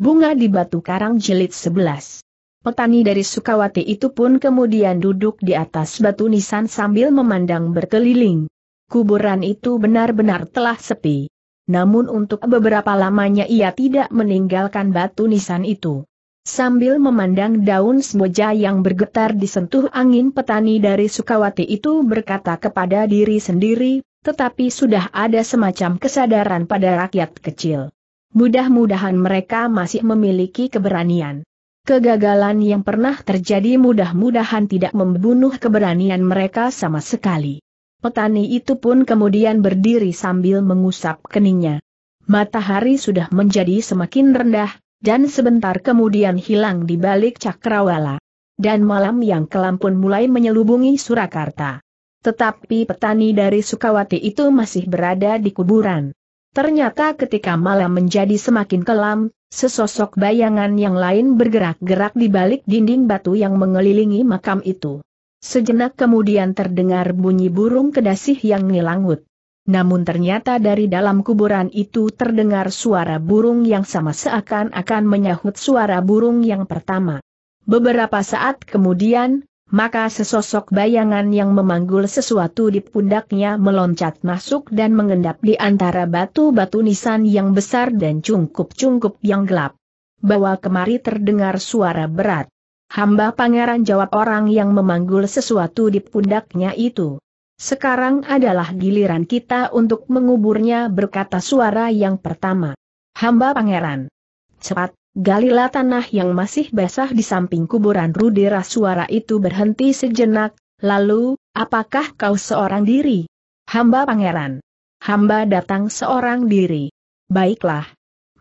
Bunga di Batu Karang Jilid 11 Petani dari Sukawati itu pun kemudian duduk di atas batu nisan sambil memandang berkeliling. Kuburan itu benar-benar telah sepi. Namun untuk beberapa lamanya ia tidak meninggalkan batu nisan itu. Sambil memandang daun semoja yang bergetar disentuh angin petani dari Sukawati itu berkata kepada diri sendiri, tetapi sudah ada semacam kesadaran pada rakyat kecil. Mudah-mudahan mereka masih memiliki keberanian. Kegagalan yang pernah terjadi mudah-mudahan tidak membunuh keberanian mereka sama sekali. Petani itu pun kemudian berdiri sambil mengusap keningnya. Matahari sudah menjadi semakin rendah, dan sebentar kemudian hilang di balik cakrawala. Dan malam yang kelam pun mulai menyelubungi Surakarta. Tetapi petani dari Sukawati itu masih berada di kuburan. Ternyata ketika malam menjadi semakin kelam, sesosok bayangan yang lain bergerak-gerak di balik dinding batu yang mengelilingi makam itu. Sejenak kemudian terdengar bunyi burung kedasih yang ngilangut. Namun ternyata dari dalam kuburan itu terdengar suara burung yang sama seakan-akan menyahut suara burung yang pertama. Beberapa saat kemudian, maka sesosok bayangan yang memanggul sesuatu di pundaknya meloncat masuk dan mengendap di antara batu-batu nisan yang besar dan cungkup-cungkup yang gelap. Bawa kemari terdengar suara berat. Hamba pangeran jawab orang yang memanggul sesuatu di pundaknya itu. Sekarang adalah giliran kita untuk menguburnya berkata suara yang pertama. Hamba pangeran. Cepat, Galilah tanah yang masih basah di samping kuburan Rudira suara itu berhenti sejenak, lalu, apakah kau seorang diri? Hamba pangeran. Hamba datang seorang diri. Baiklah.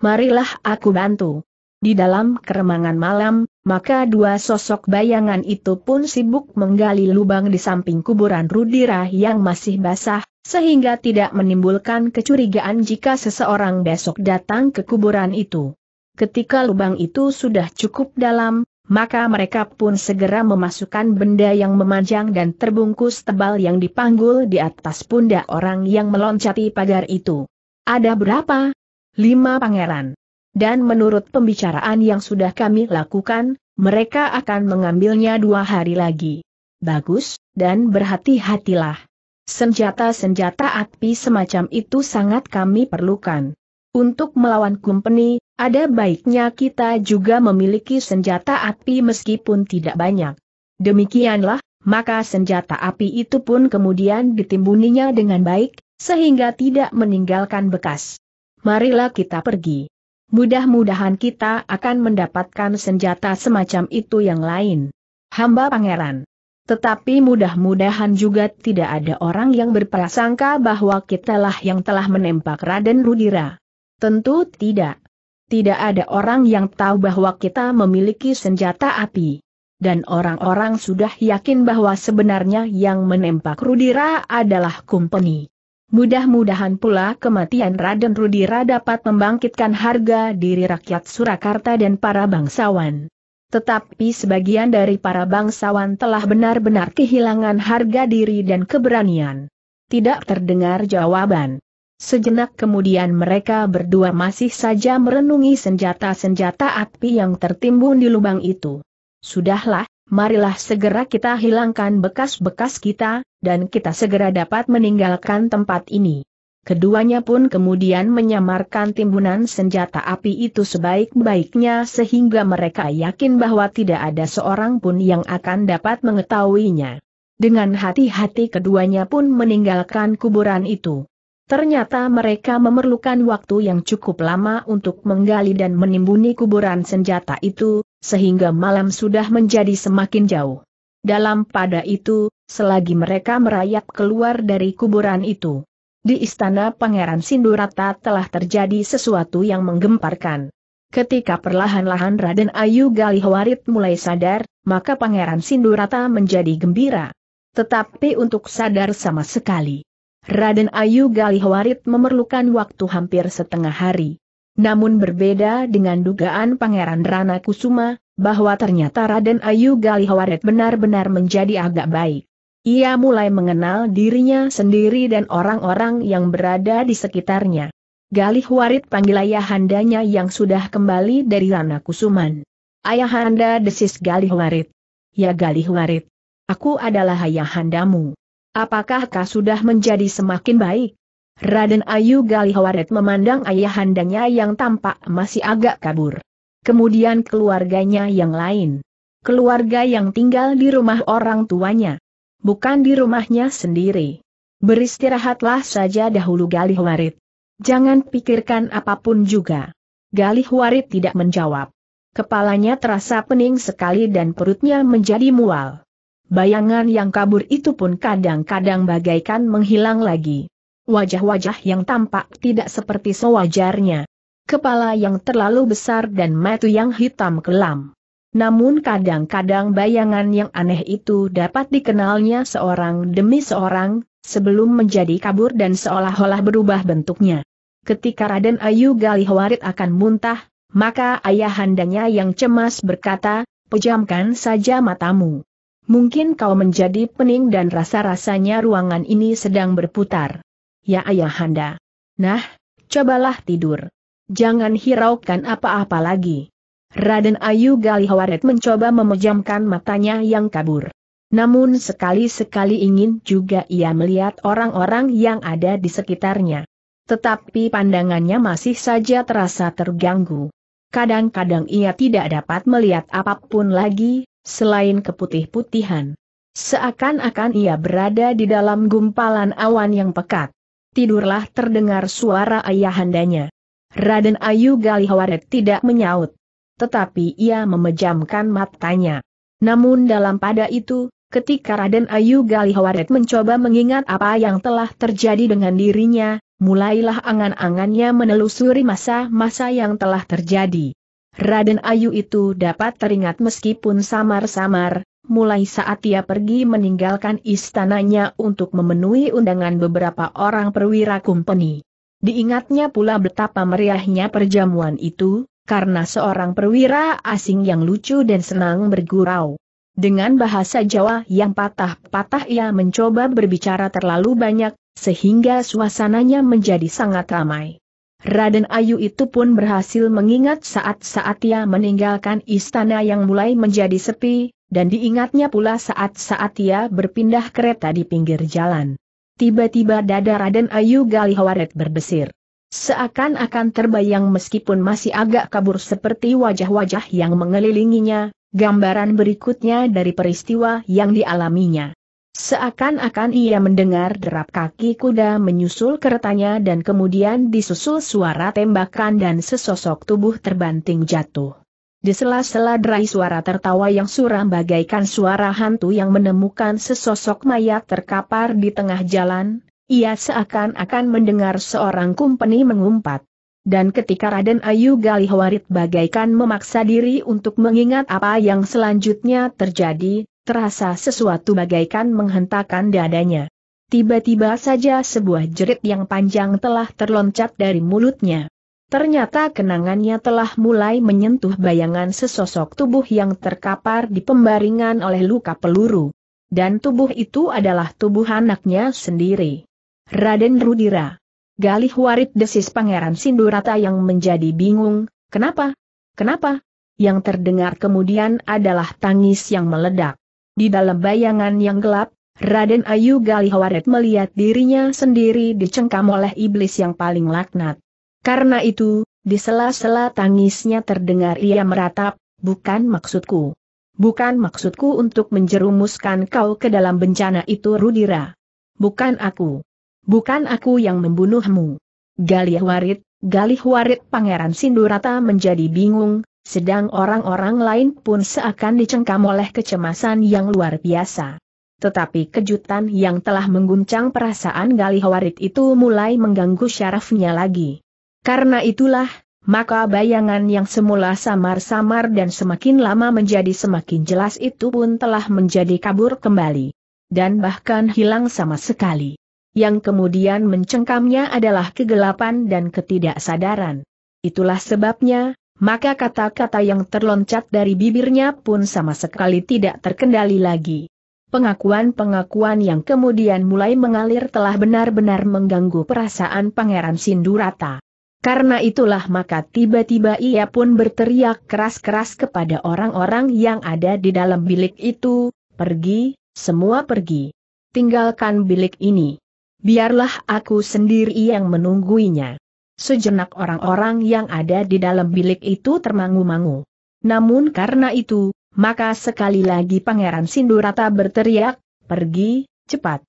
Marilah aku bantu. Di dalam keremangan malam, maka dua sosok bayangan itu pun sibuk menggali lubang di samping kuburan Rudira yang masih basah, sehingga tidak menimbulkan kecurigaan jika seseorang besok datang ke kuburan itu. Ketika lubang itu sudah cukup dalam, maka mereka pun segera memasukkan benda yang memanjang dan terbungkus tebal yang dipanggul di atas pundak orang yang meloncati pagar itu. Ada berapa? Lima pangeran. Dan menurut pembicaraan yang sudah kami lakukan, mereka akan mengambilnya dua hari lagi. Bagus, dan berhati-hatilah. Senjata-senjata api semacam itu sangat kami perlukan. Untuk melawan kumpeni. Ada baiknya kita juga memiliki senjata api meskipun tidak banyak. Demikianlah, maka senjata api itu pun kemudian ditimbuninya dengan baik, sehingga tidak meninggalkan bekas. Marilah kita pergi. Mudah-mudahan kita akan mendapatkan senjata semacam itu yang lain. Hamba pangeran. Tetapi mudah-mudahan juga tidak ada orang yang berprasangka bahwa kitalah yang telah menembak Raden Rudira. Tentu tidak. Tidak ada orang yang tahu bahwa kita memiliki senjata api. Dan orang-orang sudah yakin bahwa sebenarnya yang menembak Rudira adalah Kumpeni. Mudah-mudahan pula kematian Raden Rudira dapat membangkitkan harga diri rakyat Surakarta dan para bangsawan. Tetapi sebagian dari para bangsawan telah benar-benar kehilangan harga diri dan keberanian. Tidak terdengar jawaban. Sejenak kemudian mereka berdua masih saja merenungi senjata-senjata api yang tertimbun di lubang itu. Sudahlah, marilah segera kita hilangkan bekas-bekas kita, dan kita segera dapat meninggalkan tempat ini. Keduanya pun kemudian menyamarkan timbunan senjata api itu sebaik-baiknya sehingga mereka yakin bahwa tidak ada seorang pun yang akan dapat mengetahuinya. Dengan hati-hati keduanya pun meninggalkan kuburan itu. Ternyata mereka memerlukan waktu yang cukup lama untuk menggali dan menimbuni kuburan senjata itu, sehingga malam sudah menjadi semakin jauh. Dalam pada itu, selagi mereka merayap keluar dari kuburan itu, di istana Pangeran Sindurata telah terjadi sesuatu yang menggemparkan. Ketika perlahan-lahan Raden Ayu Galihwarit mulai sadar, maka Pangeran Sindurata menjadi gembira. Tetapi untuk sadar sama sekali Raden Ayu Galihwarit memerlukan waktu hampir setengah hari. Namun berbeda dengan dugaan Pangeran Rana Kusuma, bahwa ternyata Raden Ayu Galihwarit benar-benar menjadi agak baik. Ia mulai mengenal dirinya sendiri dan orang-orang yang berada di sekitarnya. Galihwarit panggil ayahandanya yang sudah kembali dari Rana Kusuman. Ayahanda desis Galihwarit. Ya Galihwarit. Aku adalah ayahandamu. Apakah kau sudah menjadi semakin baik? Raden Ayu Galihawaret memandang ayahandanya yang tampak masih agak kabur. Kemudian keluarganya yang lain. Keluarga yang tinggal di rumah orang tuanya. Bukan di rumahnya sendiri. Beristirahatlah saja dahulu Galih Galihawaret. Jangan pikirkan apapun juga. Galih Galihawaret tidak menjawab. Kepalanya terasa pening sekali dan perutnya menjadi mual bayangan yang kabur itu pun kadang-kadang bagaikan menghilang lagi. Wajah-wajah yang tampak tidak seperti sewajarnya. Kepala yang terlalu besar dan mata yang hitam kelam. Namun kadang-kadang bayangan yang aneh itu dapat dikenalnya seorang demi seorang, sebelum menjadi kabur dan seolah-olah berubah bentuknya. Ketika Raden Ayu Galihwarit akan muntah, maka ayahandanya yang cemas berkata, pejamkan saja matamu. Mungkin kau menjadi pening dan rasa-rasanya ruangan ini sedang berputar. Ya ayahanda. Nah, cobalah tidur. Jangan hiraukan apa-apa lagi. Raden Ayu Galihawaret mencoba memejamkan matanya yang kabur. Namun sekali-sekali ingin juga ia melihat orang-orang yang ada di sekitarnya. Tetapi pandangannya masih saja terasa terganggu. Kadang-kadang ia tidak dapat melihat apapun lagi, selain keputih-putihan. Seakan-akan ia berada di dalam gumpalan awan yang pekat. Tidurlah terdengar suara ayahandanya. Raden Ayu Galihawaret tidak menyaut. Tetapi ia memejamkan matanya. Namun dalam pada itu, ketika Raden Ayu Galihawaret mencoba mengingat apa yang telah terjadi dengan dirinya, mulailah angan-angannya menelusuri masa-masa yang telah terjadi. Raden Ayu itu dapat teringat meskipun samar-samar, mulai saat ia pergi meninggalkan istananya untuk memenuhi undangan beberapa orang perwira kumpeni. Diingatnya pula betapa meriahnya perjamuan itu, karena seorang perwira asing yang lucu dan senang bergurau. Dengan bahasa Jawa yang patah-patah ia mencoba berbicara terlalu banyak, sehingga suasananya menjadi sangat ramai. Raden Ayu itu pun berhasil mengingat saat-saat ia meninggalkan istana yang mulai menjadi sepi, dan diingatnya pula saat-saat ia berpindah kereta di pinggir jalan. Tiba-tiba dada Raden Ayu Galihawaret berdesir. Seakan-akan terbayang meskipun masih agak kabur seperti wajah-wajah yang mengelilinginya, gambaran berikutnya dari peristiwa yang dialaminya. Seakan-akan ia mendengar derap kaki kuda menyusul keretanya dan kemudian disusul suara tembakan dan sesosok tubuh terbanting jatuh. Di sela-sela derai suara tertawa yang suram bagaikan suara hantu yang menemukan sesosok mayat terkapar di tengah jalan, ia seakan-akan mendengar seorang kumpeni mengumpat. Dan ketika Raden Ayu Galihwarit bagaikan memaksa diri untuk mengingat apa yang selanjutnya terjadi, terasa sesuatu bagaikan menghentakkan dadanya. Tiba-tiba saja sebuah jerit yang panjang telah terloncat dari mulutnya. Ternyata kenangannya telah mulai menyentuh bayangan sesosok tubuh yang terkapar di pembaringan oleh luka peluru. Dan tubuh itu adalah tubuh anaknya sendiri. Raden Rudira. Galih warit desis Pangeran Sindurata yang menjadi bingung, kenapa? Kenapa? Yang terdengar kemudian adalah tangis yang meledak. Di dalam bayangan yang gelap, Raden Ayu Warit melihat dirinya sendiri dicengkam oleh iblis yang paling laknat. Karena itu, di sela-sela tangisnya terdengar ia meratap, bukan maksudku. Bukan maksudku untuk menjerumuskan kau ke dalam bencana itu Rudira. Bukan aku bukan aku yang membunuhmu. Galih Warit, Galih Warit Pangeran Sindurata menjadi bingung, sedang orang-orang lain pun seakan dicengkam oleh kecemasan yang luar biasa. Tetapi kejutan yang telah mengguncang perasaan Galih Warit itu mulai mengganggu syarafnya lagi. Karena itulah, maka bayangan yang semula samar-samar dan semakin lama menjadi semakin jelas itu pun telah menjadi kabur kembali. Dan bahkan hilang sama sekali. Yang kemudian mencengkamnya adalah kegelapan dan ketidaksadaran. Itulah sebabnya, maka kata-kata yang terloncat dari bibirnya pun sama sekali tidak terkendali lagi. Pengakuan-pengakuan yang kemudian mulai mengalir telah benar-benar mengganggu perasaan Pangeran Sindurata. Karena itulah maka tiba-tiba ia pun berteriak keras-keras kepada orang-orang yang ada di dalam bilik itu, pergi, semua pergi. Tinggalkan bilik ini biarlah aku sendiri yang menungguinya. Sejenak orang-orang yang ada di dalam bilik itu termangu-mangu. Namun karena itu, maka sekali lagi Pangeran Sindurata berteriak, pergi, cepat,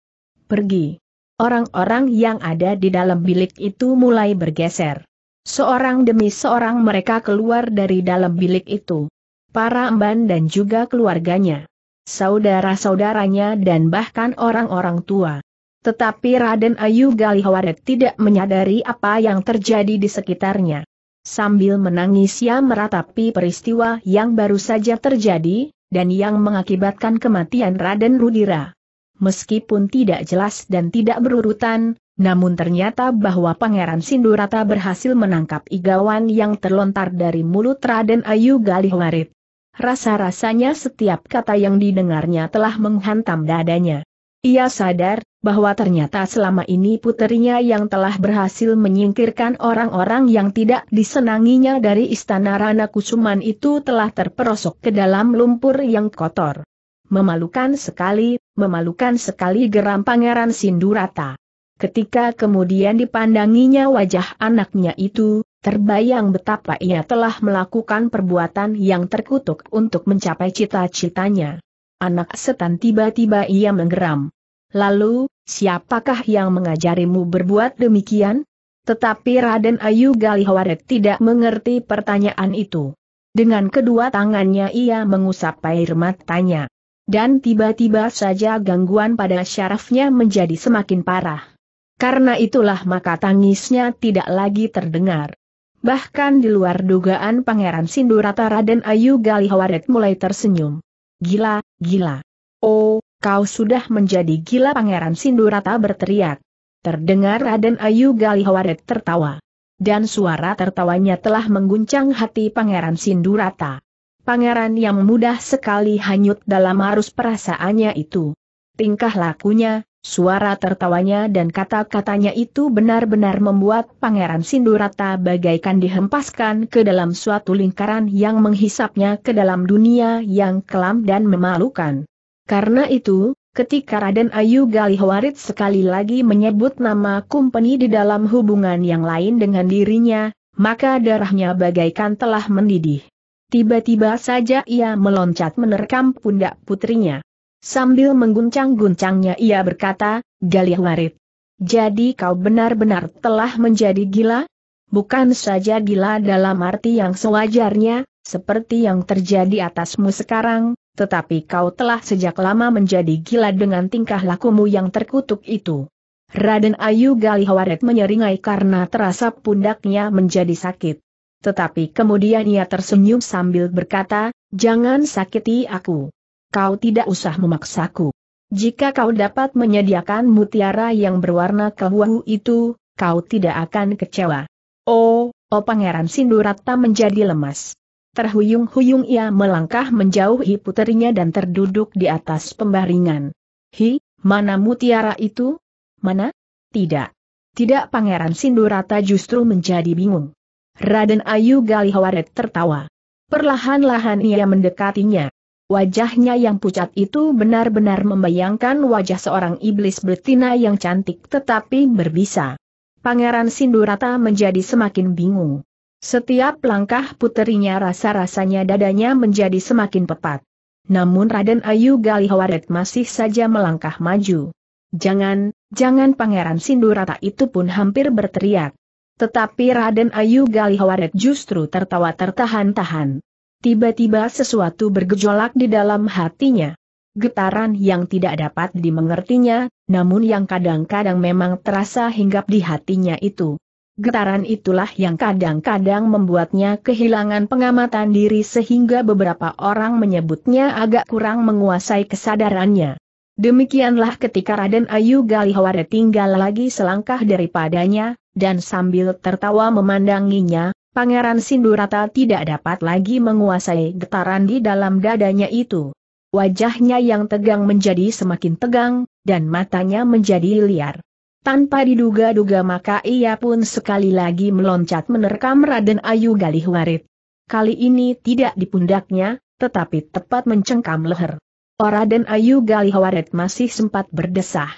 pergi. Orang-orang yang ada di dalam bilik itu mulai bergeser. Seorang demi seorang mereka keluar dari dalam bilik itu. Para emban dan juga keluarganya. Saudara-saudaranya dan bahkan orang-orang tua. Tetapi Raden Ayu Galihawaret tidak menyadari apa yang terjadi di sekitarnya. Sambil menangis ia meratapi peristiwa yang baru saja terjadi, dan yang mengakibatkan kematian Raden Rudira. Meskipun tidak jelas dan tidak berurutan, namun ternyata bahwa Pangeran Sindurata berhasil menangkap igawan yang terlontar dari mulut Raden Ayu Galihwarit. Rasa-rasanya setiap kata yang didengarnya telah menghantam dadanya. Ia sadar bahwa ternyata selama ini putrinya yang telah berhasil menyingkirkan orang-orang yang tidak disenanginya dari istana Rana Kusuman itu telah terperosok ke dalam lumpur yang kotor. Memalukan sekali, memalukan sekali geram Pangeran Sindurata. Ketika kemudian dipandanginya wajah anaknya itu, terbayang betapa ia telah melakukan perbuatan yang terkutuk untuk mencapai cita-citanya. Anak setan tiba-tiba ia menggeram. Lalu, siapakah yang mengajarimu berbuat demikian? Tetapi Raden Ayu Galihwaret tidak mengerti pertanyaan itu. Dengan kedua tangannya ia mengusap air matanya. Dan tiba-tiba saja gangguan pada syarafnya menjadi semakin parah. Karena itulah maka tangisnya tidak lagi terdengar. Bahkan di luar dugaan Pangeran Sindurata Raden Ayu Galihwaret mulai tersenyum. Gila, gila. Oh, kau sudah menjadi gila Pangeran Sindurata berteriak. Terdengar Raden Ayu Galihawaret tertawa. Dan suara tertawanya telah mengguncang hati Pangeran Sindurata. Pangeran yang mudah sekali hanyut dalam arus perasaannya itu. Tingkah lakunya, Suara tertawanya dan kata-katanya itu benar-benar membuat Pangeran Sindurata bagaikan dihempaskan ke dalam suatu lingkaran yang menghisapnya ke dalam dunia yang kelam dan memalukan. Karena itu, ketika Raden Ayu Galihwarit sekali lagi menyebut nama Kumpeni di dalam hubungan yang lain dengan dirinya, maka darahnya bagaikan telah mendidih. Tiba-tiba saja ia meloncat menerkam pundak putrinya. Sambil mengguncang-guncangnya ia berkata, Galih Warit. Jadi kau benar-benar telah menjadi gila? Bukan saja gila dalam arti yang sewajarnya, seperti yang terjadi atasmu sekarang, tetapi kau telah sejak lama menjadi gila dengan tingkah lakumu yang terkutuk itu. Raden Ayu Galihwaret menyeringai karena terasa pundaknya menjadi sakit. Tetapi kemudian ia tersenyum sambil berkata, jangan sakiti aku kau tidak usah memaksaku. Jika kau dapat menyediakan mutiara yang berwarna keluahu itu, kau tidak akan kecewa. Oh, oh Pangeran Sindurata menjadi lemas. Terhuyung-huyung ia melangkah menjauhi puterinya dan terduduk di atas pembaringan. Hi, mana mutiara itu? Mana? Tidak. Tidak Pangeran Sindurata justru menjadi bingung. Raden Ayu Galihawaret tertawa. Perlahan-lahan ia mendekatinya. Wajahnya yang pucat itu benar-benar membayangkan wajah seorang iblis betina yang cantik tetapi berbisa. Pangeran Sindurata menjadi semakin bingung. Setiap langkah puterinya rasa-rasanya dadanya menjadi semakin pepat. Namun Raden Ayu Galihawaret masih saja melangkah maju. Jangan, jangan Pangeran Sindurata itu pun hampir berteriak. Tetapi Raden Ayu Galihawaret justru tertawa tertahan-tahan. Tiba-tiba sesuatu bergejolak di dalam hatinya. Getaran yang tidak dapat dimengertinya, namun yang kadang-kadang memang terasa hinggap di hatinya itu. Getaran itulah yang kadang-kadang membuatnya kehilangan pengamatan diri sehingga beberapa orang menyebutnya agak kurang menguasai kesadarannya. Demikianlah ketika Raden Ayu Galihware tinggal lagi selangkah daripadanya, dan sambil tertawa memandanginya, Pangeran Sindurata tidak dapat lagi menguasai getaran di dalam dadanya itu. Wajahnya yang tegang menjadi semakin tegang, dan matanya menjadi liar. Tanpa diduga-duga maka ia pun sekali lagi meloncat menerkam Raden Ayu Galih Warit. Kali ini tidak di pundaknya, tetapi tepat mencengkam leher. Raden Ayu Galih Warit masih sempat berdesah.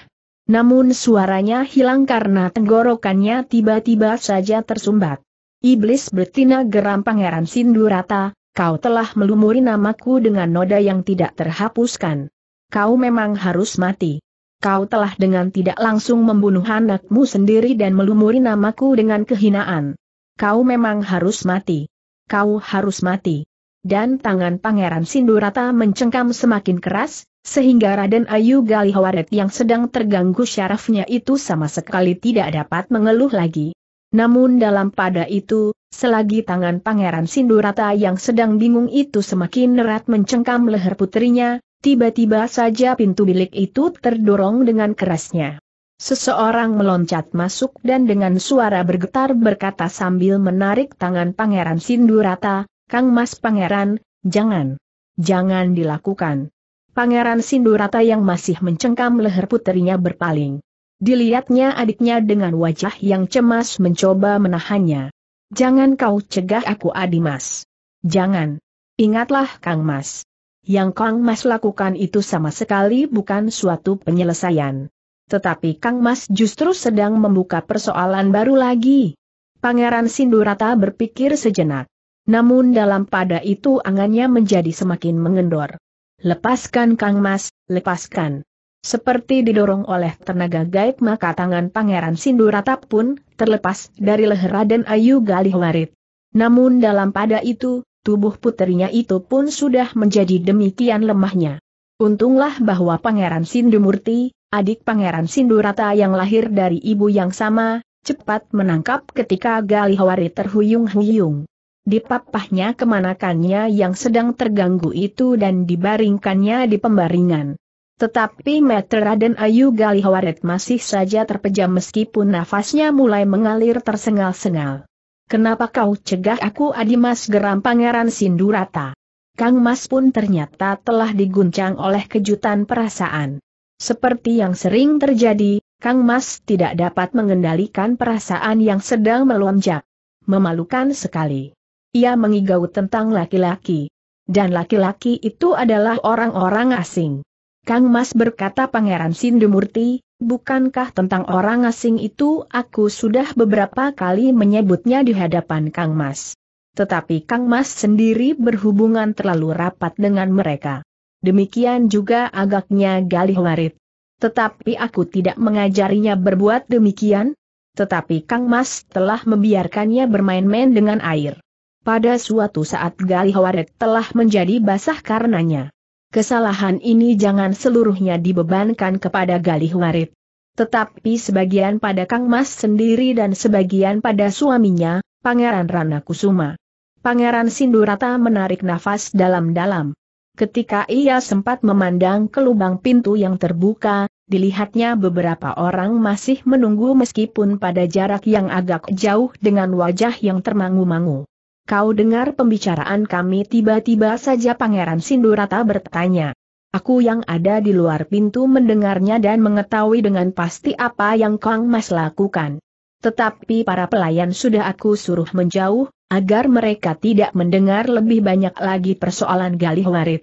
Namun suaranya hilang karena tenggorokannya tiba-tiba saja tersumbat. Iblis betina geram Pangeran Sindurata, kau telah melumuri namaku dengan noda yang tidak terhapuskan. Kau memang harus mati. Kau telah dengan tidak langsung membunuh anakmu sendiri dan melumuri namaku dengan kehinaan. Kau memang harus mati. Kau harus mati. Dan tangan Pangeran Sindurata mencengkam semakin keras, sehingga Raden Ayu Galihawaret yang sedang terganggu syarafnya itu sama sekali tidak dapat mengeluh lagi. Namun dalam pada itu, selagi tangan Pangeran Sindurata yang sedang bingung itu semakin erat mencengkam leher putrinya, tiba-tiba saja pintu bilik itu terdorong dengan kerasnya. Seseorang meloncat masuk dan dengan suara bergetar berkata sambil menarik tangan Pangeran Sindurata, Kang Mas Pangeran, jangan. Jangan dilakukan. Pangeran Sindurata yang masih mencengkam leher putrinya berpaling. Dilihatnya adiknya dengan wajah yang cemas mencoba menahannya. Jangan kau cegah aku Adimas. Jangan. Ingatlah Kang Mas. Yang Kang Mas lakukan itu sama sekali bukan suatu penyelesaian. Tetapi Kang Mas justru sedang membuka persoalan baru lagi. Pangeran Sindurata berpikir sejenak. Namun dalam pada itu angannya menjadi semakin mengendor. Lepaskan Kang Mas, lepaskan. Seperti didorong oleh tenaga gaib maka tangan Pangeran Sinduratap pun, terlepas dari leher Raden Ayu Galihwarit. Namun dalam pada itu, tubuh putrinya itu pun sudah menjadi demikian lemahnya. Untunglah bahwa Pangeran Sindumurti, adik Pangeran Sindurata yang lahir dari ibu yang sama, cepat menangkap ketika Galihwarit terhuyung-huyung. Dipapahnya kemanakannya yang sedang terganggu itu dan dibaringkannya di pembaringan. Tetapi Meter Raden Ayu Galihawaret masih saja terpejam meskipun nafasnya mulai mengalir tersengal-sengal. Kenapa kau cegah aku Adimas geram Pangeran Sindurata? Kang Mas pun ternyata telah diguncang oleh kejutan perasaan. Seperti yang sering terjadi, Kang Mas tidak dapat mengendalikan perasaan yang sedang melonjak. Memalukan sekali. Ia mengigau tentang laki-laki. Dan laki-laki itu adalah orang-orang asing. Kang Mas berkata Pangeran Sindumurti, bukankah tentang orang asing itu aku sudah beberapa kali menyebutnya di hadapan Kang Mas. Tetapi Kang Mas sendiri berhubungan terlalu rapat dengan mereka. Demikian juga agaknya Galih Warit. Tetapi aku tidak mengajarinya berbuat demikian, tetapi Kang Mas telah membiarkannya bermain-main dengan air. Pada suatu saat Galih Warit telah menjadi basah karenanya. Kesalahan ini jangan seluruhnya dibebankan kepada Galih Warit. Tetapi sebagian pada Kang Mas sendiri dan sebagian pada suaminya, Pangeran Rana Kusuma. Pangeran Sindurata menarik nafas dalam-dalam. Ketika ia sempat memandang ke lubang pintu yang terbuka, dilihatnya beberapa orang masih menunggu meskipun pada jarak yang agak jauh dengan wajah yang termangu-mangu. Kau dengar pembicaraan kami tiba-tiba saja Pangeran Sindurata bertanya. Aku yang ada di luar pintu mendengarnya dan mengetahui dengan pasti apa yang Kang Mas lakukan. Tetapi para pelayan sudah aku suruh menjauh, agar mereka tidak mendengar lebih banyak lagi persoalan Galih Warit.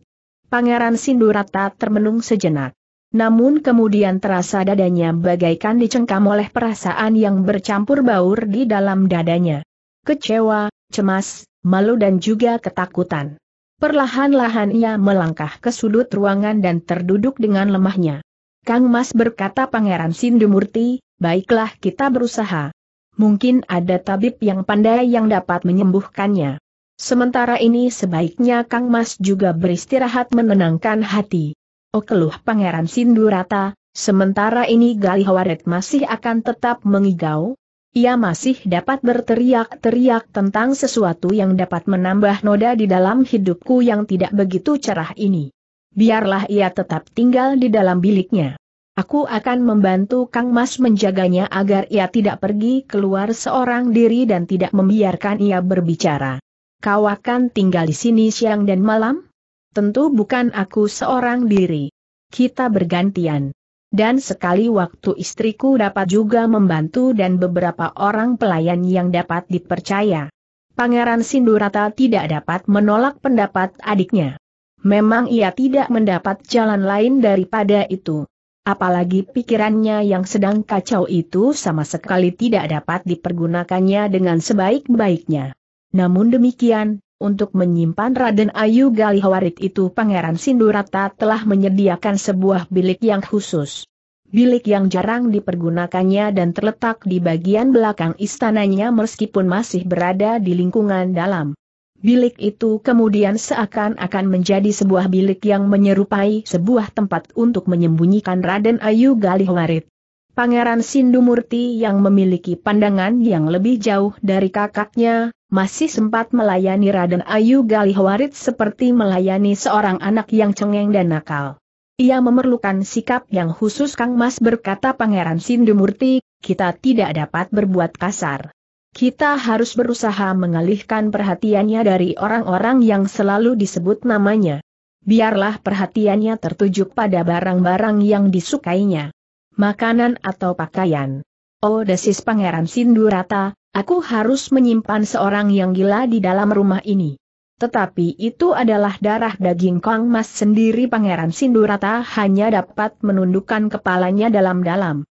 Pangeran Sindurata termenung sejenak. Namun kemudian terasa dadanya bagaikan dicengkam oleh perasaan yang bercampur baur di dalam dadanya. Kecewa, cemas, malu dan juga ketakutan. Perlahan-lahan ia melangkah ke sudut ruangan dan terduduk dengan lemahnya. Kang Mas berkata Pangeran Sindumurti, baiklah kita berusaha. Mungkin ada tabib yang pandai yang dapat menyembuhkannya. Sementara ini sebaiknya Kang Mas juga beristirahat menenangkan hati. Oh keluh Pangeran Sindurata, sementara ini Gali masih akan tetap mengigau, ia masih dapat berteriak-teriak tentang sesuatu yang dapat menambah noda di dalam hidupku yang tidak begitu cerah ini. Biarlah ia tetap tinggal di dalam biliknya. Aku akan membantu Kang Mas menjaganya agar ia tidak pergi keluar seorang diri dan tidak membiarkan ia berbicara. Kau akan tinggal di sini siang dan malam? Tentu bukan aku seorang diri. Kita bergantian. Dan sekali waktu istriku dapat juga membantu dan beberapa orang pelayan yang dapat dipercaya. Pangeran Sindurata tidak dapat menolak pendapat adiknya. Memang ia tidak mendapat jalan lain daripada itu. Apalagi pikirannya yang sedang kacau itu sama sekali tidak dapat dipergunakannya dengan sebaik-baiknya. Namun demikian, untuk menyimpan Raden Ayu Galihawarit itu Pangeran Sindurata telah menyediakan sebuah bilik yang khusus. Bilik yang jarang dipergunakannya dan terletak di bagian belakang istananya meskipun masih berada di lingkungan dalam. Bilik itu kemudian seakan-akan menjadi sebuah bilik yang menyerupai sebuah tempat untuk menyembunyikan Raden Ayu Galihwarit. Pangeran Sindumurti yang memiliki pandangan yang lebih jauh dari kakaknya, masih sempat melayani Raden Ayu Galihwarit seperti melayani seorang anak yang cengeng dan nakal. Ia memerlukan sikap yang khusus Kang Mas berkata Pangeran Sindumurti, kita tidak dapat berbuat kasar. Kita harus berusaha mengalihkan perhatiannya dari orang-orang yang selalu disebut namanya. Biarlah perhatiannya tertuju pada barang-barang yang disukainya. Makanan atau pakaian. Oh desis Pangeran Sindurata, Aku harus menyimpan seorang yang gila di dalam rumah ini. Tetapi itu adalah darah daging Kang Mas sendiri Pangeran Sindurata hanya dapat menundukkan kepalanya dalam-dalam.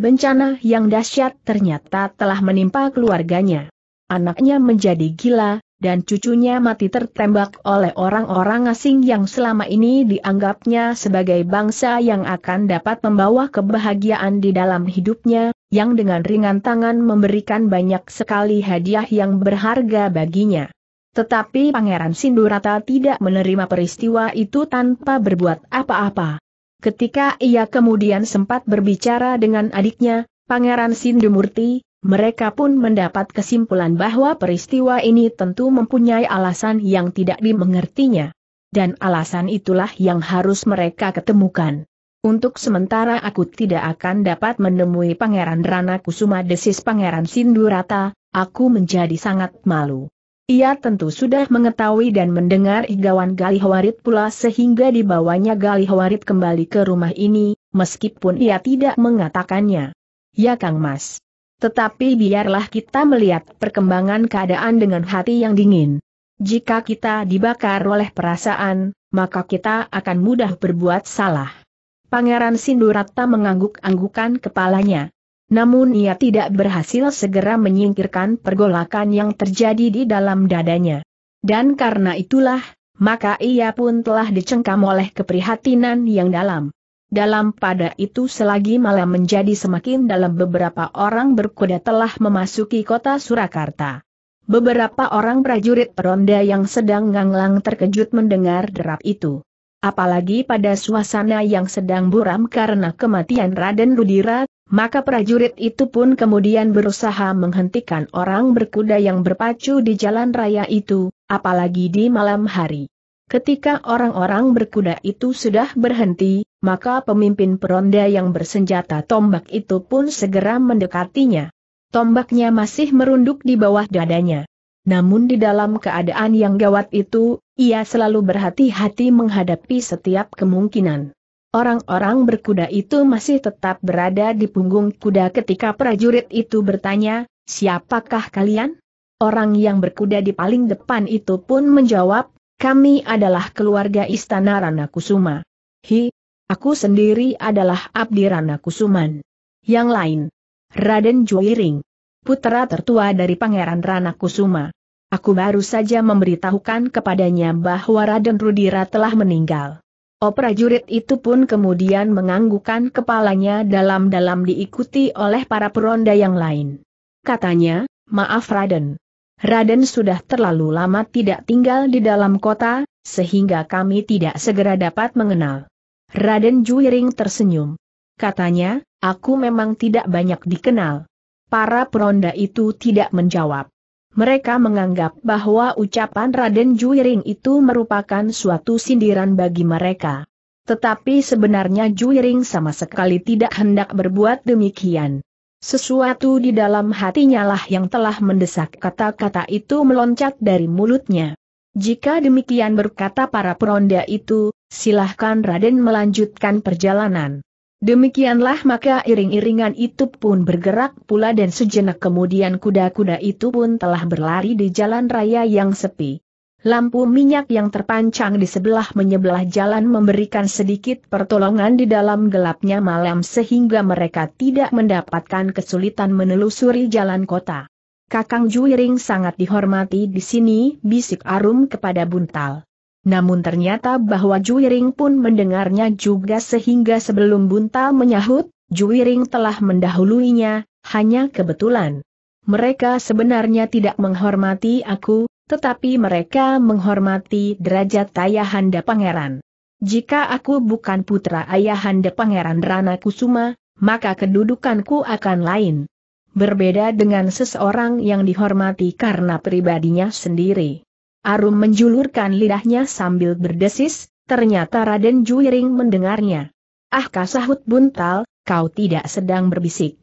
Bencana yang dahsyat ternyata telah menimpa keluarganya. Anaknya menjadi gila, dan cucunya mati tertembak oleh orang-orang asing yang selama ini dianggapnya sebagai bangsa yang akan dapat membawa kebahagiaan di dalam hidupnya, yang dengan ringan tangan memberikan banyak sekali hadiah yang berharga baginya. Tetapi Pangeran Sindurata tidak menerima peristiwa itu tanpa berbuat apa-apa. Ketika ia kemudian sempat berbicara dengan adiknya, Pangeran Sindumurti, mereka pun mendapat kesimpulan bahwa peristiwa ini tentu mempunyai alasan yang tidak dimengertinya. Dan alasan itulah yang harus mereka ketemukan. Untuk sementara aku tidak akan dapat menemui Pangeran Rana Kusuma desis Pangeran Sindurata, aku menjadi sangat malu. Ia tentu sudah mengetahui dan mendengar igawan Galihawarit pula sehingga dibawanya Galihawarit kembali ke rumah ini, meskipun ia tidak mengatakannya. Ya Kang Mas. Tetapi biarlah kita melihat perkembangan keadaan dengan hati yang dingin. Jika kita dibakar oleh perasaan, maka kita akan mudah berbuat salah. Pangeran Sindurata mengangguk-anggukan kepalanya. Namun ia tidak berhasil segera menyingkirkan pergolakan yang terjadi di dalam dadanya. Dan karena itulah, maka ia pun telah dicengkam oleh keprihatinan yang dalam. Dalam pada itu selagi malam menjadi semakin dalam beberapa orang berkuda telah memasuki kota Surakarta. Beberapa orang prajurit peronda yang sedang nganglang terkejut mendengar derap itu. Apalagi pada suasana yang sedang buram karena kematian Raden Rudira, maka prajurit itu pun kemudian berusaha menghentikan orang berkuda yang berpacu di jalan raya itu, apalagi di malam hari. Ketika orang-orang berkuda itu sudah berhenti, maka pemimpin peronda yang bersenjata tombak itu pun segera mendekatinya. Tombaknya masih merunduk di bawah dadanya. Namun di dalam keadaan yang gawat itu, ia selalu berhati-hati menghadapi setiap kemungkinan. Orang-orang berkuda itu masih tetap berada di punggung kuda ketika prajurit itu bertanya, siapakah kalian? Orang yang berkuda di paling depan itu pun menjawab, kami adalah keluarga istana Rana Kusuma. Hi, Aku sendiri adalah Abdi Rana Kusuman. Yang lain, Raden Juiring, putra tertua dari Pangeran Rana Kusuma. Aku baru saja memberitahukan kepadanya bahwa Raden Rudira telah meninggal. O oh, prajurit itu pun kemudian menganggukkan kepalanya dalam-dalam diikuti oleh para peronda yang lain. Katanya, maaf Raden. Raden sudah terlalu lama tidak tinggal di dalam kota, sehingga kami tidak segera dapat mengenal. Raden Juiring tersenyum. Katanya, aku memang tidak banyak dikenal. Para peronda itu tidak menjawab. Mereka menganggap bahwa ucapan Raden Juiring itu merupakan suatu sindiran bagi mereka. Tetapi sebenarnya Juiring sama sekali tidak hendak berbuat demikian. Sesuatu di dalam hatinya lah yang telah mendesak kata-kata itu meloncat dari mulutnya. Jika demikian berkata para peronda itu, Silahkan Raden melanjutkan perjalanan. Demikianlah maka iring-iringan itu pun bergerak pula dan sejenak kemudian kuda-kuda itu pun telah berlari di jalan raya yang sepi. Lampu minyak yang terpancang di sebelah menyebelah jalan memberikan sedikit pertolongan di dalam gelapnya malam sehingga mereka tidak mendapatkan kesulitan menelusuri jalan kota. Kakang Juiring sangat dihormati di sini, bisik Arum kepada Buntal. Namun ternyata bahwa Juiring pun mendengarnya juga sehingga sebelum Bunta menyahut, Juiring telah mendahuluinya, hanya kebetulan. Mereka sebenarnya tidak menghormati aku, tetapi mereka menghormati derajat Ayahanda Pangeran. Jika aku bukan putra Ayahanda Pangeran Rana Kusuma, maka kedudukanku akan lain. Berbeda dengan seseorang yang dihormati karena pribadinya sendiri. Arum menjulurkan lidahnya sambil berdesis, ternyata Raden Juiring mendengarnya. Ah kasahut buntal, kau tidak sedang berbisik.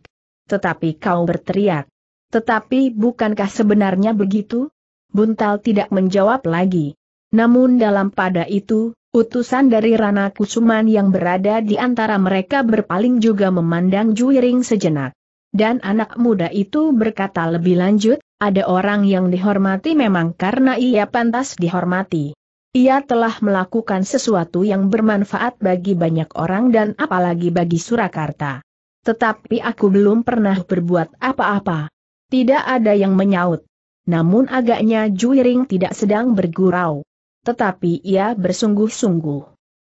Tetapi kau berteriak. Tetapi bukankah sebenarnya begitu? Buntal tidak menjawab lagi. Namun dalam pada itu, utusan dari Rana Kusuman yang berada di antara mereka berpaling juga memandang Juiring sejenak. Dan anak muda itu berkata lebih lanjut, ada orang yang dihormati memang karena ia pantas dihormati. Ia telah melakukan sesuatu yang bermanfaat bagi banyak orang dan apalagi bagi Surakarta. Tetapi aku belum pernah berbuat apa-apa. Tidak ada yang menyaut. Namun agaknya Juiring tidak sedang bergurau. Tetapi ia bersungguh-sungguh.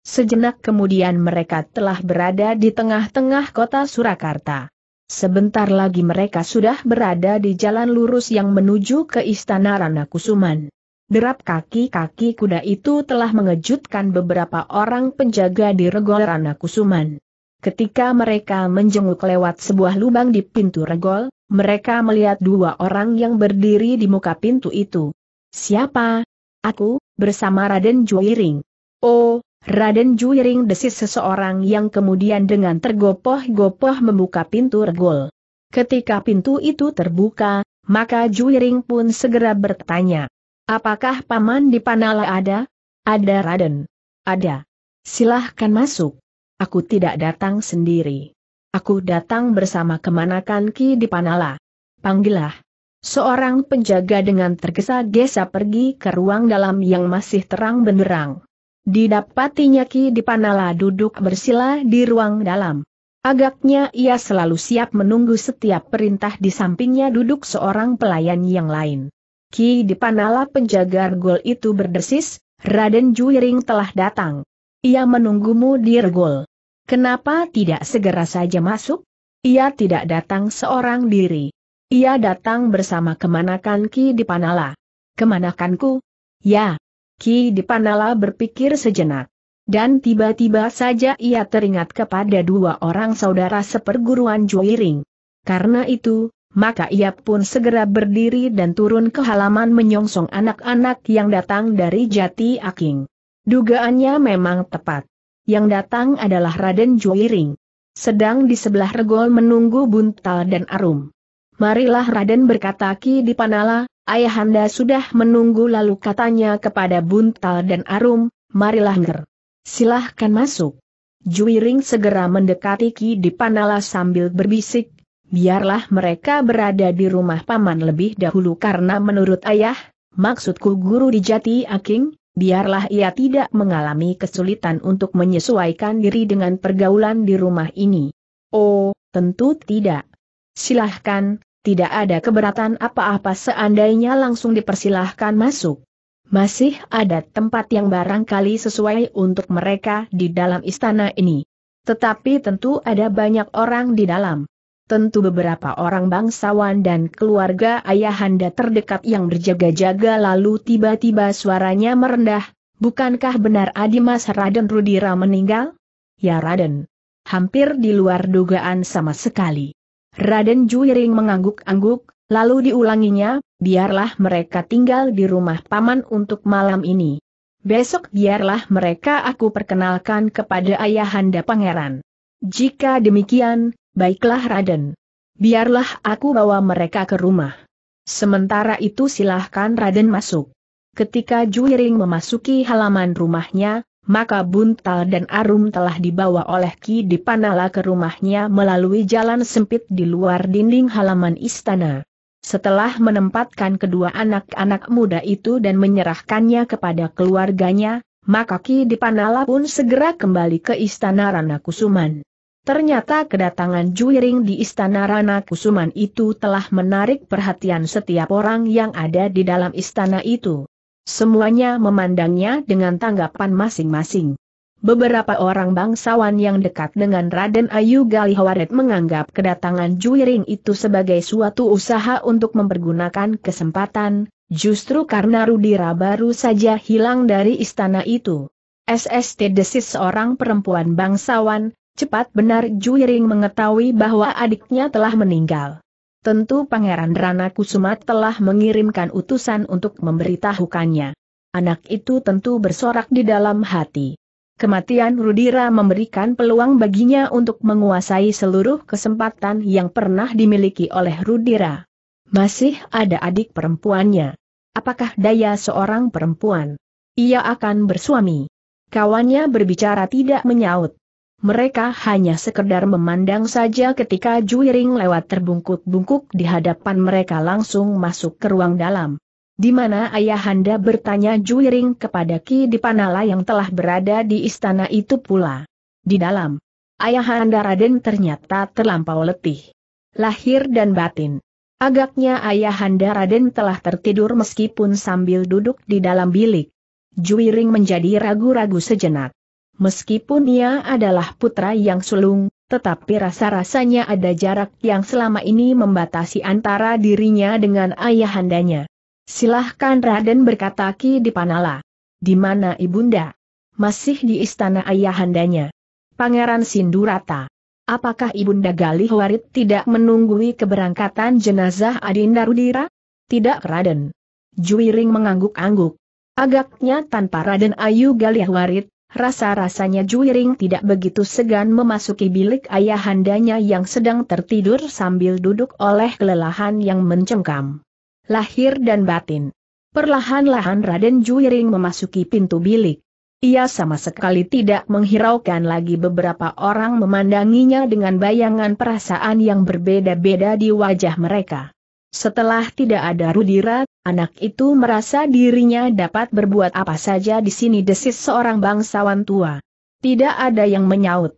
Sejenak kemudian mereka telah berada di tengah-tengah kota Surakarta. Sebentar lagi mereka sudah berada di jalan lurus yang menuju ke Istana Rana Kusuman. Derap kaki-kaki kuda itu telah mengejutkan beberapa orang penjaga di regol Rana Kusuman. Ketika mereka menjenguk lewat sebuah lubang di pintu regol, mereka melihat dua orang yang berdiri di muka pintu itu. Siapa? Aku, bersama Raden Juwiring. Oh, Raden Juiring desis seseorang yang kemudian dengan tergopoh-gopoh membuka pintu regol. Ketika pintu itu terbuka, maka Juiring pun segera bertanya. Apakah Paman Dipanala ada? Ada Raden. Ada. Silahkan masuk. Aku tidak datang sendiri. Aku datang bersama kemanakan Ki di Panala. Panggillah. Seorang penjaga dengan tergesa-gesa pergi ke ruang dalam yang masih terang benderang. Didapatinya Ki Dipanala duduk bersila di ruang dalam. Agaknya ia selalu siap menunggu setiap perintah di sampingnya duduk seorang pelayan yang lain. Ki Dipanala penjaga regol itu berdesis, Raden Juiring telah datang. Ia menunggumu di regol. Kenapa tidak segera saja masuk? Ia tidak datang seorang diri. Ia datang bersama kemanakan Ki Dipanala. Kemanakanku? Ya, Ki Dipanala berpikir sejenak. Dan tiba-tiba saja ia teringat kepada dua orang saudara seperguruan Joiring. Karena itu, maka ia pun segera berdiri dan turun ke halaman menyongsong anak-anak yang datang dari Jati Aking. Dugaannya memang tepat. Yang datang adalah Raden Joiring. Sedang di sebelah regol menunggu Buntal dan Arum. Marilah Raden berkata Ki Dipanala, Ayahanda sudah menunggu lalu katanya kepada Buntal dan Arum, marilah nger. Silahkan masuk. Juiring segera mendekati Ki Dipanala sambil berbisik, biarlah mereka berada di rumah paman lebih dahulu karena menurut ayah, maksudku guru di Jati Aking, biarlah ia tidak mengalami kesulitan untuk menyesuaikan diri dengan pergaulan di rumah ini. Oh, tentu tidak. Silahkan, tidak ada keberatan apa-apa seandainya langsung dipersilahkan masuk. Masih ada tempat yang barangkali sesuai untuk mereka di dalam istana ini. Tetapi tentu ada banyak orang di dalam. Tentu beberapa orang bangsawan dan keluarga ayahanda terdekat yang berjaga-jaga lalu tiba-tiba suaranya merendah, bukankah benar Adimas Raden Rudira meninggal? Ya Raden. Hampir di luar dugaan sama sekali. Raden Juiring mengangguk-angguk, lalu diulanginya, biarlah mereka tinggal di rumah paman untuk malam ini. Besok biarlah mereka aku perkenalkan kepada ayahanda pangeran. Jika demikian, baiklah Raden. Biarlah aku bawa mereka ke rumah. Sementara itu silahkan Raden masuk. Ketika Juiring memasuki halaman rumahnya, maka buntal dan arum telah dibawa oleh Ki Dipanala ke rumahnya melalui jalan sempit di luar dinding halaman istana. Setelah menempatkan kedua anak-anak muda itu dan menyerahkannya kepada keluarganya, maka Ki Dipanala pun segera kembali ke istana Rana Kusuman. Ternyata kedatangan Juiring di istana Rana Kusuman itu telah menarik perhatian setiap orang yang ada di dalam istana itu. Semuanya memandangnya dengan tanggapan masing-masing. Beberapa orang bangsawan yang dekat dengan Raden Ayu Galihawaret menganggap kedatangan Juiring itu sebagai suatu usaha untuk mempergunakan kesempatan, justru karena Rudira baru saja hilang dari istana itu. SST desis seorang perempuan bangsawan, cepat benar Juiring mengetahui bahwa adiknya telah meninggal. Tentu Pangeran Rana Kusuma telah mengirimkan utusan untuk memberitahukannya. Anak itu tentu bersorak di dalam hati. Kematian Rudira memberikan peluang baginya untuk menguasai seluruh kesempatan yang pernah dimiliki oleh Rudira. Masih ada adik perempuannya. Apakah daya seorang perempuan? Ia akan bersuami. Kawannya berbicara tidak menyaut mereka hanya sekedar memandang saja ketika Juiring lewat terbungkuk-bungkuk di hadapan mereka langsung masuk ke ruang dalam. Di mana ayahanda bertanya Juiring kepada Ki Dipanala yang telah berada di istana itu pula. Di dalam, ayahanda Raden ternyata terlampau letih. Lahir dan batin. Agaknya ayahanda Raden telah tertidur meskipun sambil duduk di dalam bilik. Juiring menjadi ragu-ragu sejenak. Meskipun ia adalah putra yang sulung, tetapi rasa-rasanya ada jarak yang selama ini membatasi antara dirinya dengan ayahandanya. Silahkan Raden berkata Ki Dipanala. Di mana ibunda? Masih di istana ayahandanya. Pangeran Sindurata. Apakah ibunda Galih Warit tidak menunggui keberangkatan jenazah Adinda Rudira? Tidak Raden. Juwiring mengangguk-angguk. Agaknya tanpa Raden Ayu Galih Warit, Rasa-rasanya Juiring tidak begitu segan memasuki bilik ayahandanya yang sedang tertidur sambil duduk oleh kelelahan yang mencengkam. Lahir dan batin. Perlahan-lahan Raden Juiring memasuki pintu bilik. Ia sama sekali tidak menghiraukan lagi beberapa orang memandanginya dengan bayangan perasaan yang berbeda-beda di wajah mereka. Setelah tidak ada Rudira, anak itu merasa dirinya dapat berbuat apa saja di sini desis seorang bangsawan tua. Tidak ada yang menyaut.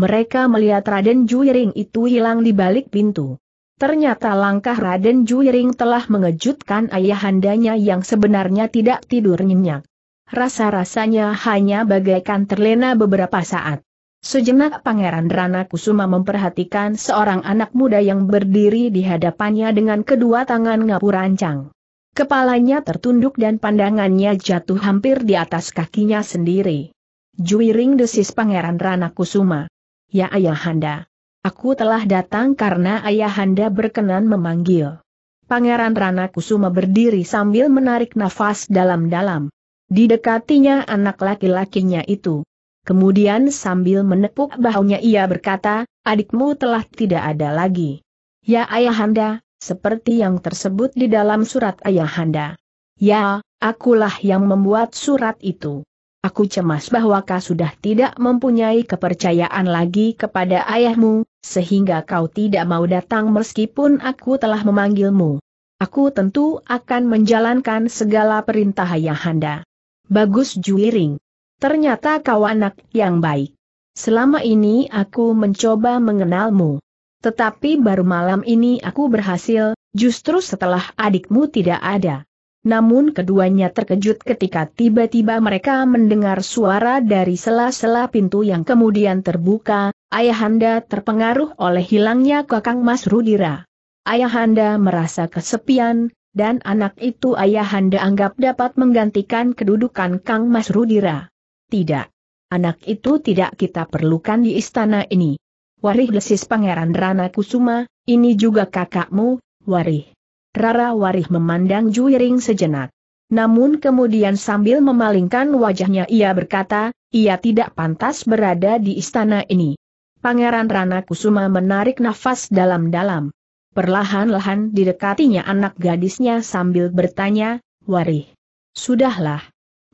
Mereka melihat Raden Juyering itu hilang di balik pintu. Ternyata langkah Raden Juyering telah mengejutkan ayahandanya yang sebenarnya tidak tidur nyenyak. Rasa-rasanya hanya bagaikan terlena beberapa saat. Sejenak Pangeran Rana Kusuma memperhatikan seorang anak muda yang berdiri di hadapannya dengan kedua tangan ngapurancang. Kepalanya tertunduk dan pandangannya jatuh hampir di atas kakinya sendiri. Juiring desis Pangeran Rana Kusuma. Ya ayahanda. Aku telah datang karena ayahanda berkenan memanggil. Pangeran Rana Kusuma berdiri sambil menarik nafas dalam-dalam. Didekatinya anak laki-lakinya itu. Kemudian sambil menepuk bahunya ia berkata, adikmu telah tidak ada lagi. Ya ayahanda, seperti yang tersebut di dalam surat ayahanda. Ya, akulah yang membuat surat itu. Aku cemas bahwa kau sudah tidak mempunyai kepercayaan lagi kepada ayahmu, sehingga kau tidak mau datang meskipun aku telah memanggilmu. Aku tentu akan menjalankan segala perintah ayahanda. Bagus Juiring. Ternyata kau anak yang baik. Selama ini aku mencoba mengenalmu. Tetapi baru malam ini aku berhasil, justru setelah adikmu tidak ada. Namun keduanya terkejut ketika tiba-tiba mereka mendengar suara dari sela-sela pintu yang kemudian terbuka, Ayahanda terpengaruh oleh hilangnya kakang Mas Rudira. Ayahanda merasa kesepian, dan anak itu ayahanda anggap dapat menggantikan kedudukan Kang Mas Rudira. Tidak. Anak itu tidak kita perlukan di istana ini. Warih lesis Pangeran Rana Kusuma, ini juga kakakmu, Warih. Rara Warih memandang Juiring sejenak. Namun kemudian sambil memalingkan wajahnya ia berkata, ia tidak pantas berada di istana ini. Pangeran Rana Kusuma menarik nafas dalam-dalam. Perlahan-lahan didekatinya anak gadisnya sambil bertanya, Warih. Sudahlah,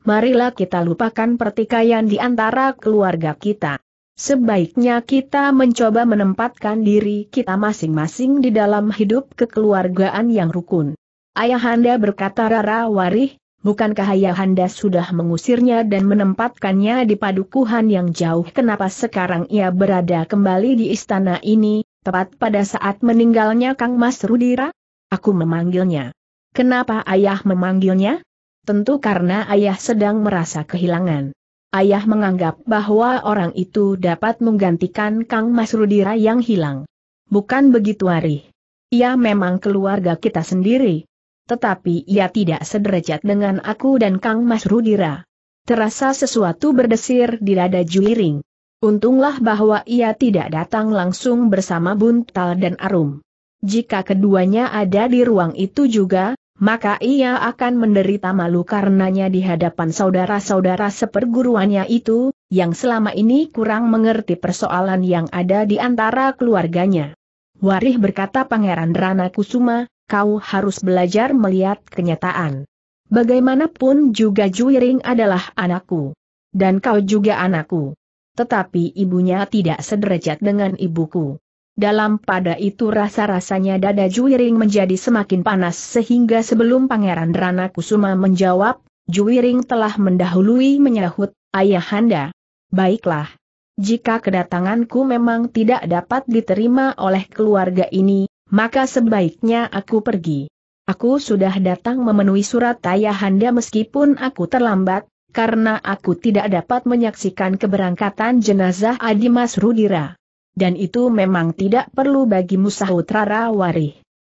marilah kita lupakan pertikaian di antara keluarga kita. Sebaiknya kita mencoba menempatkan diri kita masing-masing di dalam hidup kekeluargaan yang rukun. Ayahanda berkata Rara Warih, bukankah Ayahanda sudah mengusirnya dan menempatkannya di padukuhan yang jauh kenapa sekarang ia berada kembali di istana ini, tepat pada saat meninggalnya Kang Mas Rudira? Aku memanggilnya. Kenapa ayah memanggilnya? Tentu karena ayah sedang merasa kehilangan. Ayah menganggap bahwa orang itu dapat menggantikan Kang Mas Rudira yang hilang. Bukan begitu Ari? Ia memang keluarga kita sendiri. Tetapi ia tidak sederajat dengan aku dan Kang Mas Rudira. Terasa sesuatu berdesir di dada Juiring. Untunglah bahwa ia tidak datang langsung bersama Buntal dan Arum. Jika keduanya ada di ruang itu juga, maka ia akan menderita malu karenanya di hadapan saudara-saudara seperguruannya itu, yang selama ini kurang mengerti persoalan yang ada di antara keluarganya. Warih berkata Pangeran Rana Kusuma, kau harus belajar melihat kenyataan. Bagaimanapun juga Juiring adalah anakku. Dan kau juga anakku. Tetapi ibunya tidak sederajat dengan ibuku. Dalam pada itu rasa-rasanya dada Juwiring menjadi semakin panas sehingga sebelum Pangeran Rana Kusuma menjawab, Juwiring telah mendahului menyahut, Ayahanda. Baiklah. Jika kedatanganku memang tidak dapat diterima oleh keluarga ini, maka sebaiknya aku pergi. Aku sudah datang memenuhi surat Ayahanda meskipun aku terlambat, karena aku tidak dapat menyaksikan keberangkatan jenazah Adimas Rudira dan itu memang tidak perlu bagi sahut Rara Warih.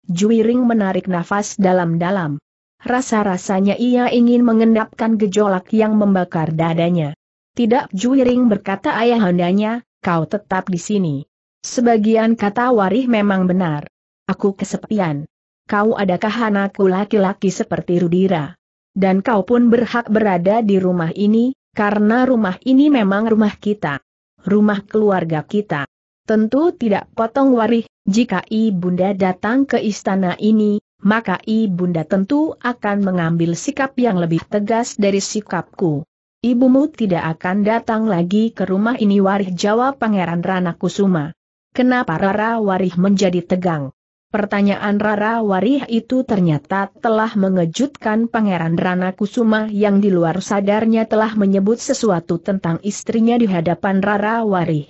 Juiring menarik nafas dalam-dalam. Rasa-rasanya ia ingin mengendapkan gejolak yang membakar dadanya. Tidak Juiring berkata ayahandanya, kau tetap di sini. Sebagian kata Warih memang benar. Aku kesepian. Kau adakah anakku laki-laki seperti Rudira? Dan kau pun berhak berada di rumah ini, karena rumah ini memang rumah kita. Rumah keluarga kita. Tentu tidak potong warih, jika Ibunda datang ke istana ini, maka Ibunda tentu akan mengambil sikap yang lebih tegas dari sikapku. Ibumu tidak akan datang lagi ke rumah ini warih jawab Pangeran Rana Kusuma. Kenapa Rara Warih menjadi tegang? Pertanyaan Rara Warih itu ternyata telah mengejutkan Pangeran Rana Kusuma yang di luar sadarnya telah menyebut sesuatu tentang istrinya di hadapan Rara Warih.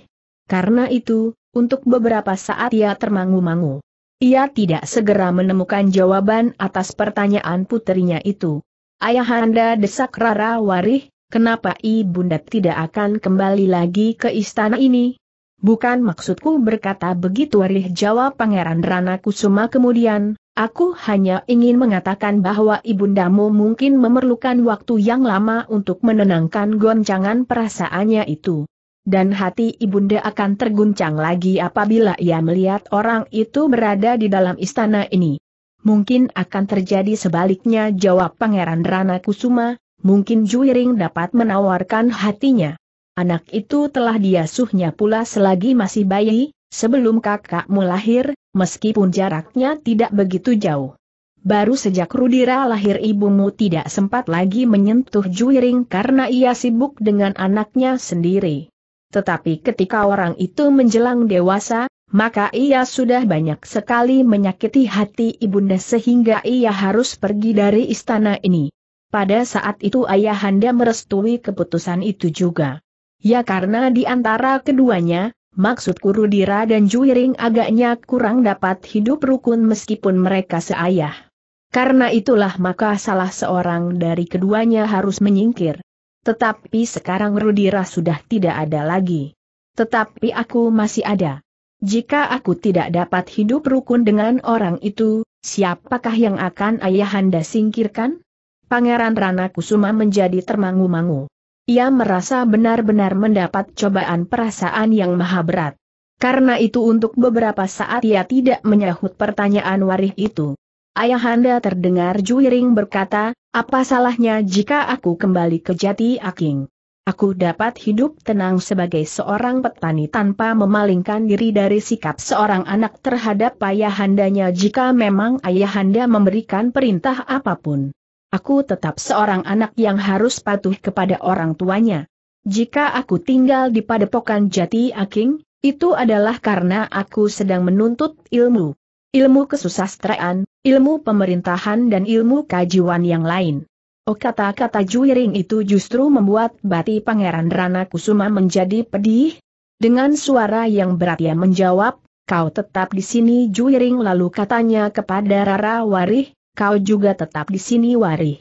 Karena itu, untuk beberapa saat ia termangu-mangu. Ia tidak segera menemukan jawaban atas pertanyaan putrinya itu. Ayahanda desak Rara Warih, kenapa Ibunda tidak akan kembali lagi ke istana ini? Bukan maksudku berkata begitu Warih jawab Pangeran Rana Kusuma kemudian, aku hanya ingin mengatakan bahwa Ibundamu mungkin memerlukan waktu yang lama untuk menenangkan goncangan perasaannya itu dan hati ibunda akan terguncang lagi apabila ia melihat orang itu berada di dalam istana ini. Mungkin akan terjadi sebaliknya jawab Pangeran Rana Kusuma, mungkin Juiring dapat menawarkan hatinya. Anak itu telah diasuhnya pula selagi masih bayi, sebelum kakakmu lahir, meskipun jaraknya tidak begitu jauh. Baru sejak Rudira lahir ibumu tidak sempat lagi menyentuh Juiring karena ia sibuk dengan anaknya sendiri. Tetapi ketika orang itu menjelang dewasa, maka ia sudah banyak sekali menyakiti hati ibunda sehingga ia harus pergi dari istana ini. Pada saat itu ayahanda merestui keputusan itu juga. Ya karena di antara keduanya, maksudku Rudira dan Juiring agaknya kurang dapat hidup rukun meskipun mereka seayah. Karena itulah maka salah seorang dari keduanya harus menyingkir. Tetapi sekarang Rudira sudah tidak ada lagi. Tetapi aku masih ada. Jika aku tidak dapat hidup rukun dengan orang itu, siapakah yang akan ayahanda singkirkan? Pangeran Rana Kusuma menjadi termangu-mangu. Ia merasa benar-benar mendapat cobaan perasaan yang maha berat. Karena itu untuk beberapa saat ia tidak menyahut pertanyaan warih itu. Ayahanda terdengar Juiring berkata, apa salahnya jika aku kembali ke jati aking? Aku dapat hidup tenang sebagai seorang petani tanpa memalingkan diri dari sikap seorang anak terhadap ayahandanya jika memang ayahanda memberikan perintah apapun. Aku tetap seorang anak yang harus patuh kepada orang tuanya. Jika aku tinggal di padepokan jati aking, itu adalah karena aku sedang menuntut ilmu ilmu kesusastraan, ilmu pemerintahan dan ilmu kajian yang lain. Oh kata-kata juiring itu justru membuat bati Pangeran Rana Kusuma menjadi pedih. Dengan suara yang berat ia menjawab, kau tetap di sini juiring lalu katanya kepada Rara Warih, kau juga tetap di sini Warih.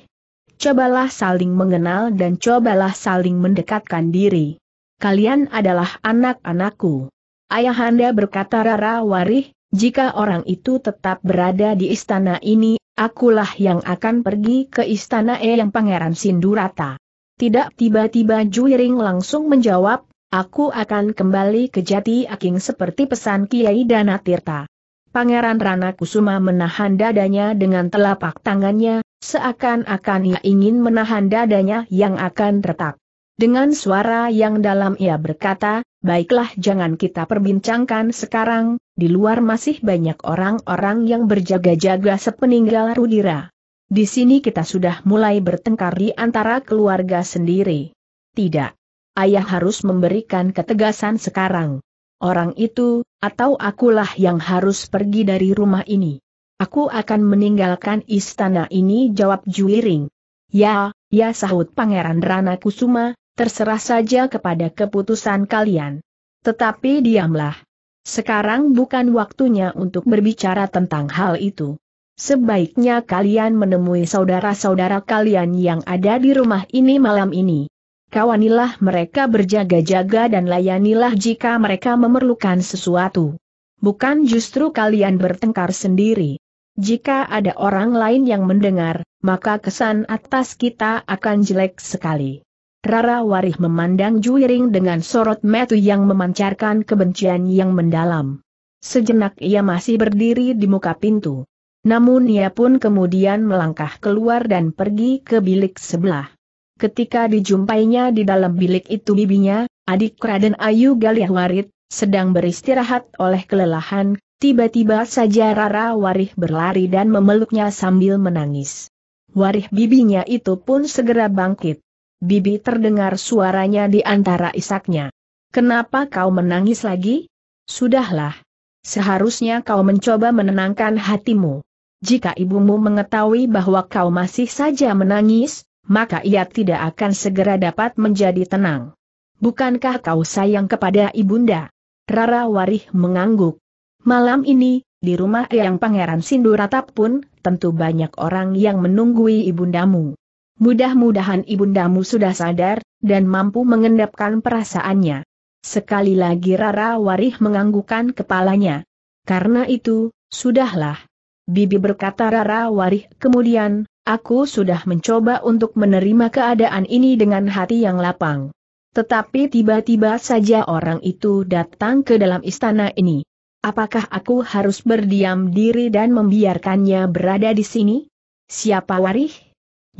Cobalah saling mengenal dan cobalah saling mendekatkan diri. Kalian adalah anak-anakku. Ayahanda berkata Rara Warih, jika orang itu tetap berada di istana ini, akulah yang akan pergi ke istana E yang Pangeran Sindurata. Tidak tiba-tiba Juiring langsung menjawab, aku akan kembali ke Jati Aking seperti pesan Kiai Dana Tirta. Pangeran Rana Kusuma menahan dadanya dengan telapak tangannya, seakan-akan ia ingin menahan dadanya yang akan retak. Dengan suara yang dalam ia berkata, baiklah jangan kita perbincangkan sekarang, di luar masih banyak orang-orang yang berjaga-jaga sepeninggal Rudira. Di sini kita sudah mulai bertengkar di antara keluarga sendiri. Tidak. Ayah harus memberikan ketegasan sekarang. Orang itu, atau akulah yang harus pergi dari rumah ini. Aku akan meninggalkan istana ini jawab Juiring. Ya, ya sahut Pangeran Rana Kusuma, terserah saja kepada keputusan kalian. Tetapi diamlah. Sekarang bukan waktunya untuk berbicara tentang hal itu. Sebaiknya kalian menemui saudara-saudara kalian yang ada di rumah ini malam ini. Kawanilah mereka berjaga-jaga dan layanilah jika mereka memerlukan sesuatu. Bukan justru kalian bertengkar sendiri. Jika ada orang lain yang mendengar, maka kesan atas kita akan jelek sekali. Rara Warih memandang Juiring dengan sorot metu yang memancarkan kebencian yang mendalam. Sejenak ia masih berdiri di muka pintu. Namun ia pun kemudian melangkah keluar dan pergi ke bilik sebelah. Ketika dijumpainya di dalam bilik itu bibinya, adik Raden Ayu Galih Warit, sedang beristirahat oleh kelelahan, tiba-tiba saja Rara Warih berlari dan memeluknya sambil menangis. Warih bibinya itu pun segera bangkit. Bibi terdengar suaranya di antara isaknya. Kenapa kau menangis lagi? Sudahlah. Seharusnya kau mencoba menenangkan hatimu. Jika ibumu mengetahui bahwa kau masih saja menangis, maka ia tidak akan segera dapat menjadi tenang. Bukankah kau sayang kepada ibunda? Rara Warih mengangguk. Malam ini, di rumah yang Pangeran Sinduratap pun, tentu banyak orang yang menunggui ibundamu. Mudah-mudahan ibundamu sudah sadar, dan mampu mengendapkan perasaannya. Sekali lagi Rara Warih menganggukan kepalanya. Karena itu, sudahlah. Bibi berkata Rara Warih kemudian, aku sudah mencoba untuk menerima keadaan ini dengan hati yang lapang. Tetapi tiba-tiba saja orang itu datang ke dalam istana ini. Apakah aku harus berdiam diri dan membiarkannya berada di sini? Siapa Warih?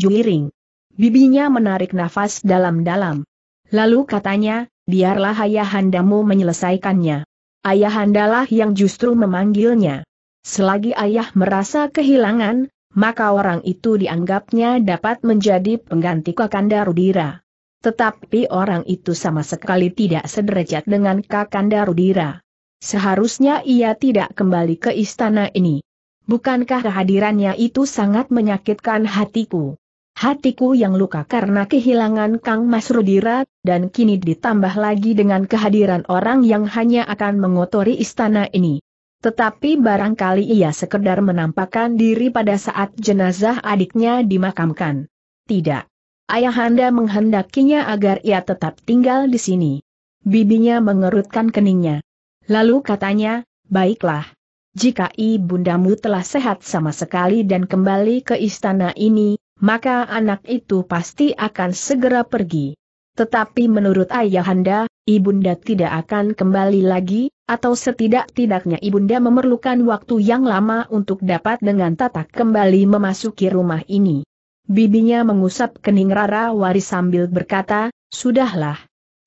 Juiring. Bibinya menarik nafas dalam-dalam. Lalu katanya, biarlah ayahandamu menyelesaikannya. Ayahandalah yang justru memanggilnya. Selagi ayah merasa kehilangan, maka orang itu dianggapnya dapat menjadi pengganti Kakanda Rudira. Tetapi orang itu sama sekali tidak sederajat dengan Kakanda Rudira. Seharusnya ia tidak kembali ke istana ini. Bukankah kehadirannya itu sangat menyakitkan hatiku? Hatiku yang luka karena kehilangan Kang Mas Rudira, dan kini ditambah lagi dengan kehadiran orang yang hanya akan mengotori istana ini. Tetapi barangkali ia sekedar menampakkan diri pada saat jenazah adiknya dimakamkan. Tidak. Ayahanda menghendakinya agar ia tetap tinggal di sini. Bibinya mengerutkan keningnya. Lalu katanya, baiklah. Jika ibundamu telah sehat sama sekali dan kembali ke istana ini, maka anak itu pasti akan segera pergi. Tetapi menurut Ayahanda, Ibunda tidak akan kembali lagi, atau setidak-tidaknya Ibunda memerlukan waktu yang lama untuk dapat dengan tatak kembali memasuki rumah ini. Bibinya mengusap kening Rara Wari sambil berkata, Sudahlah.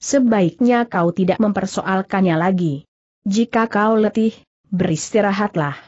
Sebaiknya kau tidak mempersoalkannya lagi. Jika kau letih, beristirahatlah.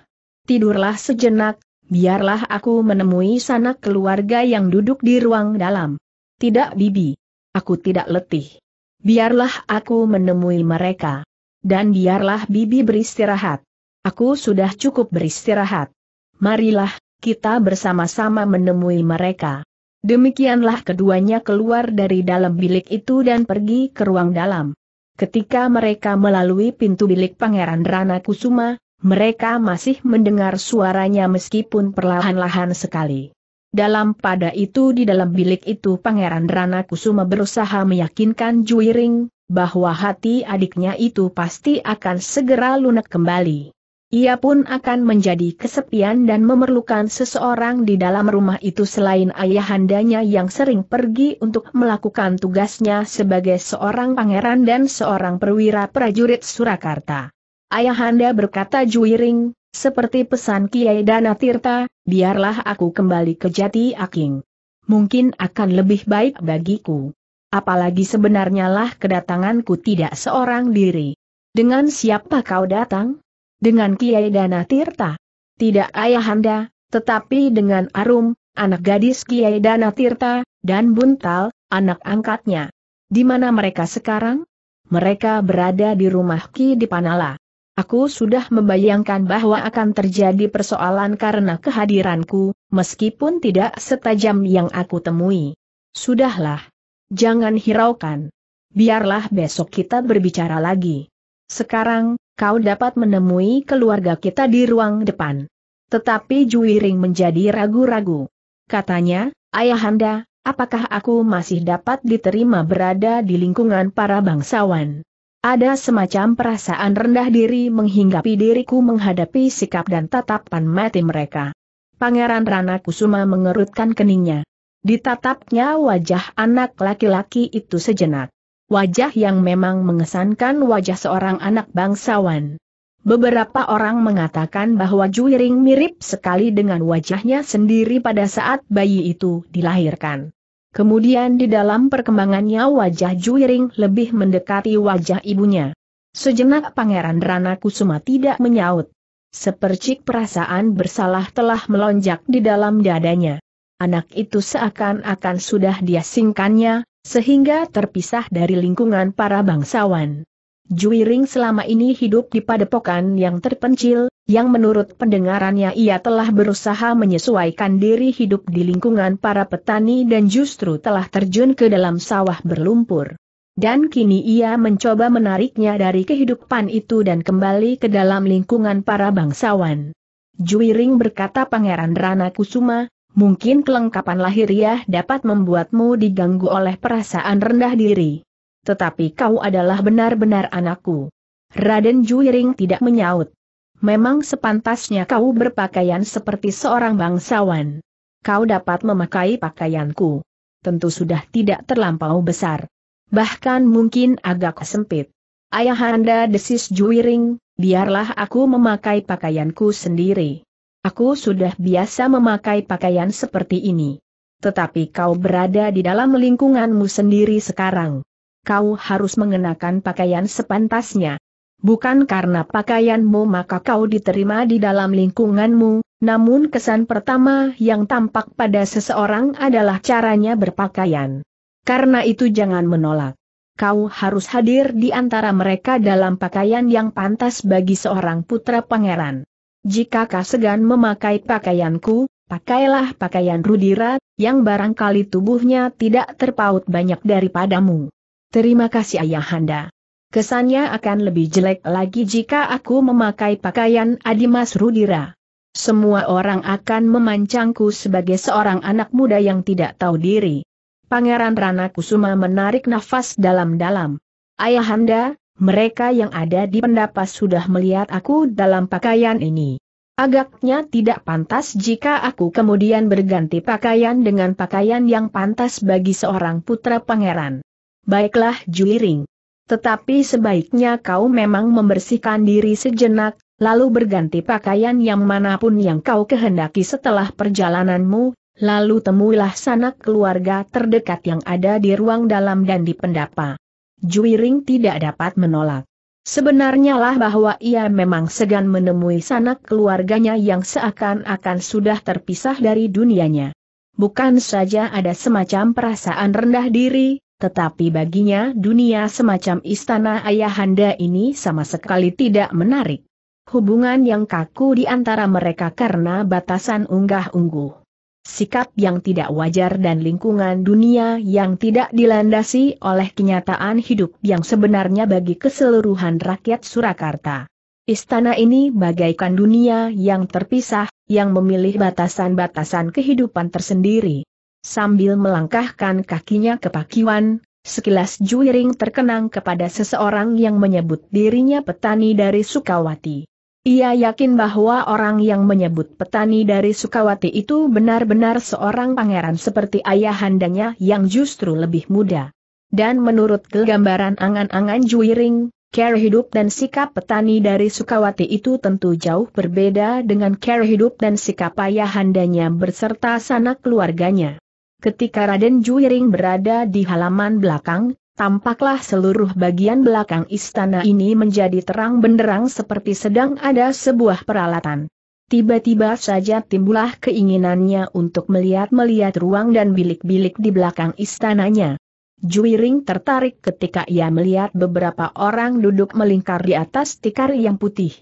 Tidurlah sejenak, Biarlah aku menemui sanak keluarga yang duduk di ruang dalam. Tidak bibi. Aku tidak letih. Biarlah aku menemui mereka. Dan biarlah bibi beristirahat. Aku sudah cukup beristirahat. Marilah, kita bersama-sama menemui mereka. Demikianlah keduanya keluar dari dalam bilik itu dan pergi ke ruang dalam. Ketika mereka melalui pintu bilik Pangeran Rana Kusuma, mereka masih mendengar suaranya meskipun perlahan-lahan sekali. Dalam pada itu di dalam bilik itu Pangeran Rana Kusuma berusaha meyakinkan Juiring, bahwa hati adiknya itu pasti akan segera lunak kembali. Ia pun akan menjadi kesepian dan memerlukan seseorang di dalam rumah itu selain ayahandanya yang sering pergi untuk melakukan tugasnya sebagai seorang pangeran dan seorang perwira prajurit Surakarta. Ayahanda berkata juiring, seperti pesan Kiai Dana Tirta, biarlah aku kembali ke Jati Aking. Mungkin akan lebih baik bagiku. Apalagi sebenarnya lah kedatanganku tidak seorang diri. Dengan siapa kau datang? Dengan Kiai Dana Tirta? Tidak Ayahanda, tetapi dengan Arum, anak gadis Kiai Dana Tirta, dan Buntal, anak angkatnya. Di mana mereka sekarang? Mereka berada di rumah Ki Dipanala. Aku sudah membayangkan bahwa akan terjadi persoalan karena kehadiranku, meskipun tidak setajam yang aku temui. Sudahlah. Jangan hiraukan. Biarlah besok kita berbicara lagi. Sekarang, kau dapat menemui keluarga kita di ruang depan. Tetapi Juiring menjadi ragu-ragu. Katanya, Ayahanda, apakah aku masih dapat diterima berada di lingkungan para bangsawan? Ada semacam perasaan rendah diri menghinggapi diriku menghadapi sikap dan tatapan mati mereka. Pangeran Rana Kusuma mengerutkan keningnya. Ditatapnya wajah anak laki-laki itu sejenak. Wajah yang memang mengesankan wajah seorang anak bangsawan. Beberapa orang mengatakan bahwa Juiring mirip sekali dengan wajahnya sendiri pada saat bayi itu dilahirkan. Kemudian di dalam perkembangannya wajah Juiring lebih mendekati wajah ibunya. Sejenak Pangeran Rana Kusuma tidak menyaut. Sepercik perasaan bersalah telah melonjak di dalam dadanya. Anak itu seakan-akan sudah diasingkannya, sehingga terpisah dari lingkungan para bangsawan. Juiring selama ini hidup di padepokan yang terpencil, yang menurut pendengarannya ia telah berusaha menyesuaikan diri hidup di lingkungan para petani dan justru telah terjun ke dalam sawah berlumpur. Dan kini ia mencoba menariknya dari kehidupan itu dan kembali ke dalam lingkungan para bangsawan. Juiring berkata Pangeran Rana Kusuma, mungkin kelengkapan lahiriah dapat membuatmu diganggu oleh perasaan rendah diri tetapi kau adalah benar-benar anakku. Raden Juiring tidak menyaut. Memang sepantasnya kau berpakaian seperti seorang bangsawan. Kau dapat memakai pakaianku. Tentu sudah tidak terlampau besar. Bahkan mungkin agak sempit. Ayahanda desis Juiring, biarlah aku memakai pakaianku sendiri. Aku sudah biasa memakai pakaian seperti ini. Tetapi kau berada di dalam lingkunganmu sendiri sekarang kau harus mengenakan pakaian sepantasnya. Bukan karena pakaianmu maka kau diterima di dalam lingkunganmu, namun kesan pertama yang tampak pada seseorang adalah caranya berpakaian. Karena itu jangan menolak. Kau harus hadir di antara mereka dalam pakaian yang pantas bagi seorang putra pangeran. Jika kau segan memakai pakaianku, pakailah pakaian Rudira, yang barangkali tubuhnya tidak terpaut banyak daripadamu. Terima kasih Ayahanda. Kesannya akan lebih jelek lagi jika aku memakai pakaian Adimas Rudira. Semua orang akan memancangku sebagai seorang anak muda yang tidak tahu diri. Pangeran Rana Kusuma menarik nafas dalam-dalam. Ayahanda, mereka yang ada di pendapat sudah melihat aku dalam pakaian ini. Agaknya tidak pantas jika aku kemudian berganti pakaian dengan pakaian yang pantas bagi seorang putra pangeran. Baiklah Juiring. Tetapi sebaiknya kau memang membersihkan diri sejenak, lalu berganti pakaian yang manapun yang kau kehendaki setelah perjalananmu, lalu temuilah sanak keluarga terdekat yang ada di ruang dalam dan di pendapa. Juiring tidak dapat menolak. Sebenarnya lah bahwa ia memang segan menemui sanak keluarganya yang seakan-akan sudah terpisah dari dunianya. Bukan saja ada semacam perasaan rendah diri, tetapi baginya dunia semacam istana ayahanda ini sama sekali tidak menarik. Hubungan yang kaku di antara mereka karena batasan unggah-ungguh. Sikap yang tidak wajar dan lingkungan dunia yang tidak dilandasi oleh kenyataan hidup yang sebenarnya bagi keseluruhan rakyat Surakarta. Istana ini bagaikan dunia yang terpisah, yang memilih batasan-batasan kehidupan tersendiri sambil melangkahkan kakinya ke pakiwan, sekilas Juiring terkenang kepada seseorang yang menyebut dirinya petani dari Sukawati. Ia yakin bahwa orang yang menyebut petani dari Sukawati itu benar-benar seorang pangeran seperti ayahandanya yang justru lebih muda. Dan menurut gambaran angan-angan Juiring, care hidup dan sikap petani dari Sukawati itu tentu jauh berbeda dengan care hidup dan sikap ayahandanya berserta sanak keluarganya. Ketika Raden Juiring berada di halaman belakang, tampaklah seluruh bagian belakang istana ini menjadi terang benderang seperti sedang ada sebuah peralatan. Tiba-tiba saja timbullah keinginannya untuk melihat-melihat ruang dan bilik-bilik di belakang istananya. Juiring tertarik ketika ia melihat beberapa orang duduk melingkar di atas tikar yang putih.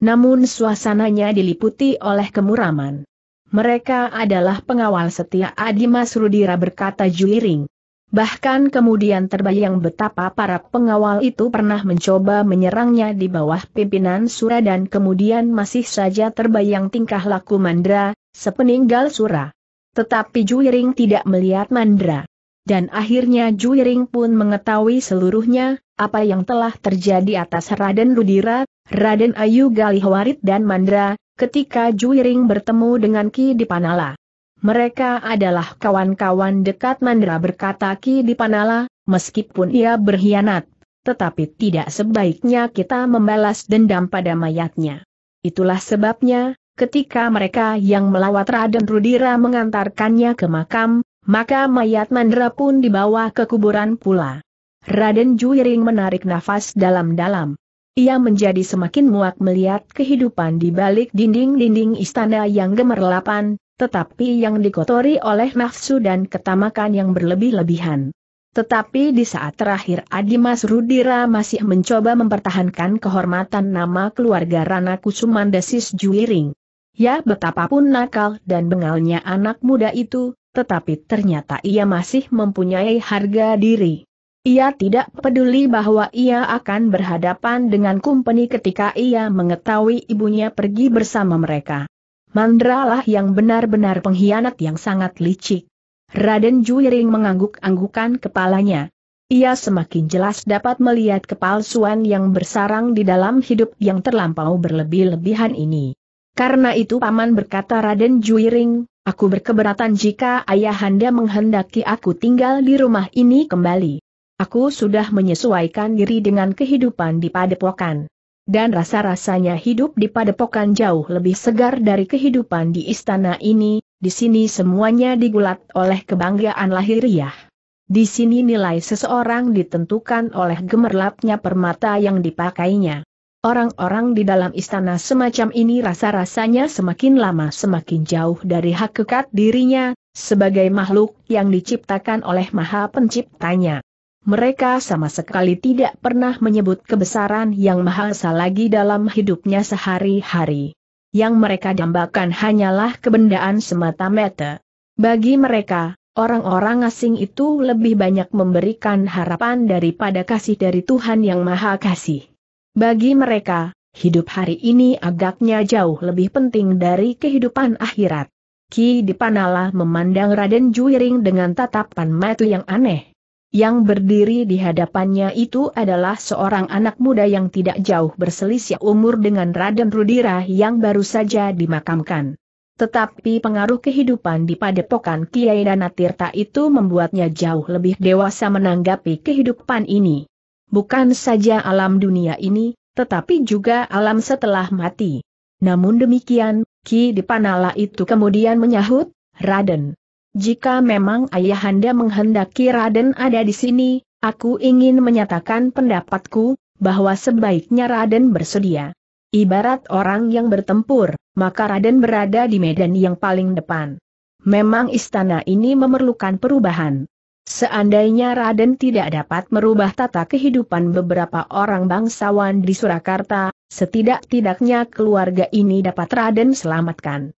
Namun suasananya diliputi oleh kemuraman. Mereka adalah pengawal setia Adimas Rudira berkata Juliring. Bahkan kemudian terbayang betapa para pengawal itu pernah mencoba menyerangnya di bawah pimpinan Sura dan kemudian masih saja terbayang tingkah laku Mandra, sepeninggal Sura. Tetapi Juiring tidak melihat Mandra. Dan akhirnya Juiring pun mengetahui seluruhnya, apa yang telah terjadi atas Raden Rudira, Raden Ayu Galihwarit dan Mandra, ketika Juiring bertemu dengan Ki Dipanala. Mereka adalah kawan-kawan dekat Mandra berkata Ki Dipanala, meskipun ia berkhianat, tetapi tidak sebaiknya kita membalas dendam pada mayatnya. Itulah sebabnya, ketika mereka yang melawat Raden Rudira mengantarkannya ke makam, maka mayat Mandra pun dibawa ke kuburan pula. Raden Juiring menarik nafas dalam-dalam. Ia menjadi semakin muak melihat kehidupan di balik dinding-dinding istana yang gemerlapan, tetapi yang dikotori oleh nafsu dan ketamakan yang berlebih-lebihan. Tetapi di saat terakhir Adi Mas Rudira masih mencoba mempertahankan kehormatan nama keluarga Rana Kusumandesis Juiring. Ya betapapun nakal dan bengalnya anak muda itu, tetapi ternyata ia masih mempunyai harga diri. Ia tidak peduli bahwa ia akan berhadapan dengan kumpeni ketika ia mengetahui ibunya pergi bersama mereka. Mandralah yang benar-benar pengkhianat yang sangat licik. Raden Juiring mengangguk-anggukan kepalanya. Ia semakin jelas dapat melihat kepalsuan yang bersarang di dalam hidup yang terlampau berlebih-lebihan ini. Karena itu paman berkata Raden Juiring, aku berkeberatan jika ayahanda menghendaki aku tinggal di rumah ini kembali. Aku sudah menyesuaikan diri dengan kehidupan di padepokan. Dan rasa-rasanya hidup di padepokan jauh lebih segar dari kehidupan di istana ini, di sini semuanya digulat oleh kebanggaan lahiriah. Di sini nilai seseorang ditentukan oleh gemerlapnya permata yang dipakainya. Orang-orang di dalam istana semacam ini rasa-rasanya semakin lama semakin jauh dari hakikat dirinya, sebagai makhluk yang diciptakan oleh maha penciptanya. Mereka sama sekali tidak pernah menyebut kebesaran yang maha esa lagi dalam hidupnya sehari-hari. Yang mereka dambakan hanyalah kebendaan semata-mata. Bagi mereka, orang-orang asing itu lebih banyak memberikan harapan daripada kasih dari Tuhan yang maha kasih. Bagi mereka, hidup hari ini agaknya jauh lebih penting dari kehidupan akhirat. Ki Dipanala memandang Raden Juiring dengan tatapan mata yang aneh. Yang berdiri di hadapannya itu adalah seorang anak muda yang tidak jauh berselisih umur dengan Raden Rudira yang baru saja dimakamkan. Tetapi pengaruh kehidupan di padepokan Kiai Danatirta itu membuatnya jauh lebih dewasa menanggapi kehidupan ini. Bukan saja alam dunia ini, tetapi juga alam setelah mati. Namun demikian, Ki Dipanala itu kemudian menyahut, Raden, jika memang ayahanda menghendaki Raden ada di sini, aku ingin menyatakan pendapatku, bahwa sebaiknya Raden bersedia. Ibarat orang yang bertempur, maka Raden berada di medan yang paling depan. Memang istana ini memerlukan perubahan. Seandainya Raden tidak dapat merubah tata kehidupan beberapa orang bangsawan di Surakarta, setidak-tidaknya keluarga ini dapat Raden selamatkan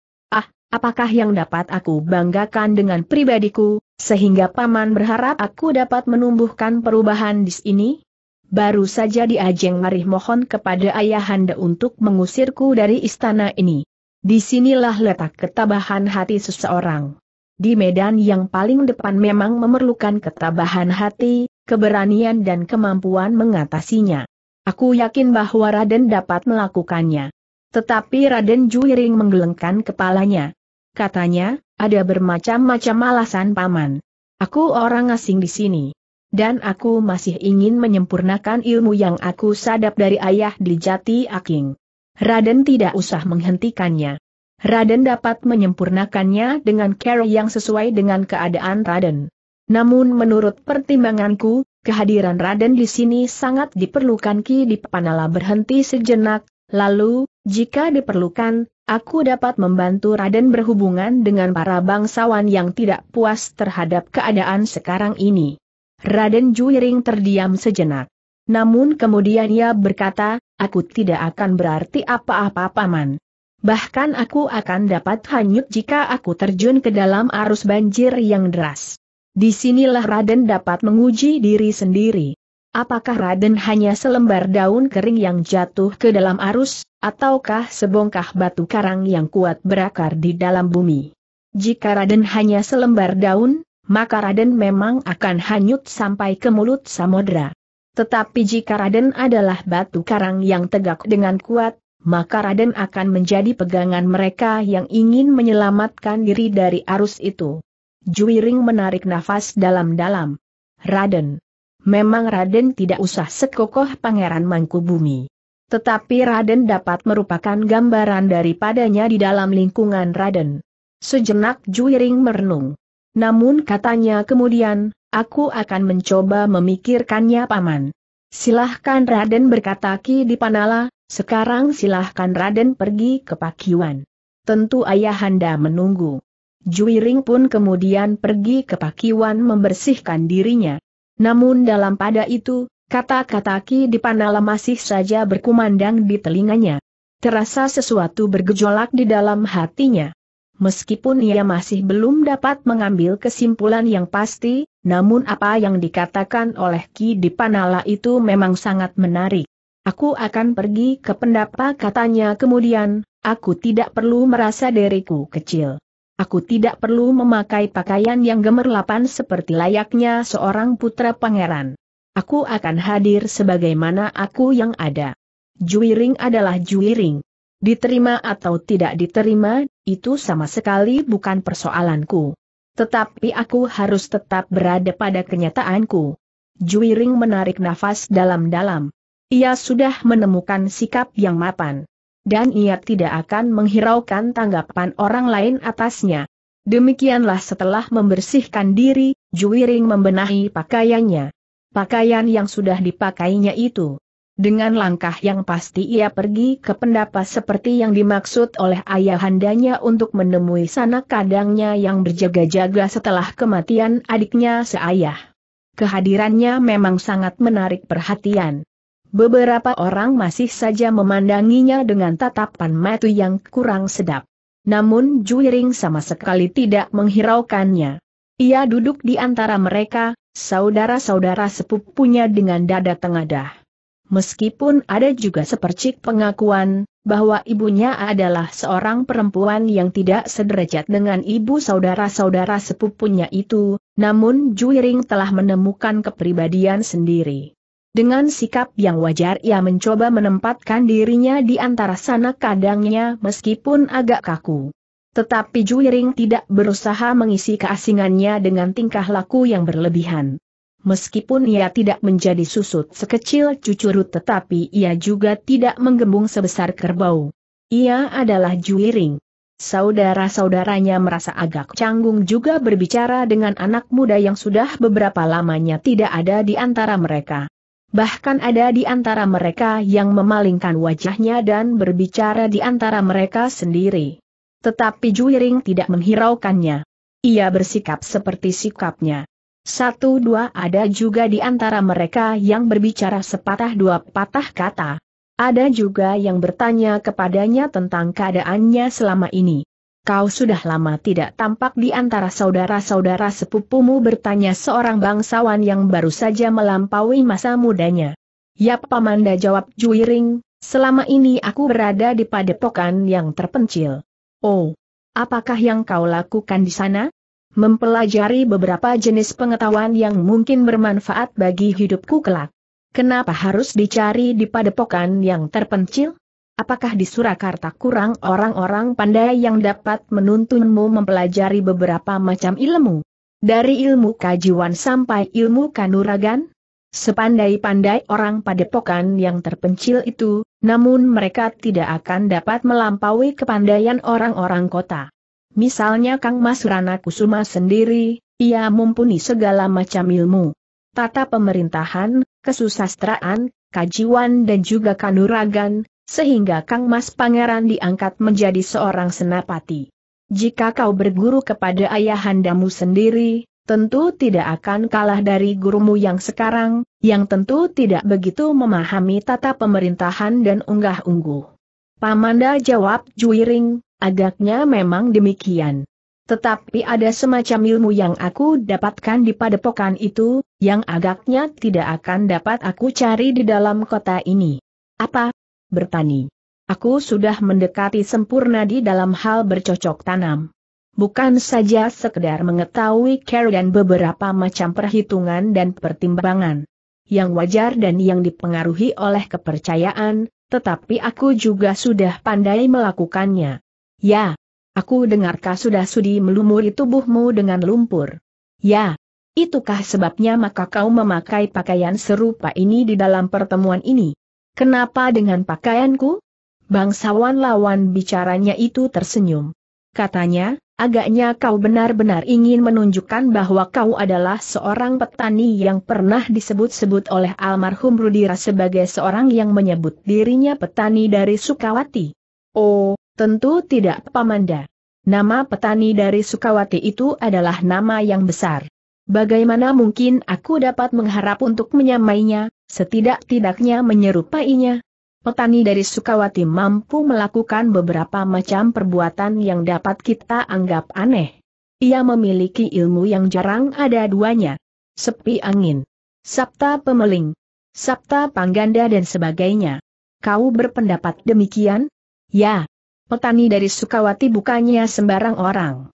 apakah yang dapat aku banggakan dengan pribadiku, sehingga Paman berharap aku dapat menumbuhkan perubahan di sini? Baru saja diajeng Marih mohon kepada Ayahanda untuk mengusirku dari istana ini. Disinilah letak ketabahan hati seseorang. Di medan yang paling depan memang memerlukan ketabahan hati, keberanian dan kemampuan mengatasinya. Aku yakin bahwa Raden dapat melakukannya. Tetapi Raden Juiring menggelengkan kepalanya katanya, ada bermacam-macam alasan paman. Aku orang asing di sini. Dan aku masih ingin menyempurnakan ilmu yang aku sadap dari ayah di Jati Aking. Raden tidak usah menghentikannya. Raden dapat menyempurnakannya dengan cara yang sesuai dengan keadaan Raden. Namun menurut pertimbanganku, kehadiran Raden di sini sangat diperlukan Ki di Panala berhenti sejenak, lalu, jika diperlukan, aku dapat membantu Raden berhubungan dengan para bangsawan yang tidak puas terhadap keadaan sekarang ini. Raden Juiring terdiam sejenak. Namun kemudian ia berkata, aku tidak akan berarti apa-apa paman. Bahkan aku akan dapat hanyut jika aku terjun ke dalam arus banjir yang deras. Disinilah Raden dapat menguji diri sendiri. Apakah Raden hanya selembar daun kering yang jatuh ke dalam arus, ataukah sebongkah batu karang yang kuat berakar di dalam bumi? Jika Raden hanya selembar daun, maka Raden memang akan hanyut sampai ke mulut samudera. Tetapi jika Raden adalah batu karang yang tegak dengan kuat, maka Raden akan menjadi pegangan mereka yang ingin menyelamatkan diri dari arus itu. Juiring menarik nafas dalam-dalam. Raden, memang Raden tidak usah sekokoh Pangeran Mangkubumi. Tetapi Raden dapat merupakan gambaran daripadanya di dalam lingkungan Raden. Sejenak Juiring merenung. Namun katanya kemudian, aku akan mencoba memikirkannya paman. Silahkan Raden berkata Ki Panala. sekarang silahkan Raden pergi ke Pakiwan. Tentu ayahanda menunggu. Juiring pun kemudian pergi ke Pakiwan membersihkan dirinya. Namun dalam pada itu, kata-kata Ki Dipanala masih saja berkumandang di telinganya. Terasa sesuatu bergejolak di dalam hatinya. Meskipun ia masih belum dapat mengambil kesimpulan yang pasti, namun apa yang dikatakan oleh Ki Dipanala itu memang sangat menarik. Aku akan pergi ke pendapa katanya kemudian, aku tidak perlu merasa diriku kecil. Aku tidak perlu memakai pakaian yang gemerlapan seperti layaknya seorang putra pangeran. Aku akan hadir sebagaimana aku yang ada. Juiring adalah juiring. Diterima atau tidak diterima, itu sama sekali bukan persoalanku. Tetapi aku harus tetap berada pada kenyataanku. Juiring menarik nafas dalam-dalam. Ia sudah menemukan sikap yang mapan dan ia tidak akan menghiraukan tanggapan orang lain atasnya. Demikianlah setelah membersihkan diri, Juwiring membenahi pakaiannya. Pakaian yang sudah dipakainya itu. Dengan langkah yang pasti ia pergi ke pendapa seperti yang dimaksud oleh ayahandanya untuk menemui sanak kadangnya yang berjaga-jaga setelah kematian adiknya seayah. Kehadirannya memang sangat menarik perhatian. Beberapa orang masih saja memandanginya dengan tatapan mata yang kurang sedap. Namun Juiring sama sekali tidak menghiraukannya. Ia duduk di antara mereka, saudara-saudara sepupunya dengan dada tengadah. Meskipun ada juga sepercik pengakuan, bahwa ibunya adalah seorang perempuan yang tidak sederajat dengan ibu saudara-saudara sepupunya itu, namun Juiring telah menemukan kepribadian sendiri. Dengan sikap yang wajar ia mencoba menempatkan dirinya di antara sana kadangnya meskipun agak kaku. Tetapi Juiring tidak berusaha mengisi keasingannya dengan tingkah laku yang berlebihan. Meskipun ia tidak menjadi susut sekecil cucurut tetapi ia juga tidak menggembung sebesar kerbau. Ia adalah Juiring. Saudara-saudaranya merasa agak canggung juga berbicara dengan anak muda yang sudah beberapa lamanya tidak ada di antara mereka. Bahkan ada di antara mereka yang memalingkan wajahnya dan berbicara di antara mereka sendiri. Tetapi Juiring tidak menghiraukannya. Ia bersikap seperti sikapnya. Satu dua ada juga di antara mereka yang berbicara sepatah dua patah kata. Ada juga yang bertanya kepadanya tentang keadaannya selama ini. Kau sudah lama tidak tampak di antara saudara-saudara sepupumu bertanya seorang bangsawan yang baru saja melampaui masa mudanya. Yap Pamanda jawab Juiring, selama ini aku berada di padepokan yang terpencil. Oh, apakah yang kau lakukan di sana? Mempelajari beberapa jenis pengetahuan yang mungkin bermanfaat bagi hidupku kelak. Kenapa harus dicari di padepokan yang terpencil? Apakah di Surakarta kurang orang-orang pandai yang dapat menuntunmu mempelajari beberapa macam ilmu? Dari ilmu kajiwan sampai ilmu kanuragan? Sepandai-pandai orang padepokan yang terpencil itu, namun mereka tidak akan dapat melampaui kepandaian orang-orang kota. Misalnya Kang Mas Rana Kusuma sendiri, ia mumpuni segala macam ilmu. Tata pemerintahan, kesusastraan, kajiwan dan juga kanuragan, sehingga Kang Mas Pangeran diangkat menjadi seorang senapati. Jika kau berguru kepada ayahandamu sendiri, tentu tidak akan kalah dari gurumu yang sekarang, yang tentu tidak begitu memahami tata pemerintahan dan unggah-ungguh. Pamanda jawab Juiring, agaknya memang demikian. Tetapi ada semacam ilmu yang aku dapatkan di padepokan itu, yang agaknya tidak akan dapat aku cari di dalam kota ini. Apa, bertani. Aku sudah mendekati sempurna di dalam hal bercocok tanam. Bukan saja sekedar mengetahui care dan beberapa macam perhitungan dan pertimbangan yang wajar dan yang dipengaruhi oleh kepercayaan, tetapi aku juga sudah pandai melakukannya. Ya, aku dengarkah sudah sudi melumuri tubuhmu dengan lumpur? Ya, itukah sebabnya maka kau memakai pakaian serupa ini di dalam pertemuan ini? Kenapa dengan pakaianku? Bangsawan lawan bicaranya itu tersenyum. Katanya, agaknya kau benar-benar ingin menunjukkan bahwa kau adalah seorang petani yang pernah disebut-sebut oleh almarhum Rudira sebagai seorang yang menyebut dirinya petani dari Sukawati. Oh, tentu tidak Pamanda. Nama petani dari Sukawati itu adalah nama yang besar. Bagaimana mungkin aku dapat mengharap untuk menyamainya, setidak-tidaknya menyerupainya? Petani dari Sukawati mampu melakukan beberapa macam perbuatan yang dapat kita anggap aneh. Ia memiliki ilmu yang jarang ada duanya. Sepi angin. Sabta pemeling. Sabta pangganda dan sebagainya. Kau berpendapat demikian? Ya. Petani dari Sukawati bukannya sembarang orang.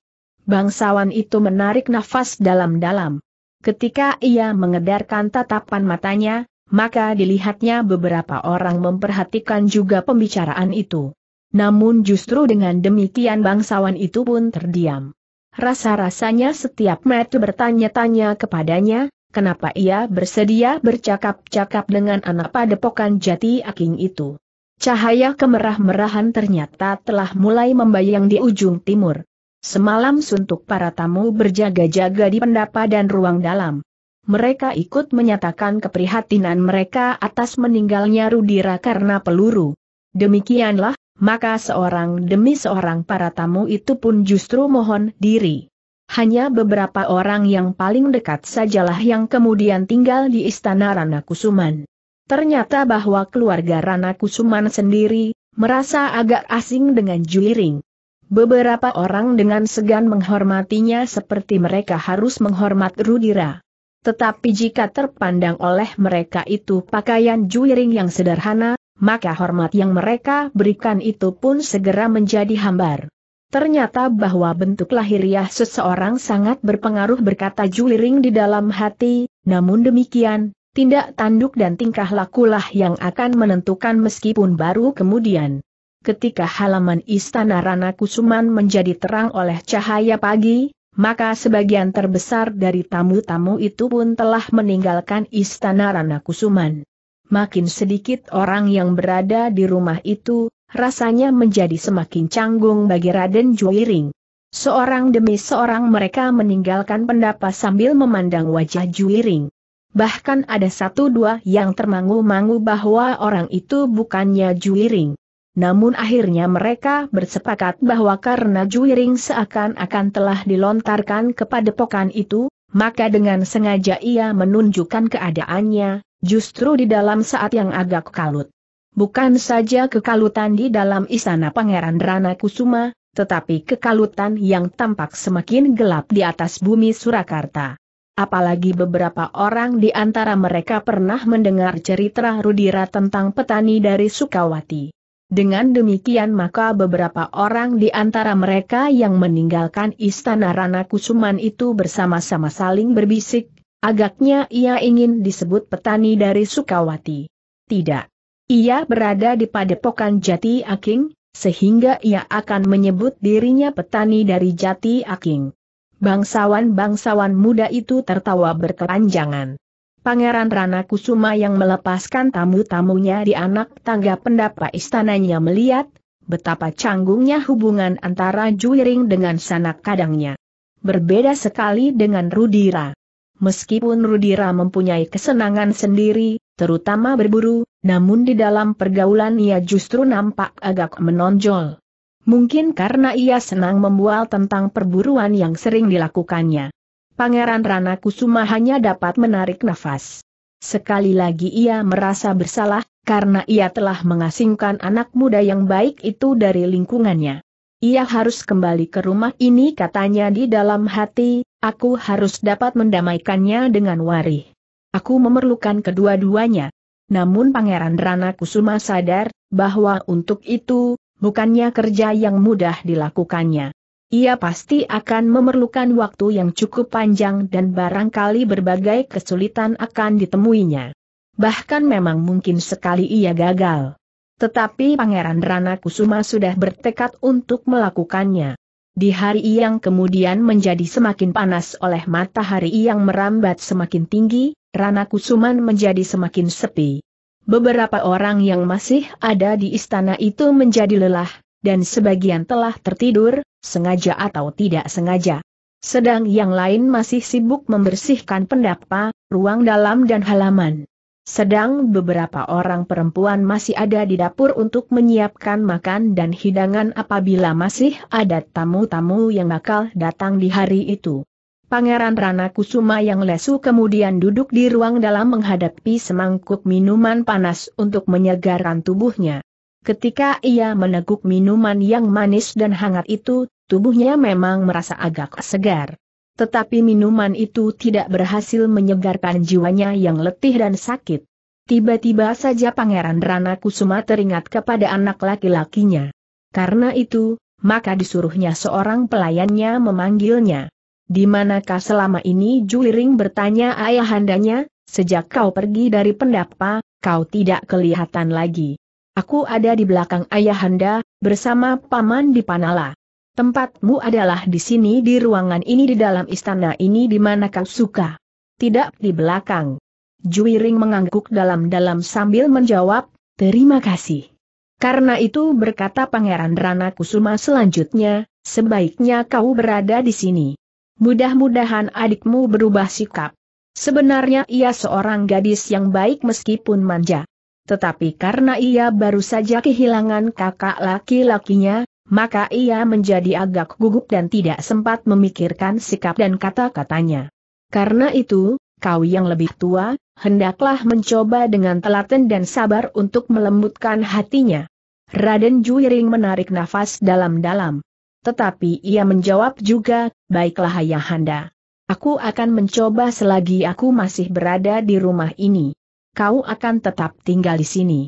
Bangsawan itu menarik nafas dalam-dalam. Ketika ia mengedarkan tatapan matanya, maka dilihatnya beberapa orang memperhatikan juga pembicaraan itu. Namun justru dengan demikian bangsawan itu pun terdiam. Rasa-rasanya setiap metu bertanya-tanya kepadanya, kenapa ia bersedia bercakap-cakap dengan anak padepokan jati aking itu. Cahaya kemerah-merahan ternyata telah mulai membayang di ujung timur. Semalam suntuk para tamu berjaga-jaga di pendapa dan ruang dalam. Mereka ikut menyatakan keprihatinan mereka atas meninggalnya Rudira karena peluru. Demikianlah, maka seorang demi seorang para tamu itu pun justru mohon diri. Hanya beberapa orang yang paling dekat sajalah yang kemudian tinggal di istana Rana Kusuman. Ternyata bahwa keluarga Rana Kusuman sendiri, merasa agak asing dengan Juliring. Beberapa orang dengan segan menghormatinya seperti mereka harus menghormat Rudira. Tetapi jika terpandang oleh mereka itu pakaian juiring yang sederhana, maka hormat yang mereka berikan itu pun segera menjadi hambar. Ternyata bahwa bentuk lahiriah seseorang sangat berpengaruh berkata juiring di dalam hati, namun demikian, tindak tanduk dan tingkah lakulah yang akan menentukan meskipun baru kemudian ketika halaman istana Rana Kusuman menjadi terang oleh cahaya pagi, maka sebagian terbesar dari tamu-tamu itu pun telah meninggalkan istana Rana Kusuman. Makin sedikit orang yang berada di rumah itu, rasanya menjadi semakin canggung bagi Raden Juiring. Seorang demi seorang mereka meninggalkan pendapat sambil memandang wajah Juiring. Bahkan ada satu dua yang termangu-mangu bahwa orang itu bukannya Juiring. Namun akhirnya mereka bersepakat bahwa karena Juiring seakan-akan telah dilontarkan kepada pokan itu, maka dengan sengaja ia menunjukkan keadaannya, justru di dalam saat yang agak kalut. Bukan saja kekalutan di dalam istana Pangeran Rana Kusuma, tetapi kekalutan yang tampak semakin gelap di atas bumi Surakarta. Apalagi beberapa orang di antara mereka pernah mendengar cerita Rudira tentang petani dari Sukawati. Dengan demikian maka beberapa orang di antara mereka yang meninggalkan istana Rana Kusuman itu bersama-sama saling berbisik, agaknya ia ingin disebut petani dari Sukawati. Tidak. Ia berada di padepokan Jati Aking, sehingga ia akan menyebut dirinya petani dari Jati Aking. Bangsawan-bangsawan muda itu tertawa berkepanjangan. Pangeran Rana Kusuma yang melepaskan tamu-tamunya di anak tangga pendapa istananya melihat, betapa canggungnya hubungan antara Juiring dengan sanak kadangnya. Berbeda sekali dengan Rudira. Meskipun Rudira mempunyai kesenangan sendiri, terutama berburu, namun di dalam pergaulan ia justru nampak agak menonjol. Mungkin karena ia senang membual tentang perburuan yang sering dilakukannya. Pangeran Rana Kusuma hanya dapat menarik nafas. Sekali lagi ia merasa bersalah, karena ia telah mengasingkan anak muda yang baik itu dari lingkungannya. Ia harus kembali ke rumah ini katanya di dalam hati, aku harus dapat mendamaikannya dengan Wari. Aku memerlukan kedua-duanya. Namun Pangeran Rana Kusuma sadar, bahwa untuk itu, bukannya kerja yang mudah dilakukannya. Ia pasti akan memerlukan waktu yang cukup panjang dan barangkali berbagai kesulitan akan ditemuinya. Bahkan memang mungkin sekali ia gagal. Tetapi Pangeran Rana Kusuma sudah bertekad untuk melakukannya. Di hari yang kemudian menjadi semakin panas oleh matahari yang merambat semakin tinggi, Rana Kusuman menjadi semakin sepi. Beberapa orang yang masih ada di istana itu menjadi lelah, dan sebagian telah tertidur, sengaja atau tidak sengaja. Sedang yang lain masih sibuk membersihkan pendapa, ruang dalam dan halaman. Sedang beberapa orang perempuan masih ada di dapur untuk menyiapkan makan dan hidangan apabila masih ada tamu-tamu yang bakal datang di hari itu. Pangeran Rana Kusuma yang lesu kemudian duduk di ruang dalam menghadapi semangkuk minuman panas untuk menyegarkan tubuhnya. Ketika ia meneguk minuman yang manis dan hangat itu, tubuhnya memang merasa agak segar. Tetapi minuman itu tidak berhasil menyegarkan jiwanya yang letih dan sakit. Tiba-tiba saja Pangeran Rana Kusuma teringat kepada anak laki-lakinya. Karena itu, maka disuruhnya seorang pelayannya memanggilnya. Di manakah selama ini Juliring bertanya ayahandanya, sejak kau pergi dari pendapa, kau tidak kelihatan lagi. Aku ada di belakang ayahanda, bersama paman di Panala. Tempatmu adalah di sini di ruangan ini di dalam istana ini di mana kau suka. Tidak di belakang. Juiring mengangguk dalam-dalam sambil menjawab, terima kasih. Karena itu berkata Pangeran Rana Kusuma selanjutnya, sebaiknya kau berada di sini. Mudah-mudahan adikmu berubah sikap. Sebenarnya ia seorang gadis yang baik meskipun manja. Tetapi karena ia baru saja kehilangan kakak laki-lakinya, maka ia menjadi agak gugup dan tidak sempat memikirkan sikap dan kata-katanya. Karena itu, kau yang lebih tua, hendaklah mencoba dengan telaten dan sabar untuk melembutkan hatinya. Raden Juiring menarik nafas dalam-dalam. Tetapi ia menjawab juga, baiklah ayahanda. Aku akan mencoba selagi aku masih berada di rumah ini. Kau akan tetap tinggal di sini.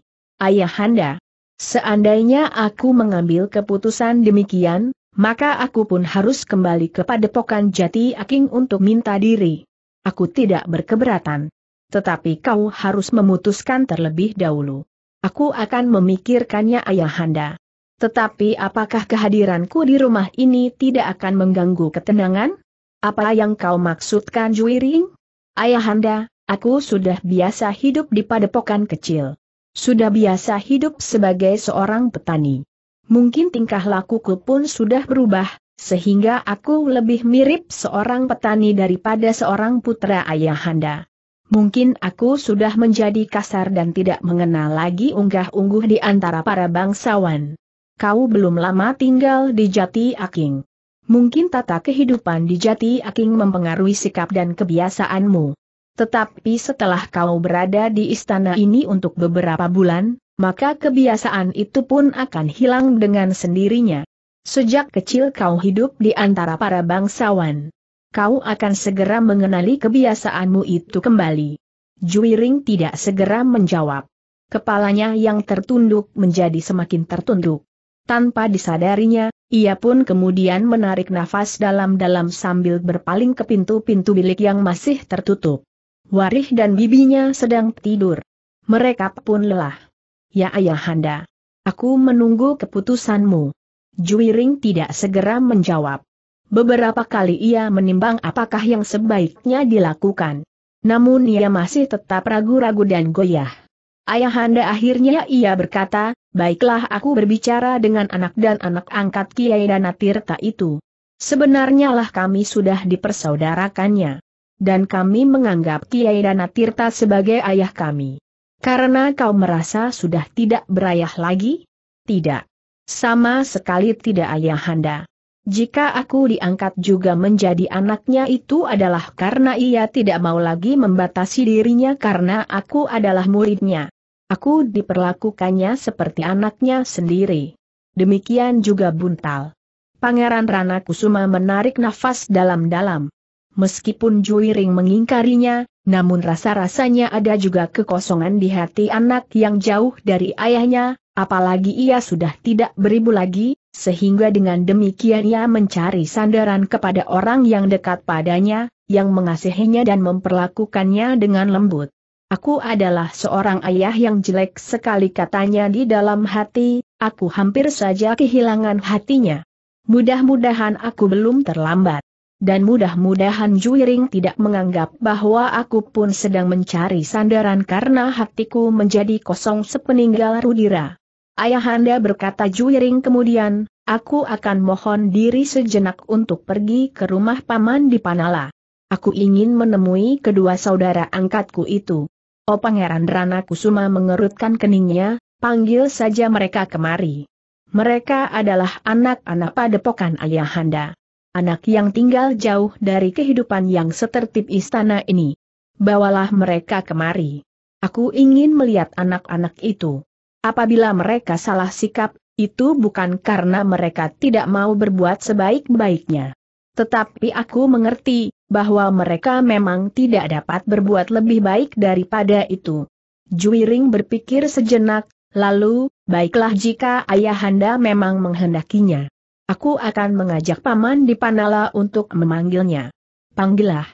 Ayahanda, Seandainya aku mengambil keputusan demikian, maka aku pun harus kembali kepada padepokan jati aking untuk minta diri. Aku tidak berkeberatan. Tetapi kau harus memutuskan terlebih dahulu. Aku akan memikirkannya ayahanda. Tetapi apakah kehadiranku di rumah ini tidak akan mengganggu ketenangan? Apa yang kau maksudkan Juiring? Ayahanda, aku sudah biasa hidup di padepokan kecil. Sudah biasa hidup sebagai seorang petani. Mungkin tingkah lakuku pun sudah berubah, sehingga aku lebih mirip seorang petani daripada seorang putra ayahanda. Mungkin aku sudah menjadi kasar dan tidak mengenal lagi unggah-ungguh di antara para bangsawan. Kau belum lama tinggal di Jati Aking. Mungkin tata kehidupan di Jati Aking mempengaruhi sikap dan kebiasaanmu. Tetapi setelah kau berada di istana ini untuk beberapa bulan, maka kebiasaan itu pun akan hilang dengan sendirinya. Sejak kecil kau hidup di antara para bangsawan. Kau akan segera mengenali kebiasaanmu itu kembali. Juiring tidak segera menjawab. Kepalanya yang tertunduk menjadi semakin tertunduk. Tanpa disadarinya, ia pun kemudian menarik nafas dalam-dalam sambil berpaling ke pintu-pintu bilik yang masih tertutup. Warih dan bibinya sedang tidur. Mereka pun lelah. Ya ayahanda. Aku menunggu keputusanmu. Juiring tidak segera menjawab. Beberapa kali ia menimbang apakah yang sebaiknya dilakukan. Namun ia masih tetap ragu-ragu dan goyah. Ayahanda akhirnya ia berkata, baiklah aku berbicara dengan anak dan anak angkat Kiai Danatirta itu. Sebenarnya lah kami sudah dipersaudarakannya dan kami menganggap Kiai Danatirta sebagai ayah kami. Karena kau merasa sudah tidak berayah lagi? Tidak. Sama sekali tidak ayahanda. Jika aku diangkat juga menjadi anaknya itu adalah karena ia tidak mau lagi membatasi dirinya karena aku adalah muridnya. Aku diperlakukannya seperti anaknya sendiri. Demikian juga Buntal. Pangeran Rana Kusuma menarik nafas dalam-dalam meskipun Juiring mengingkarinya, namun rasa-rasanya ada juga kekosongan di hati anak yang jauh dari ayahnya, apalagi ia sudah tidak beribu lagi, sehingga dengan demikian ia mencari sandaran kepada orang yang dekat padanya, yang mengasihinya dan memperlakukannya dengan lembut. Aku adalah seorang ayah yang jelek sekali katanya di dalam hati, aku hampir saja kehilangan hatinya. Mudah-mudahan aku belum terlambat. Dan mudah-mudahan Juiring tidak menganggap bahwa aku pun sedang mencari sandaran karena hatiku menjadi kosong sepeninggal Rudira. Ayahanda berkata Juiring kemudian, aku akan mohon diri sejenak untuk pergi ke rumah paman di Panala. Aku ingin menemui kedua saudara angkatku itu. O oh, Pangeran Rana Kusuma mengerutkan keningnya, panggil saja mereka kemari. Mereka adalah anak-anak padepokan ayahanda anak yang tinggal jauh dari kehidupan yang setertib istana ini. Bawalah mereka kemari. Aku ingin melihat anak-anak itu. Apabila mereka salah sikap, itu bukan karena mereka tidak mau berbuat sebaik-baiknya. Tetapi aku mengerti, bahwa mereka memang tidak dapat berbuat lebih baik daripada itu. Juiring berpikir sejenak, lalu, baiklah jika ayahanda memang menghendakinya. Aku akan mengajak Paman Dipanala untuk memanggilnya. Panggillah.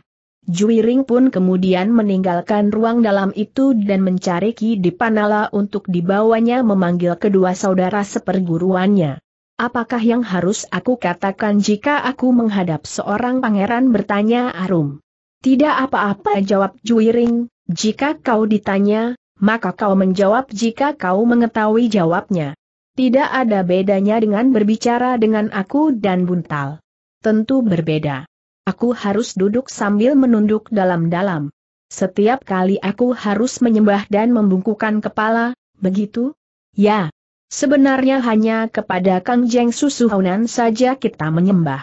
Juiring pun kemudian meninggalkan ruang dalam itu dan mencari Ki Dipanala untuk dibawanya memanggil kedua saudara seperguruannya. Apakah yang harus aku katakan jika aku menghadap seorang pangeran bertanya Arum? Tidak apa-apa jawab Juiring, jika kau ditanya, maka kau menjawab jika kau mengetahui jawabnya. Tidak ada bedanya dengan berbicara dengan aku dan buntal. Tentu berbeda. Aku harus duduk sambil menunduk dalam-dalam. Setiap kali aku harus menyembah dan membungkukan kepala, begitu? Ya. Sebenarnya hanya kepada Kang Jeng Susuhaunan saja kita menyembah.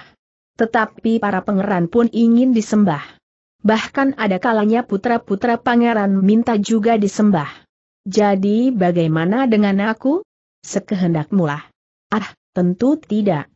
Tetapi para pangeran pun ingin disembah. Bahkan ada kalanya putra-putra pangeran minta juga disembah. Jadi bagaimana dengan aku? Sekehendakmu lah. Ah, tentu tidak.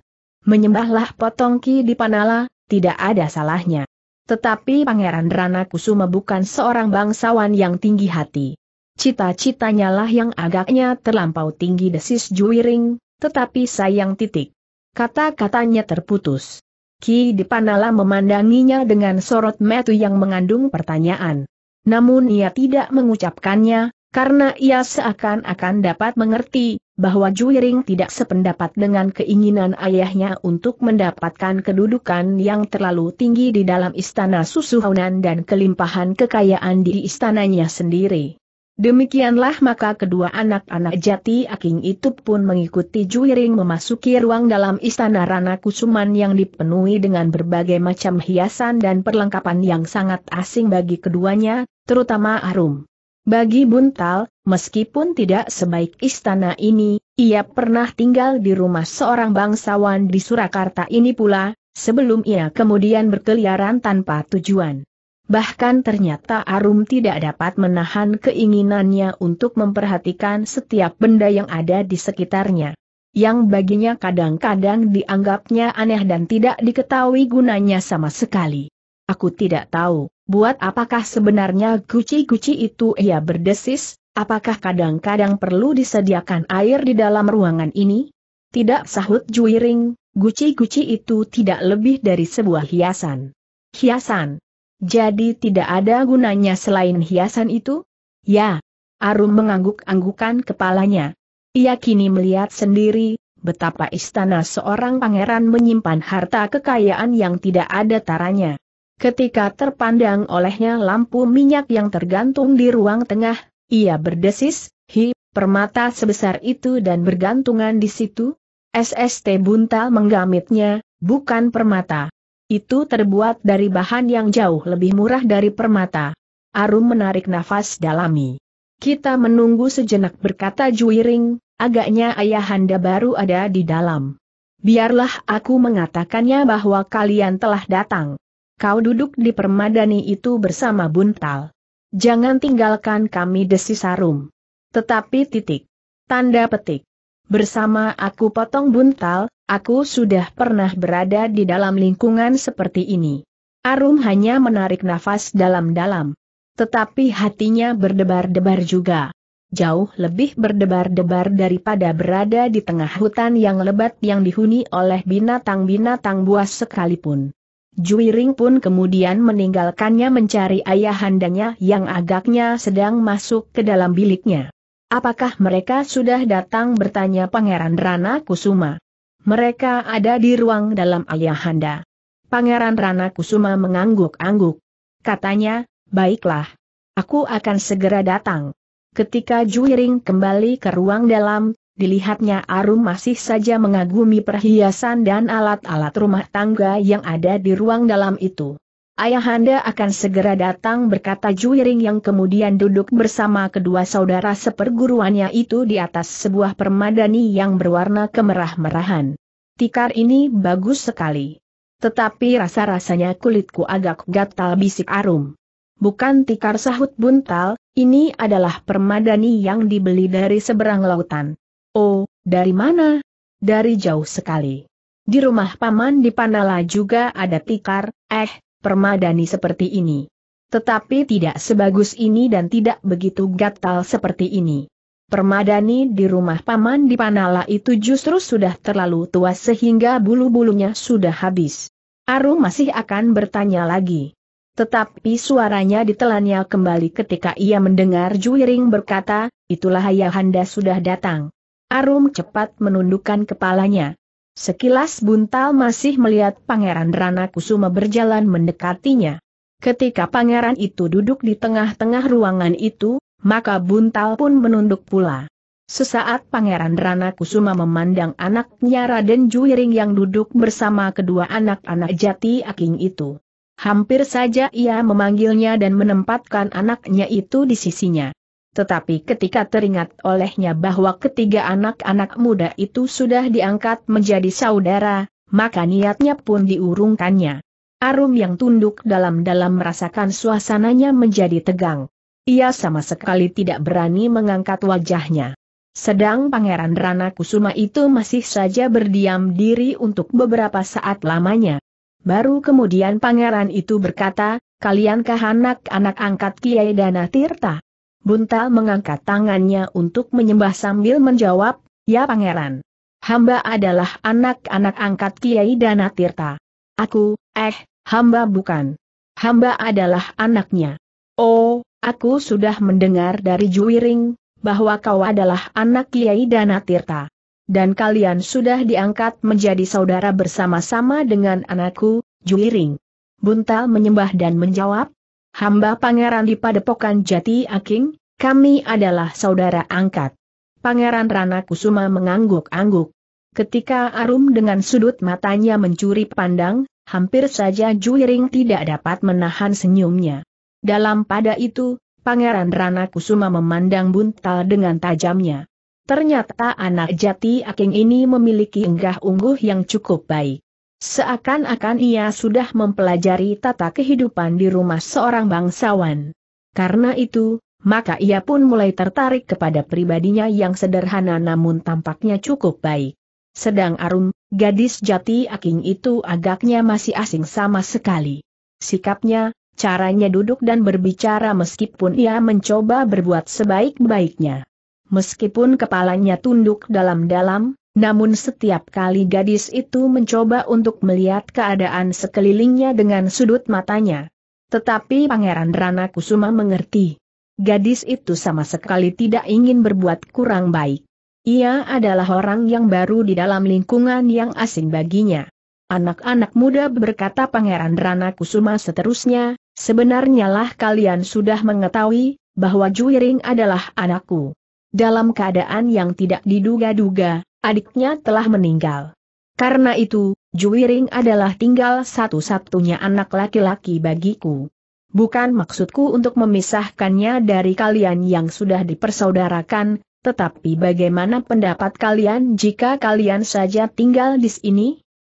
Menyembahlah potongki di Panala, tidak ada salahnya. Tetapi Pangeran Rana Kusuma bukan seorang bangsawan yang tinggi hati. Cita-citanya lah yang agaknya terlampau tinggi desis Juwiring, tetapi sayang titik. Kata-katanya terputus. Ki Dipanala memandanginya dengan sorot metu yang mengandung pertanyaan. Namun ia tidak mengucapkannya, karena ia seakan-akan dapat mengerti, bahwa Juiring tidak sependapat dengan keinginan ayahnya untuk mendapatkan kedudukan yang terlalu tinggi di dalam istana Susuhunan dan kelimpahan kekayaan di istananya sendiri. Demikianlah maka kedua anak-anak jati aking itu pun mengikuti Juiring memasuki ruang dalam istana Rana Kusuman yang dipenuhi dengan berbagai macam hiasan dan perlengkapan yang sangat asing bagi keduanya, terutama Arum. Bagi Buntal, Meskipun tidak sebaik istana ini, ia pernah tinggal di rumah seorang bangsawan di Surakarta ini pula, sebelum ia kemudian berkeliaran tanpa tujuan. Bahkan ternyata Arum tidak dapat menahan keinginannya untuk memperhatikan setiap benda yang ada di sekitarnya. Yang baginya kadang-kadang dianggapnya aneh dan tidak diketahui gunanya sama sekali. Aku tidak tahu, buat apakah sebenarnya guci-guci itu ia berdesis, Apakah kadang-kadang perlu disediakan air di dalam ruangan ini? Tidak sahut Juiring, guci-guci itu tidak lebih dari sebuah hiasan. Hiasan. Jadi tidak ada gunanya selain hiasan itu? Ya. Arum mengangguk-anggukan kepalanya. Ia kini melihat sendiri, betapa istana seorang pangeran menyimpan harta kekayaan yang tidak ada taranya. Ketika terpandang olehnya lampu minyak yang tergantung di ruang tengah, ia berdesis, hi, permata sebesar itu dan bergantungan di situ? SST Buntal menggamitnya, bukan permata. Itu terbuat dari bahan yang jauh lebih murah dari permata. Arum menarik nafas dalami. Kita menunggu sejenak berkata Juiring, agaknya ayahanda baru ada di dalam. Biarlah aku mengatakannya bahwa kalian telah datang. Kau duduk di permadani itu bersama Buntal. Jangan tinggalkan kami desi sarum. Tetapi titik. Tanda petik. Bersama aku potong buntal, aku sudah pernah berada di dalam lingkungan seperti ini. Arum hanya menarik nafas dalam-dalam. Tetapi hatinya berdebar-debar juga. Jauh lebih berdebar-debar daripada berada di tengah hutan yang lebat yang dihuni oleh binatang-binatang buas sekalipun. Juiring pun kemudian meninggalkannya mencari Ayah ayahandanya yang agaknya sedang masuk ke dalam biliknya. Apakah mereka sudah datang bertanya Pangeran Rana Kusuma? Mereka ada di ruang dalam ayahanda. Pangeran Rana Kusuma mengangguk-angguk. Katanya, baiklah. Aku akan segera datang. Ketika Juiring kembali ke ruang dalam, dilihatnya Arum masih saja mengagumi perhiasan dan alat-alat rumah tangga yang ada di ruang dalam itu. Ayahanda akan segera datang berkata Juiring yang kemudian duduk bersama kedua saudara seperguruannya itu di atas sebuah permadani yang berwarna kemerah-merahan. Tikar ini bagus sekali. Tetapi rasa-rasanya kulitku agak gatal bisik Arum. Bukan tikar sahut buntal, ini adalah permadani yang dibeli dari seberang lautan. Oh, dari mana? Dari jauh sekali. Di rumah paman di Panala juga ada tikar, eh, permadani seperti ini. Tetapi tidak sebagus ini dan tidak begitu gatal seperti ini. Permadani di rumah paman di Panala itu justru sudah terlalu tua sehingga bulu-bulunya sudah habis. Aru masih akan bertanya lagi. Tetapi suaranya ditelannya kembali ketika ia mendengar Juiring berkata, itulah ayahanda sudah datang. Arum cepat menundukkan kepalanya. Sekilas buntal masih melihat Pangeran Rana Kusuma berjalan mendekatinya. Ketika pangeran itu duduk di tengah-tengah ruangan itu, maka buntal pun menunduk pula. Sesaat pangeran Rana Kusuma memandang anaknya Raden Juiring yang duduk bersama kedua anak-anak jati aking itu. Hampir saja ia memanggilnya dan menempatkan anaknya itu di sisinya. Tetapi ketika teringat olehnya bahwa ketiga anak-anak muda itu sudah diangkat menjadi saudara, maka niatnya pun diurungkannya. Arum yang tunduk dalam-dalam merasakan suasananya menjadi tegang. Ia sama sekali tidak berani mengangkat wajahnya. Sedang Pangeran Rana Kusuma itu masih saja berdiam diri untuk beberapa saat lamanya. Baru kemudian pangeran itu berkata, kaliankah anak-anak angkat Kiai Dana Tirta? Bunta mengangkat tangannya untuk menyembah sambil menjawab, Ya Pangeran. Hamba adalah anak-anak angkat Kiai Dana Tirta. Aku, eh, hamba bukan. Hamba adalah anaknya. Oh, aku sudah mendengar dari Juwiring, bahwa kau adalah anak Kiai Dana Tirta. Dan kalian sudah diangkat menjadi saudara bersama-sama dengan anakku, Juwiring. Bunta menyembah dan menjawab, Hamba Pangeran di Padepokan Jati Aking, kami adalah saudara angkat. Pangeran Rana Kusuma mengangguk-angguk. Ketika Arum dengan sudut matanya mencuri pandang, hampir saja Juiring tidak dapat menahan senyumnya. Dalam pada itu, Pangeran Rana Kusuma memandang buntal dengan tajamnya. Ternyata anak jati Aking ini memiliki enggah ungguh yang cukup baik. Seakan-akan ia sudah mempelajari tata kehidupan di rumah seorang bangsawan. Karena itu, maka ia pun mulai tertarik kepada pribadinya yang sederhana namun tampaknya cukup baik. Sedang Arum, gadis jati aking itu agaknya masih asing sama sekali. Sikapnya, caranya duduk dan berbicara meskipun ia mencoba berbuat sebaik-baiknya. Meskipun kepalanya tunduk dalam-dalam, namun setiap kali gadis itu mencoba untuk melihat keadaan sekelilingnya dengan sudut matanya. Tetapi Pangeran Rana Kusuma mengerti. Gadis itu sama sekali tidak ingin berbuat kurang baik. Ia adalah orang yang baru di dalam lingkungan yang asing baginya. Anak-anak muda berkata Pangeran Rana Kusuma seterusnya, sebenarnya lah kalian sudah mengetahui, bahwa Juiring adalah anakku. Dalam keadaan yang tidak diduga-duga, adiknya telah meninggal. Karena itu, Juwiring adalah tinggal satu-satunya anak laki-laki bagiku. Bukan maksudku untuk memisahkannya dari kalian yang sudah dipersaudarakan, tetapi bagaimana pendapat kalian jika kalian saja tinggal di sini?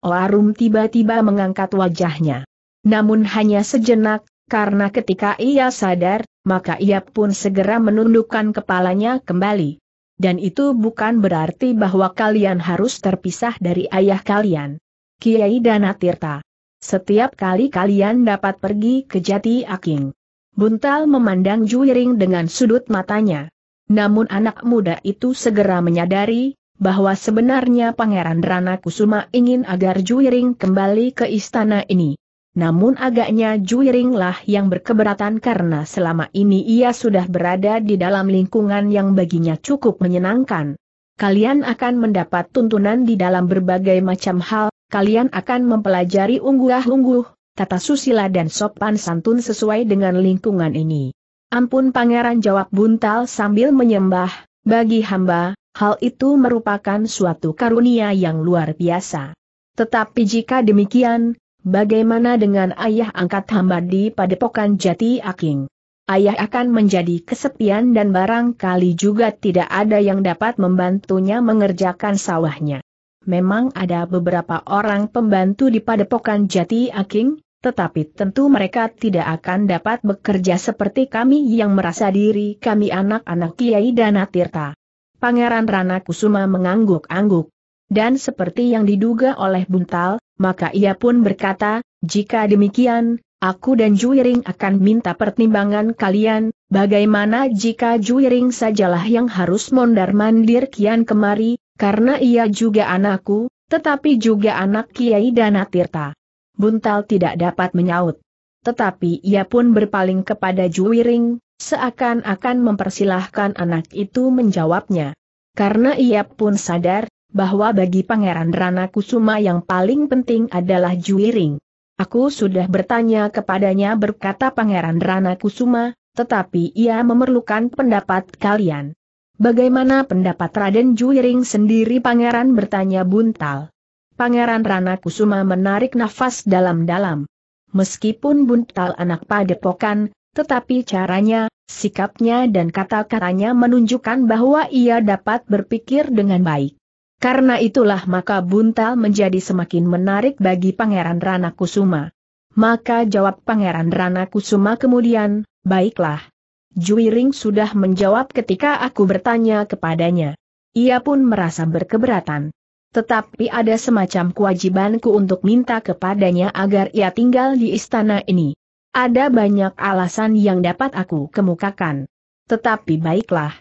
Oarum tiba-tiba mengangkat wajahnya. Namun hanya sejenak, karena ketika ia sadar, maka ia pun segera menundukkan kepalanya kembali dan itu bukan berarti bahwa kalian harus terpisah dari ayah kalian. Kiai Dana Tirta. Setiap kali kalian dapat pergi ke Jati Aking. Buntal memandang Juiring dengan sudut matanya. Namun anak muda itu segera menyadari, bahwa sebenarnya Pangeran Rana Kusuma ingin agar Juiring kembali ke istana ini namun agaknya Juiringlah yang berkeberatan karena selama ini ia sudah berada di dalam lingkungan yang baginya cukup menyenangkan. Kalian akan mendapat tuntunan di dalam berbagai macam hal, kalian akan mempelajari unggah-ungguh, tata susila dan sopan santun sesuai dengan lingkungan ini. Ampun pangeran jawab buntal sambil menyembah, bagi hamba, hal itu merupakan suatu karunia yang luar biasa. Tetapi jika demikian, bagaimana dengan ayah angkat hamba di padepokan jati aking? Ayah akan menjadi kesepian dan barangkali juga tidak ada yang dapat membantunya mengerjakan sawahnya. Memang ada beberapa orang pembantu di padepokan jati aking, tetapi tentu mereka tidak akan dapat bekerja seperti kami yang merasa diri kami anak-anak Kiai Danatirta. Atirta. Pangeran Rana Kusuma mengangguk-angguk. Dan seperti yang diduga oleh Buntal, maka ia pun berkata, jika demikian, aku dan Juiring akan minta pertimbangan kalian, bagaimana jika Juiring sajalah yang harus mondar-mandir kian kemari, karena ia juga anakku, tetapi juga anak Kiai Danatirta. Buntal tidak dapat menyaut. Tetapi ia pun berpaling kepada Juiring, seakan-akan mempersilahkan anak itu menjawabnya. Karena ia pun sadar, bahwa bagi Pangeran Rana Kusuma yang paling penting adalah Juiring. Aku sudah bertanya kepadanya berkata Pangeran Rana Kusuma, tetapi ia memerlukan pendapat kalian. Bagaimana pendapat Raden Juiring sendiri Pangeran bertanya Buntal. Pangeran Rana Kusuma menarik nafas dalam-dalam. Meskipun Buntal anak padepokan, tetapi caranya, sikapnya dan kata-katanya menunjukkan bahwa ia dapat berpikir dengan baik. Karena itulah maka buntal menjadi semakin menarik bagi Pangeran Rana Kusuma. Maka jawab Pangeran Rana Kusuma kemudian, baiklah. Juiring sudah menjawab ketika aku bertanya kepadanya. Ia pun merasa berkeberatan. Tetapi ada semacam kewajibanku untuk minta kepadanya agar ia tinggal di istana ini. Ada banyak alasan yang dapat aku kemukakan. Tetapi baiklah,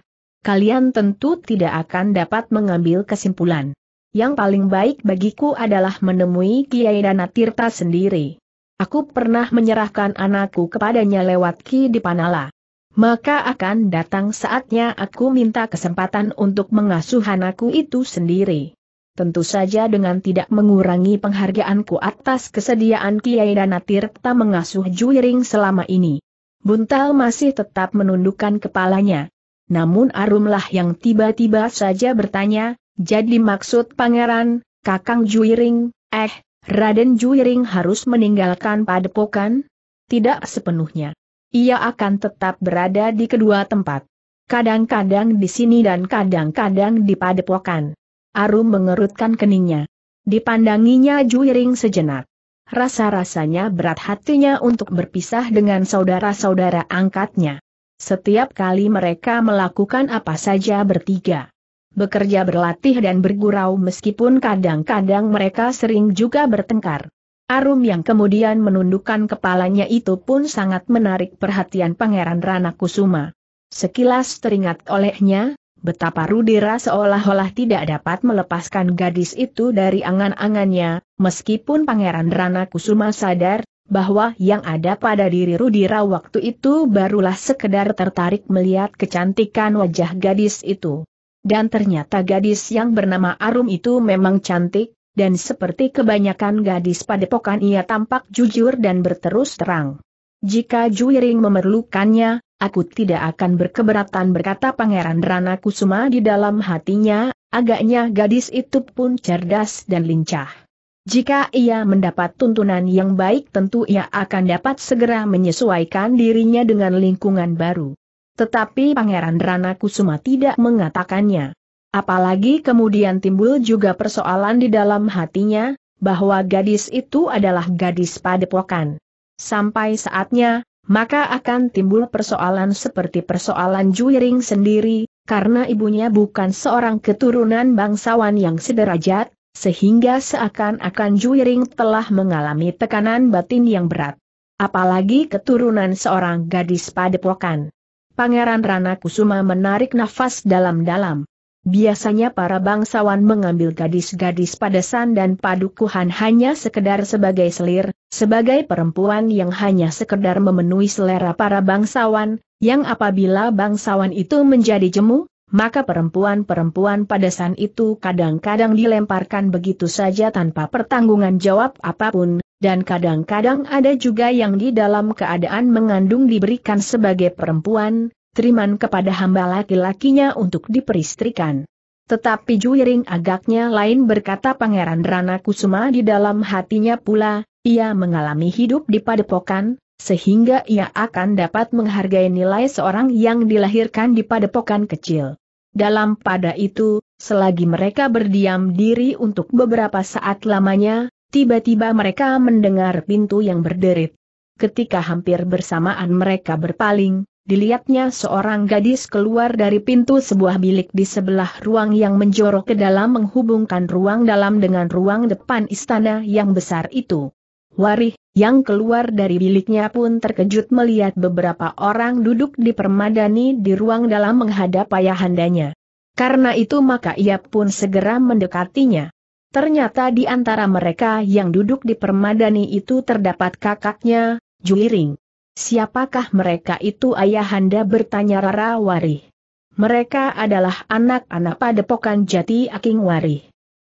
kalian tentu tidak akan dapat mengambil kesimpulan. Yang paling baik bagiku adalah menemui Kiai Danatirta sendiri. Aku pernah menyerahkan anakku kepadanya lewat Ki Dipanala. Maka akan datang saatnya aku minta kesempatan untuk mengasuh anakku itu sendiri. Tentu saja dengan tidak mengurangi penghargaanku atas kesediaan Kiai Danatirta mengasuh Juiring selama ini. Buntal masih tetap menundukkan kepalanya namun Arumlah yang tiba-tiba saja bertanya, jadi maksud pangeran, Kakang Juiring, eh, Raden Juiring harus meninggalkan padepokan? Tidak sepenuhnya. Ia akan tetap berada di kedua tempat. Kadang-kadang di sini dan kadang-kadang di padepokan. Arum mengerutkan keningnya. Dipandanginya Juiring sejenak. Rasa-rasanya berat hatinya untuk berpisah dengan saudara-saudara angkatnya. Setiap kali mereka melakukan apa saja bertiga. Bekerja berlatih dan bergurau meskipun kadang-kadang mereka sering juga bertengkar. Arum yang kemudian menundukkan kepalanya itu pun sangat menarik perhatian Pangeran Rana Kusuma. Sekilas teringat olehnya, betapa Rudira seolah-olah tidak dapat melepaskan gadis itu dari angan-angannya, meskipun Pangeran Rana Kusuma sadar, bahwa yang ada pada diri Rudira waktu itu barulah sekedar tertarik melihat kecantikan wajah gadis itu. Dan ternyata gadis yang bernama Arum itu memang cantik, dan seperti kebanyakan gadis padepokan ia tampak jujur dan berterus terang. Jika Juiring memerlukannya, aku tidak akan berkeberatan berkata Pangeran Rana Kusuma di dalam hatinya, agaknya gadis itu pun cerdas dan lincah. Jika ia mendapat tuntunan yang baik tentu ia akan dapat segera menyesuaikan dirinya dengan lingkungan baru. Tetapi Pangeran Rana Kusuma tidak mengatakannya. Apalagi kemudian timbul juga persoalan di dalam hatinya, bahwa gadis itu adalah gadis padepokan. Sampai saatnya, maka akan timbul persoalan seperti persoalan Juiring sendiri, karena ibunya bukan seorang keturunan bangsawan yang sederajat, sehingga seakan-akan Juiring telah mengalami tekanan batin yang berat. Apalagi keturunan seorang gadis padepokan. Pangeran Rana Kusuma menarik nafas dalam-dalam. Biasanya para bangsawan mengambil gadis-gadis padesan dan padukuhan hanya sekedar sebagai selir, sebagai perempuan yang hanya sekedar memenuhi selera para bangsawan, yang apabila bangsawan itu menjadi jemu, maka perempuan-perempuan pada padasan itu kadang-kadang dilemparkan begitu saja tanpa pertanggungan jawab apapun, dan kadang-kadang ada juga yang di dalam keadaan mengandung diberikan sebagai perempuan, teriman kepada hamba laki-lakinya untuk diperistrikan. Tetapi Juiring agaknya lain berkata Pangeran Rana di dalam hatinya pula, ia mengalami hidup di padepokan, sehingga ia akan dapat menghargai nilai seorang yang dilahirkan di padepokan kecil. Dalam pada itu, selagi mereka berdiam diri untuk beberapa saat lamanya, tiba-tiba mereka mendengar pintu yang berderit. Ketika hampir bersamaan mereka berpaling, dilihatnya seorang gadis keluar dari pintu sebuah bilik di sebelah ruang yang menjorok ke dalam menghubungkan ruang dalam dengan ruang depan istana yang besar itu. Wari, yang keluar dari biliknya pun terkejut melihat beberapa orang duduk di permadani di ruang dalam menghadap ayahandanya. Karena itu maka ia pun segera mendekatinya. Ternyata di antara mereka yang duduk di permadani itu terdapat kakaknya, Juiring. Siapakah mereka itu ayahanda bertanya Rara Wari. Mereka adalah anak-anak padepokan jati Aking Warih.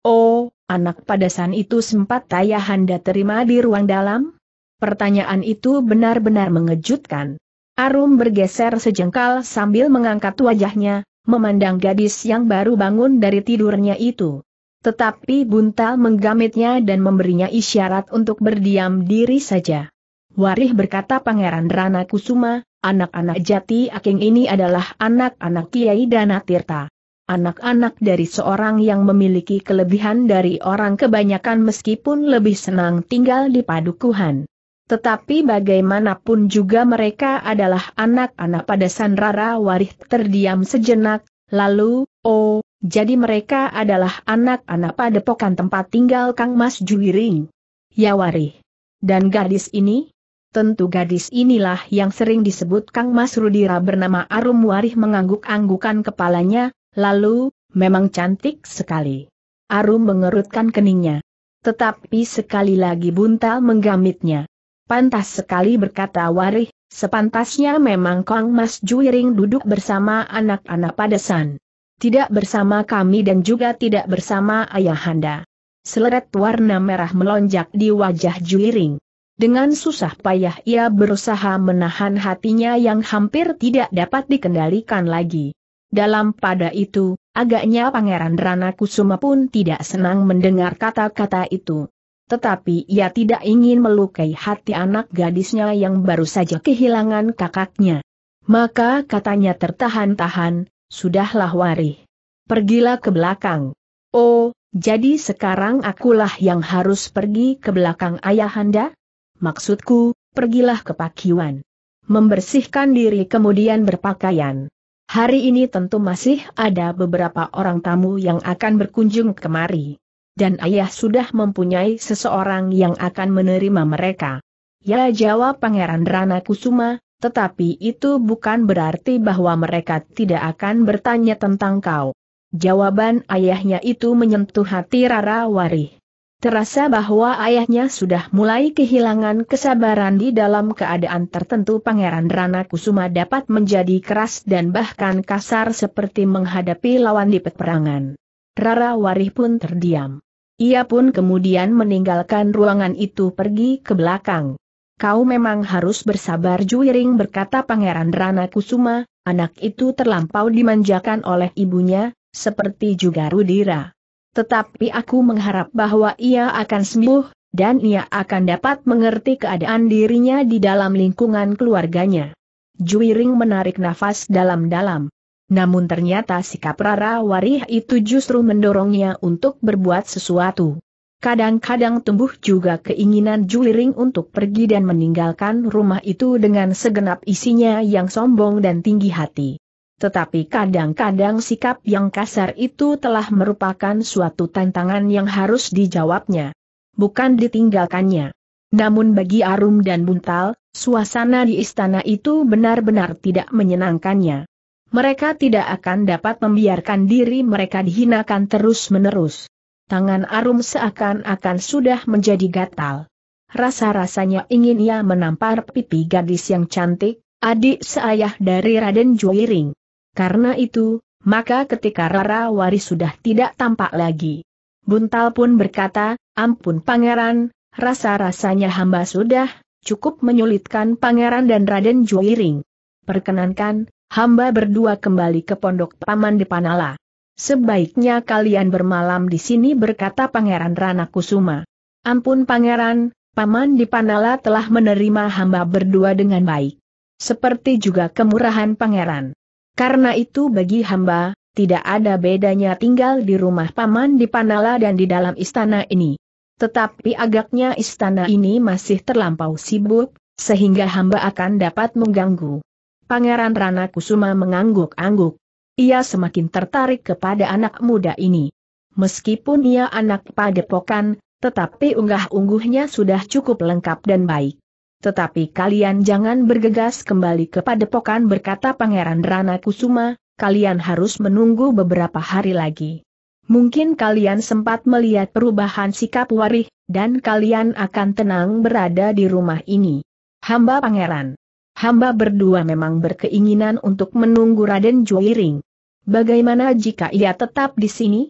Oh, anak padasan itu sempat Handa terima di ruang dalam? Pertanyaan itu benar-benar mengejutkan. Arum bergeser sejengkal sambil mengangkat wajahnya, memandang gadis yang baru bangun dari tidurnya itu. Tetapi Buntal menggamitnya dan memberinya isyarat untuk berdiam diri saja. Warih berkata Pangeran Rana Kusuma, anak-anak jati aking ini adalah anak-anak Kiai Dana Tirta anak-anak dari seorang yang memiliki kelebihan dari orang kebanyakan meskipun lebih senang tinggal di padukuhan. Tetapi bagaimanapun juga mereka adalah anak-anak pada Sanrara Warih terdiam sejenak, lalu, oh, jadi mereka adalah anak-anak pada pokan tempat tinggal Kang Mas Juwiring. Ya Warih. Dan gadis ini? Tentu gadis inilah yang sering disebut Kang Mas Rudira bernama Arum Warih mengangguk-anggukan kepalanya, Lalu, memang cantik sekali. Arum mengerutkan keningnya. Tetapi sekali lagi buntal menggamitnya. Pantas sekali berkata Warih, sepantasnya memang Kong Mas Juiring duduk bersama anak-anak padesan. Tidak bersama kami dan juga tidak bersama ayahanda. Seleret warna merah melonjak di wajah Juiring. Dengan susah payah ia berusaha menahan hatinya yang hampir tidak dapat dikendalikan lagi. Dalam pada itu, agaknya Pangeran Rana Kusuma pun tidak senang mendengar kata-kata itu. Tetapi ia tidak ingin melukai hati anak gadisnya yang baru saja kehilangan kakaknya. Maka katanya tertahan-tahan, sudahlah warih. Pergilah ke belakang. Oh, jadi sekarang akulah yang harus pergi ke belakang ayahanda? Maksudku, pergilah ke pakiwan. Membersihkan diri kemudian berpakaian. Hari ini tentu masih ada beberapa orang tamu yang akan berkunjung kemari. Dan ayah sudah mempunyai seseorang yang akan menerima mereka. Ya jawab Pangeran Rana Kusuma, tetapi itu bukan berarti bahwa mereka tidak akan bertanya tentang kau. Jawaban ayahnya itu menyentuh hati Rara Warih. Terasa bahwa ayahnya sudah mulai kehilangan kesabaran di dalam keadaan tertentu Pangeran Rana Kusuma dapat menjadi keras dan bahkan kasar seperti menghadapi lawan di peperangan. Rara Warih pun terdiam. Ia pun kemudian meninggalkan ruangan itu pergi ke belakang. Kau memang harus bersabar juiring berkata Pangeran Rana Kusuma, anak itu terlampau dimanjakan oleh ibunya, seperti juga Rudira. Tetapi aku mengharap bahwa ia akan sembuh, dan ia akan dapat mengerti keadaan dirinya di dalam lingkungan keluarganya. Juiring menarik nafas dalam-dalam. Namun ternyata sikap Rara Warih itu justru mendorongnya untuk berbuat sesuatu. Kadang-kadang tumbuh juga keinginan Juliring untuk pergi dan meninggalkan rumah itu dengan segenap isinya yang sombong dan tinggi hati tetapi kadang-kadang sikap yang kasar itu telah merupakan suatu tantangan yang harus dijawabnya. Bukan ditinggalkannya. Namun bagi Arum dan Buntal, suasana di istana itu benar-benar tidak menyenangkannya. Mereka tidak akan dapat membiarkan diri mereka dihinakan terus-menerus. Tangan Arum seakan-akan sudah menjadi gatal. Rasa-rasanya ingin ia menampar pipi gadis yang cantik, adik seayah dari Raden Juiring. Karena itu, maka ketika Rara Wari sudah tidak tampak lagi. Buntal pun berkata, ampun pangeran, rasa-rasanya hamba sudah cukup menyulitkan pangeran dan Raden Juwiring. Perkenankan, hamba berdua kembali ke pondok Paman Depanala. Sebaiknya kalian bermalam di sini berkata Pangeran Rana Kusuma. Ampun Pangeran, Paman Dipanala telah menerima hamba berdua dengan baik. Seperti juga kemurahan Pangeran. Karena itu bagi hamba, tidak ada bedanya tinggal di rumah paman di Panala dan di dalam istana ini. Tetapi agaknya istana ini masih terlampau sibuk, sehingga hamba akan dapat mengganggu. Pangeran Rana Kusuma mengangguk-angguk. Ia semakin tertarik kepada anak muda ini. Meskipun ia anak padepokan, tetapi unggah-ungguhnya sudah cukup lengkap dan baik. Tetapi kalian jangan bergegas kembali ke padepokan berkata Pangeran Rana Kusuma, kalian harus menunggu beberapa hari lagi. Mungkin kalian sempat melihat perubahan sikap warih, dan kalian akan tenang berada di rumah ini. Hamba Pangeran. Hamba berdua memang berkeinginan untuk menunggu Raden Juiring. Bagaimana jika ia tetap di sini?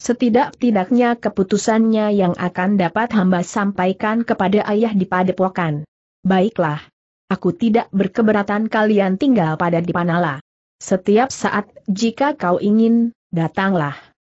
Setidak-tidaknya keputusannya yang akan dapat hamba sampaikan kepada ayah di padepokan. Baiklah. Aku tidak berkeberatan kalian tinggal pada Dipanala. Setiap saat, jika kau ingin, datanglah.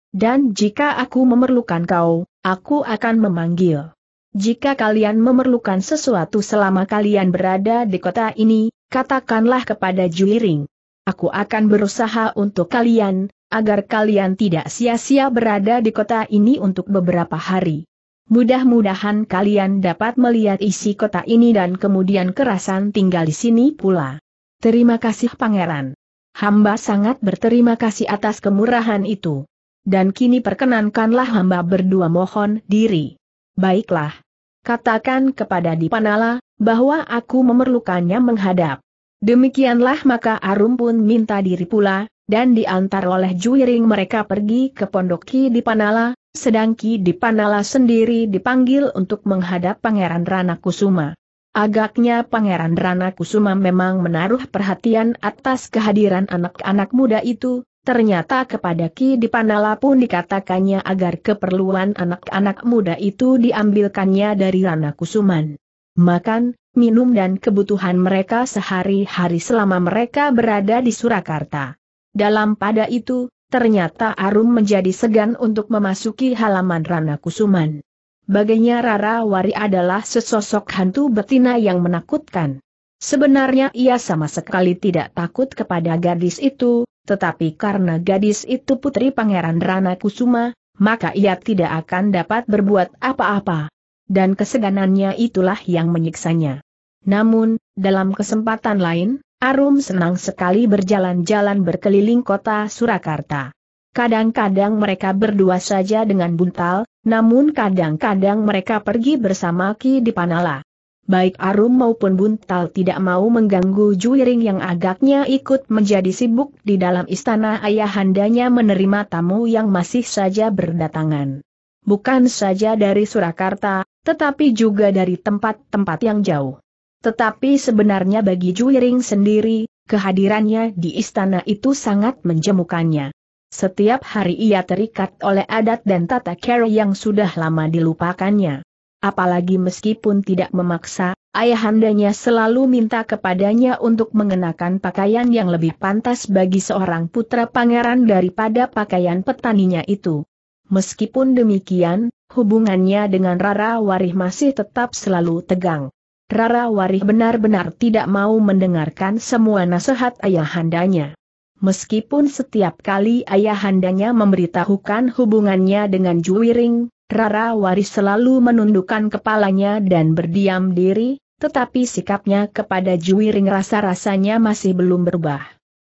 Dan jika aku memerlukan kau, aku akan memanggil. Jika kalian memerlukan sesuatu selama kalian berada di kota ini, katakanlah kepada Juiring. Aku akan berusaha untuk kalian, agar kalian tidak sia-sia berada di kota ini untuk beberapa hari. Mudah-mudahan kalian dapat melihat isi kota ini dan kemudian kerasan tinggal di sini pula. Terima kasih pangeran. Hamba sangat berterima kasih atas kemurahan itu. Dan kini perkenankanlah hamba berdua mohon diri. Baiklah. Katakan kepada Dipanala, bahwa aku memerlukannya menghadap. Demikianlah maka Arum pun minta diri pula, dan diantar oleh juiring mereka pergi ke pondok Ki Dipanala, sedang Ki Dipanala sendiri dipanggil untuk menghadap Pangeran Rana Kusuma. Agaknya Pangeran Rana Kusuma memang menaruh perhatian atas kehadiran anak-anak muda itu, ternyata kepada Ki Dipanala pun dikatakannya agar keperluan anak-anak muda itu diambilkannya dari Rana Kusuman. Makan, minum dan kebutuhan mereka sehari-hari selama mereka berada di Surakarta. Dalam pada itu, ternyata Arum menjadi segan untuk memasuki halaman Rana Kusuman. Baginya Rara Wari adalah sesosok hantu betina yang menakutkan. Sebenarnya ia sama sekali tidak takut kepada gadis itu, tetapi karena gadis itu putri pangeran Rana Kusuma, maka ia tidak akan dapat berbuat apa-apa. Dan keseganannya itulah yang menyiksanya. Namun, dalam kesempatan lain, Arum senang sekali berjalan-jalan berkeliling kota Surakarta. Kadang-kadang mereka berdua saja dengan buntal, namun kadang-kadang mereka pergi bersama Ki Dipanala. Baik Arum maupun Buntal tidak mau mengganggu Juiring yang agaknya ikut menjadi sibuk di dalam istana ayahandanya menerima tamu yang masih saja berdatangan. Bukan saja dari Surakarta, tetapi juga dari tempat-tempat yang jauh. Tetapi sebenarnya bagi Juiring sendiri, kehadirannya di istana itu sangat menjemukannya. Setiap hari ia terikat oleh adat dan tata cara yang sudah lama dilupakannya. Apalagi meskipun tidak memaksa, ayahandanya selalu minta kepadanya untuk mengenakan pakaian yang lebih pantas bagi seorang putra pangeran daripada pakaian petaninya itu. Meskipun demikian, hubungannya dengan Rara Warih masih tetap selalu tegang. Rara Warih benar-benar tidak mau mendengarkan semua nasihat ayahandanya. Meskipun setiap kali ayahandanya memberitahukan hubungannya dengan Juwiring, Rara Warih selalu menundukkan kepalanya dan berdiam diri, tetapi sikapnya kepada Juwiring rasa-rasanya masih belum berubah.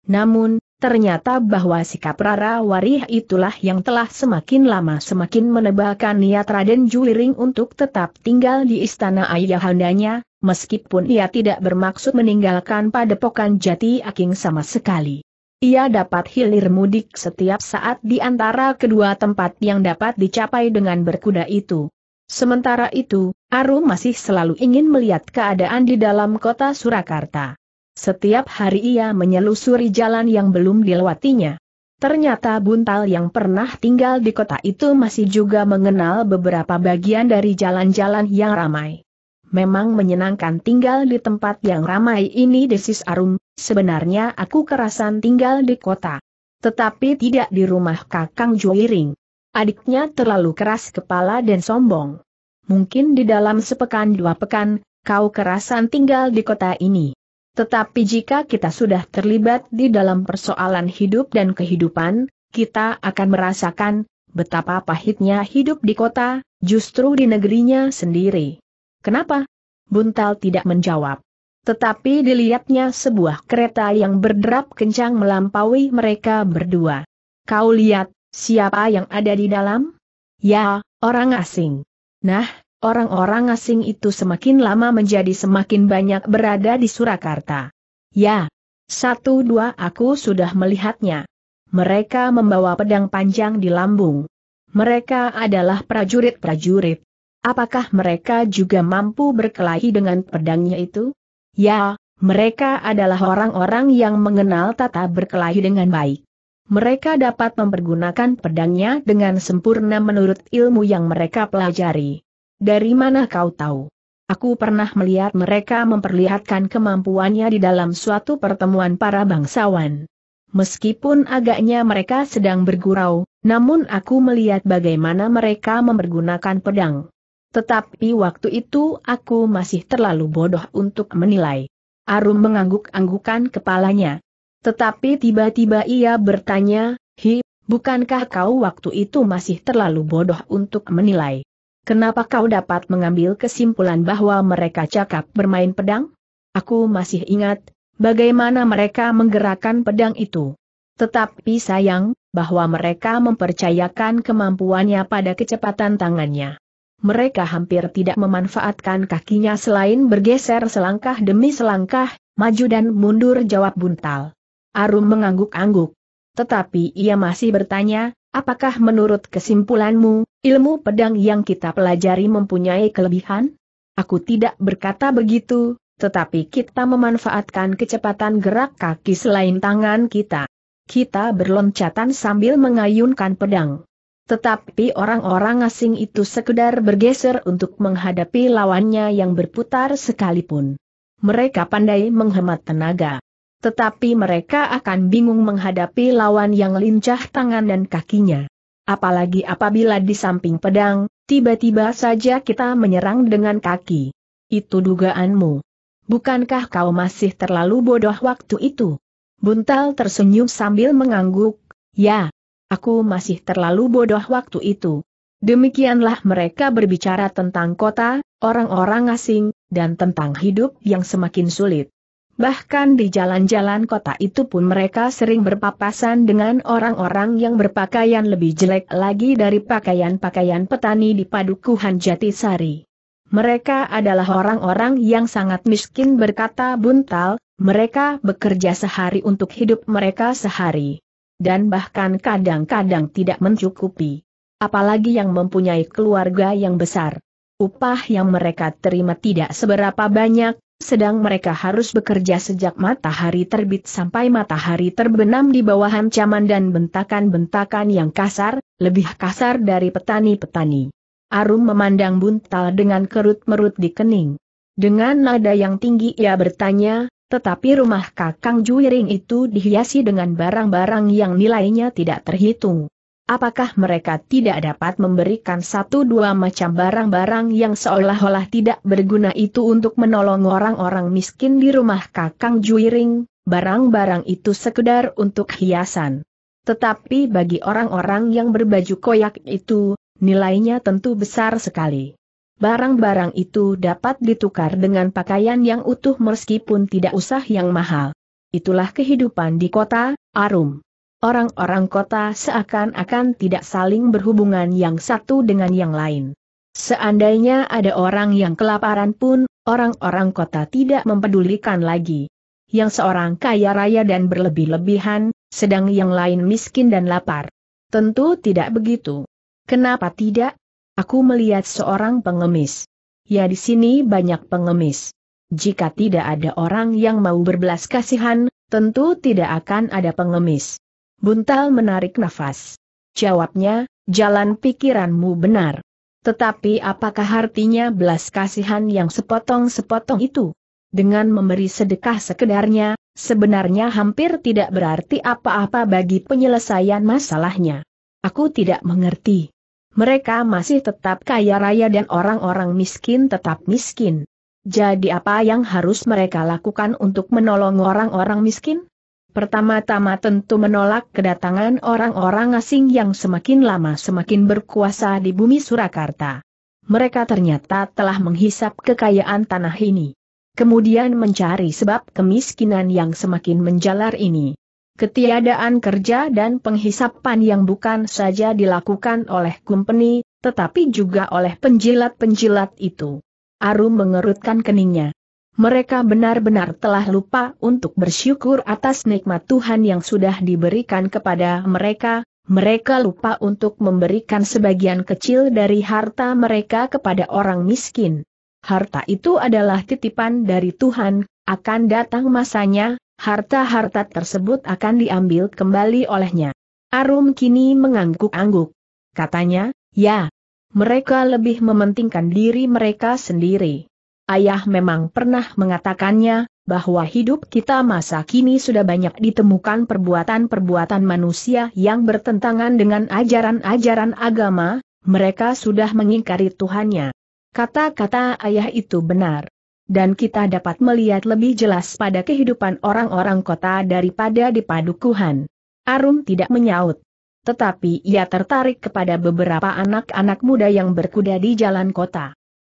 Namun, Ternyata bahwa sikap Rara Warih itulah yang telah semakin lama semakin menebalkan niat Raden Juliring untuk tetap tinggal di istana ayahandanya, meskipun ia tidak bermaksud meninggalkan padepokan jati aking sama sekali. Ia dapat hilir mudik setiap saat di antara kedua tempat yang dapat dicapai dengan berkuda itu. Sementara itu, Aru masih selalu ingin melihat keadaan di dalam kota Surakarta. Setiap hari ia menyelusuri jalan yang belum dilewatinya. Ternyata Buntal yang pernah tinggal di kota itu masih juga mengenal beberapa bagian dari jalan-jalan yang ramai. Memang menyenangkan tinggal di tempat yang ramai ini desis Arum, sebenarnya aku kerasan tinggal di kota. Tetapi tidak di rumah kakang Juiring. Adiknya terlalu keras kepala dan sombong. Mungkin di dalam sepekan dua pekan, kau kerasan tinggal di kota ini. Tetapi jika kita sudah terlibat di dalam persoalan hidup dan kehidupan, kita akan merasakan betapa pahitnya hidup di kota, justru di negerinya sendiri. Kenapa? Buntal tidak menjawab. Tetapi dilihatnya sebuah kereta yang berderap kencang melampaui mereka berdua. Kau lihat, siapa yang ada di dalam? Ya, orang asing. Nah, Orang-orang asing itu semakin lama menjadi semakin banyak berada di Surakarta. Ya, satu dua aku sudah melihatnya. Mereka membawa pedang panjang di lambung. Mereka adalah prajurit-prajurit. Apakah mereka juga mampu berkelahi dengan pedangnya itu? Ya, mereka adalah orang-orang yang mengenal tata berkelahi dengan baik. Mereka dapat mempergunakan pedangnya dengan sempurna menurut ilmu yang mereka pelajari. Dari mana kau tahu? Aku pernah melihat mereka memperlihatkan kemampuannya di dalam suatu pertemuan para bangsawan. Meskipun agaknya mereka sedang bergurau, namun aku melihat bagaimana mereka mempergunakan pedang. Tetapi waktu itu aku masih terlalu bodoh untuk menilai. Arum mengangguk-anggukan kepalanya. Tetapi tiba-tiba ia bertanya, Hi, bukankah kau waktu itu masih terlalu bodoh untuk menilai? Kenapa kau dapat mengambil kesimpulan bahwa mereka cakap bermain pedang? Aku masih ingat, bagaimana mereka menggerakkan pedang itu. Tetapi sayang, bahwa mereka mempercayakan kemampuannya pada kecepatan tangannya. Mereka hampir tidak memanfaatkan kakinya selain bergeser selangkah demi selangkah, maju dan mundur jawab buntal. Arum mengangguk-angguk. Tetapi ia masih bertanya, Apakah menurut kesimpulanmu, ilmu pedang yang kita pelajari mempunyai kelebihan? Aku tidak berkata begitu, tetapi kita memanfaatkan kecepatan gerak kaki selain tangan kita. Kita berloncatan sambil mengayunkan pedang. Tetapi orang-orang asing itu sekedar bergeser untuk menghadapi lawannya yang berputar sekalipun. Mereka pandai menghemat tenaga. Tetapi mereka akan bingung menghadapi lawan yang lincah tangan dan kakinya. Apalagi apabila di samping pedang, tiba-tiba saja kita menyerang dengan kaki. Itu dugaanmu. Bukankah kau masih terlalu bodoh waktu itu? Buntal tersenyum sambil mengangguk, ya, aku masih terlalu bodoh waktu itu. Demikianlah mereka berbicara tentang kota, orang-orang asing, dan tentang hidup yang semakin sulit. Bahkan di jalan-jalan kota itu pun mereka sering berpapasan dengan orang-orang yang berpakaian lebih jelek lagi dari pakaian-pakaian petani di Padukuhan Jatisari. Mereka adalah orang-orang yang sangat miskin berkata buntal, mereka bekerja sehari untuk hidup mereka sehari. Dan bahkan kadang-kadang tidak mencukupi. Apalagi yang mempunyai keluarga yang besar. Upah yang mereka terima tidak seberapa banyak, sedang mereka harus bekerja sejak matahari terbit sampai matahari terbenam di bawah hancaman dan bentakan-bentakan yang kasar, lebih kasar dari petani-petani. Arum memandang buntal dengan kerut-merut di kening. Dengan nada yang tinggi ia bertanya, tetapi rumah kakang Juiring itu dihiasi dengan barang-barang yang nilainya tidak terhitung apakah mereka tidak dapat memberikan satu dua macam barang-barang yang seolah-olah tidak berguna itu untuk menolong orang-orang miskin di rumah Kakang Juiring, barang-barang itu sekedar untuk hiasan. Tetapi bagi orang-orang yang berbaju koyak itu, nilainya tentu besar sekali. Barang-barang itu dapat ditukar dengan pakaian yang utuh meskipun tidak usah yang mahal. Itulah kehidupan di kota, Arum. Orang-orang kota seakan-akan tidak saling berhubungan yang satu dengan yang lain. Seandainya ada orang yang kelaparan pun, orang-orang kota tidak mempedulikan lagi. Yang seorang kaya raya dan berlebih-lebihan, sedang yang lain miskin dan lapar. Tentu tidak begitu. Kenapa tidak? Aku melihat seorang pengemis. Ya di sini banyak pengemis. Jika tidak ada orang yang mau berbelas kasihan, tentu tidak akan ada pengemis. Buntal menarik nafas. Jawabnya, jalan pikiranmu benar. Tetapi apakah artinya belas kasihan yang sepotong-sepotong itu? Dengan memberi sedekah sekedarnya, sebenarnya hampir tidak berarti apa-apa bagi penyelesaian masalahnya. Aku tidak mengerti. Mereka masih tetap kaya raya dan orang-orang miskin tetap miskin. Jadi apa yang harus mereka lakukan untuk menolong orang-orang miskin? Pertama-tama tentu menolak kedatangan orang-orang asing yang semakin lama semakin berkuasa di bumi Surakarta. Mereka ternyata telah menghisap kekayaan tanah ini. Kemudian mencari sebab kemiskinan yang semakin menjalar ini. Ketiadaan kerja dan penghisapan yang bukan saja dilakukan oleh company, tetapi juga oleh penjilat-penjilat itu. Arum mengerutkan keningnya. Mereka benar-benar telah lupa untuk bersyukur atas nikmat Tuhan yang sudah diberikan kepada mereka, mereka lupa untuk memberikan sebagian kecil dari harta mereka kepada orang miskin. Harta itu adalah titipan dari Tuhan, akan datang masanya, harta-harta tersebut akan diambil kembali olehnya. Arum kini mengangguk-angguk. Katanya, ya, mereka lebih mementingkan diri mereka sendiri ayah memang pernah mengatakannya, bahwa hidup kita masa kini sudah banyak ditemukan perbuatan-perbuatan manusia yang bertentangan dengan ajaran-ajaran agama, mereka sudah mengingkari Tuhannya. Kata-kata ayah itu benar. Dan kita dapat melihat lebih jelas pada kehidupan orang-orang kota daripada di padukuhan. Arum tidak menyaut. Tetapi ia tertarik kepada beberapa anak-anak muda yang berkuda di jalan kota.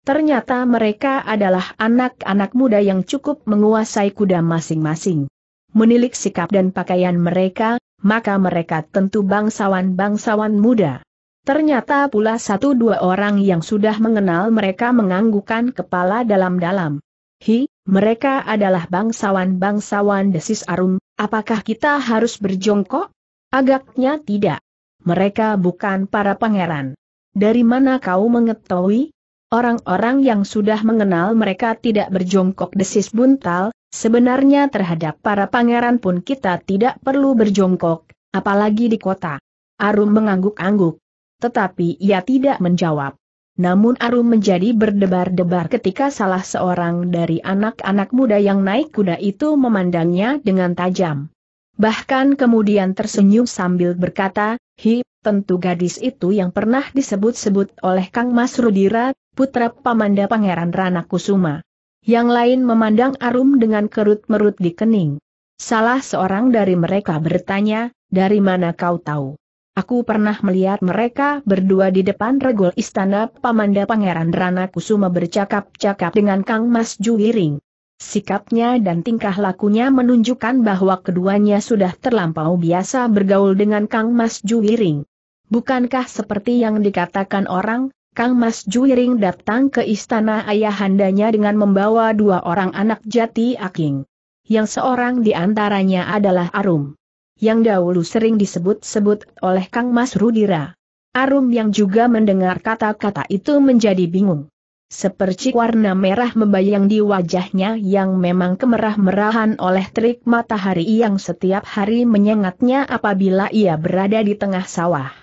Ternyata mereka adalah anak-anak muda yang cukup menguasai kuda masing-masing. Menilik sikap dan pakaian mereka, maka mereka tentu bangsawan-bangsawan muda. Ternyata pula satu dua orang yang sudah mengenal mereka menganggukkan kepala dalam-dalam. Hi, mereka adalah bangsawan-bangsawan desis arum, apakah kita harus berjongkok? Agaknya tidak. Mereka bukan para pangeran. Dari mana kau mengetahui? Orang-orang yang sudah mengenal mereka tidak berjongkok desis buntal, sebenarnya terhadap para pangeran pun kita tidak perlu berjongkok, apalagi di kota. Arum mengangguk-angguk. Tetapi ia tidak menjawab. Namun Arum menjadi berdebar-debar ketika salah seorang dari anak-anak muda yang naik kuda itu memandangnya dengan tajam. Bahkan kemudian tersenyum sambil berkata, Hi, tentu gadis itu yang pernah disebut-sebut oleh Kang Mas Rudira, putra Pamanda Pangeran Rana Kusuma. Yang lain memandang Arum dengan kerut-merut di kening. Salah seorang dari mereka bertanya, dari mana kau tahu? Aku pernah melihat mereka berdua di depan regol istana Pamanda Pangeran Rana Kusuma bercakap-cakap dengan Kang Mas Juwiring. Sikapnya dan tingkah lakunya menunjukkan bahwa keduanya sudah terlampau biasa bergaul dengan Kang Mas Juwiring. Bukankah seperti yang dikatakan orang, Kang Mas Juwiring datang ke istana ayahandanya dengan membawa dua orang anak jati aking. Yang seorang di antaranya adalah Arum. Yang dahulu sering disebut-sebut oleh Kang Mas Rudira. Arum yang juga mendengar kata-kata itu menjadi bingung. Sepercik warna merah membayang di wajahnya yang memang kemerah-merahan oleh terik matahari yang setiap hari menyengatnya apabila ia berada di tengah sawah.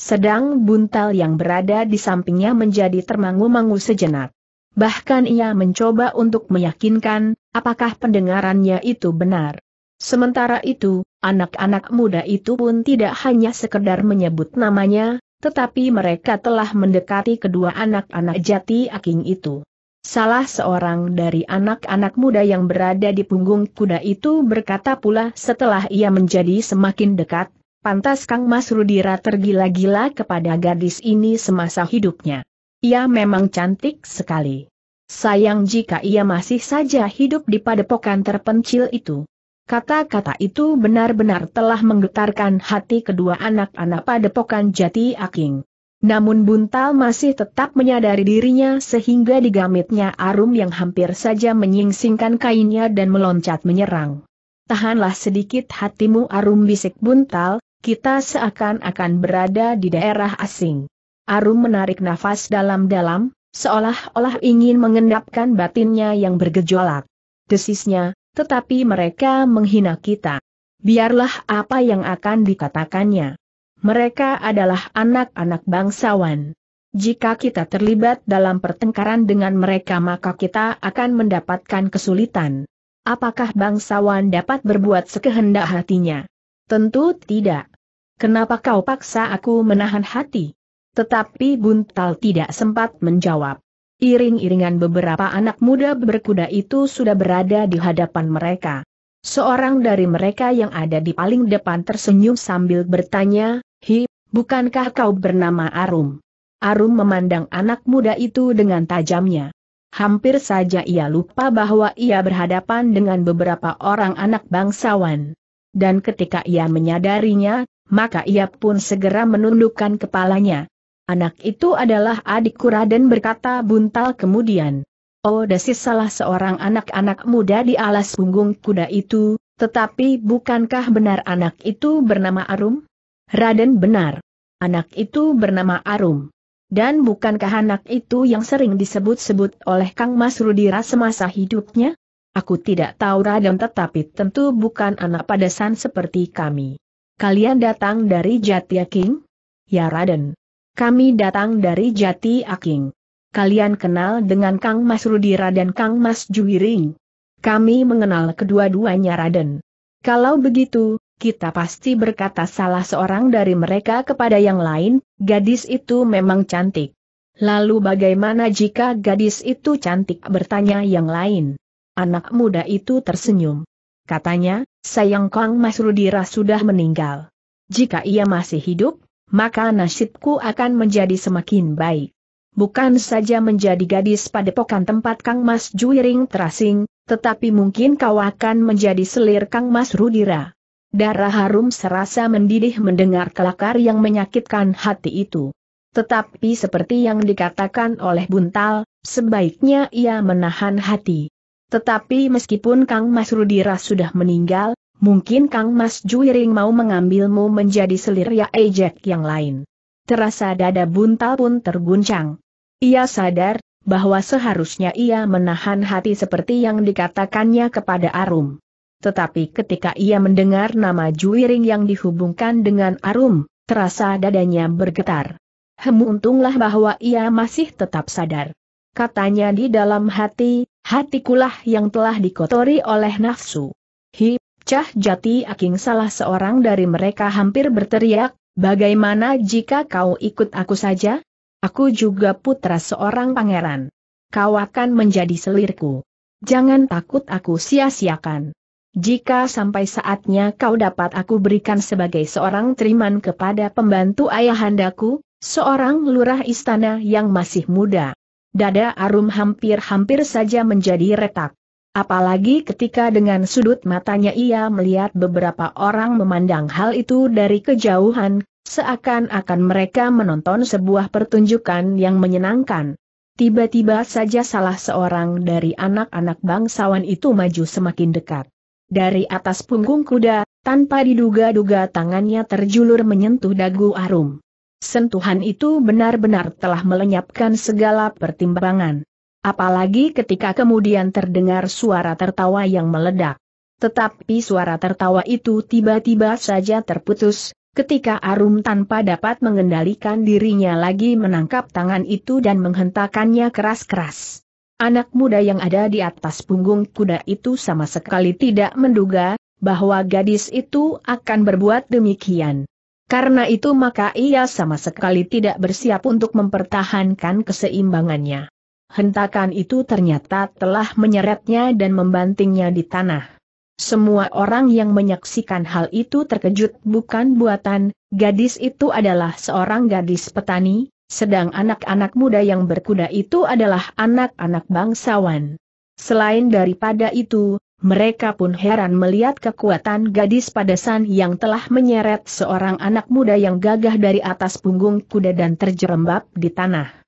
Sedang buntal yang berada di sampingnya menjadi termangu-mangu sejenak. Bahkan ia mencoba untuk meyakinkan, apakah pendengarannya itu benar. Sementara itu, anak-anak muda itu pun tidak hanya sekedar menyebut namanya, tetapi mereka telah mendekati kedua anak-anak jati aking itu. Salah seorang dari anak-anak muda yang berada di punggung kuda itu berkata pula setelah ia menjadi semakin dekat, pantas Kang Mas Rudira tergila-gila kepada gadis ini semasa hidupnya. Ia memang cantik sekali. Sayang jika ia masih saja hidup di padepokan terpencil itu. Kata-kata itu benar-benar telah menggetarkan hati kedua anak-anak pada padepokan jati aking. Namun Buntal masih tetap menyadari dirinya sehingga digamitnya arum yang hampir saja menyingsingkan kainnya dan meloncat menyerang. Tahanlah sedikit hatimu arum bisik Buntal, kita seakan-akan berada di daerah asing. Arum menarik nafas dalam-dalam, seolah-olah ingin mengendapkan batinnya yang bergejolak. Desisnya, tetapi mereka menghina kita. Biarlah apa yang akan dikatakannya. Mereka adalah anak-anak bangsawan. Jika kita terlibat dalam pertengkaran dengan mereka maka kita akan mendapatkan kesulitan. Apakah bangsawan dapat berbuat sekehendak hatinya? Tentu tidak. Kenapa kau paksa aku menahan hati? Tetapi Buntal tidak sempat menjawab. Iring-iringan beberapa anak muda berkuda itu sudah berada di hadapan mereka. Seorang dari mereka yang ada di paling depan tersenyum sambil bertanya, Hi, bukankah kau bernama Arum? Arum memandang anak muda itu dengan tajamnya. Hampir saja ia lupa bahwa ia berhadapan dengan beberapa orang anak bangsawan. Dan ketika ia menyadarinya, maka ia pun segera menundukkan kepalanya, Anak itu adalah adikku Raden berkata buntal kemudian. Oh desis salah seorang anak-anak muda di alas punggung kuda itu, tetapi bukankah benar anak itu bernama Arum? Raden benar. Anak itu bernama Arum. Dan bukankah anak itu yang sering disebut-sebut oleh Kang Mas Rudira semasa hidupnya? Aku tidak tahu Raden tetapi tentu bukan anak padasan seperti kami. Kalian datang dari Jatia King? Ya Raden. Kami datang dari Jati Aking. Kalian kenal dengan Kang Mas Rudira dan Kang Mas Juwiring? Kami mengenal kedua-duanya Raden. Kalau begitu, kita pasti berkata salah seorang dari mereka kepada yang lain, gadis itu memang cantik. Lalu bagaimana jika gadis itu cantik bertanya yang lain? Anak muda itu tersenyum. Katanya, sayang Kang Mas Rudira sudah meninggal. Jika ia masih hidup, maka nasibku akan menjadi semakin baik. Bukan saja menjadi gadis pada padepokan tempat Kang Mas Juiring terasing, tetapi mungkin kau akan menjadi selir Kang Mas Rudira. Darah harum serasa mendidih mendengar kelakar yang menyakitkan hati itu. Tetapi seperti yang dikatakan oleh Buntal, sebaiknya ia menahan hati. Tetapi meskipun Kang Mas Rudira sudah meninggal, Mungkin Kang Mas Juiring mau mengambilmu menjadi selir ya ejek yang lain. Terasa dada buntal pun terguncang. Ia sadar, bahwa seharusnya ia menahan hati seperti yang dikatakannya kepada Arum. Tetapi ketika ia mendengar nama Juiring yang dihubungkan dengan Arum, terasa dadanya bergetar. Hem untunglah bahwa ia masih tetap sadar. Katanya di dalam hati, hatikulah yang telah dikotori oleh nafsu. Hip, Cah Jati Aking salah seorang dari mereka hampir berteriak, bagaimana jika kau ikut aku saja? Aku juga putra seorang pangeran. Kau akan menjadi selirku. Jangan takut aku sia-siakan. Jika sampai saatnya kau dapat aku berikan sebagai seorang teriman kepada pembantu ayahandaku, seorang lurah istana yang masih muda. Dada Arum hampir-hampir saja menjadi retak. Apalagi ketika dengan sudut matanya ia melihat beberapa orang memandang hal itu dari kejauhan, seakan-akan mereka menonton sebuah pertunjukan yang menyenangkan. Tiba-tiba saja salah seorang dari anak-anak bangsawan itu maju semakin dekat. Dari atas punggung kuda, tanpa diduga-duga tangannya terjulur menyentuh dagu Arum. Sentuhan itu benar-benar telah melenyapkan segala pertimbangan. Apalagi ketika kemudian terdengar suara tertawa yang meledak. Tetapi suara tertawa itu tiba-tiba saja terputus, ketika Arum tanpa dapat mengendalikan dirinya lagi menangkap tangan itu dan menghentakannya keras-keras. Anak muda yang ada di atas punggung kuda itu sama sekali tidak menduga bahwa gadis itu akan berbuat demikian. Karena itu maka ia sama sekali tidak bersiap untuk mempertahankan keseimbangannya hentakan itu ternyata telah menyeretnya dan membantingnya di tanah. Semua orang yang menyaksikan hal itu terkejut bukan buatan, gadis itu adalah seorang gadis petani, sedang anak-anak muda yang berkuda itu adalah anak-anak bangsawan. Selain daripada itu, mereka pun heran melihat kekuatan gadis padasan yang telah menyeret seorang anak muda yang gagah dari atas punggung kuda dan terjerembab di tanah.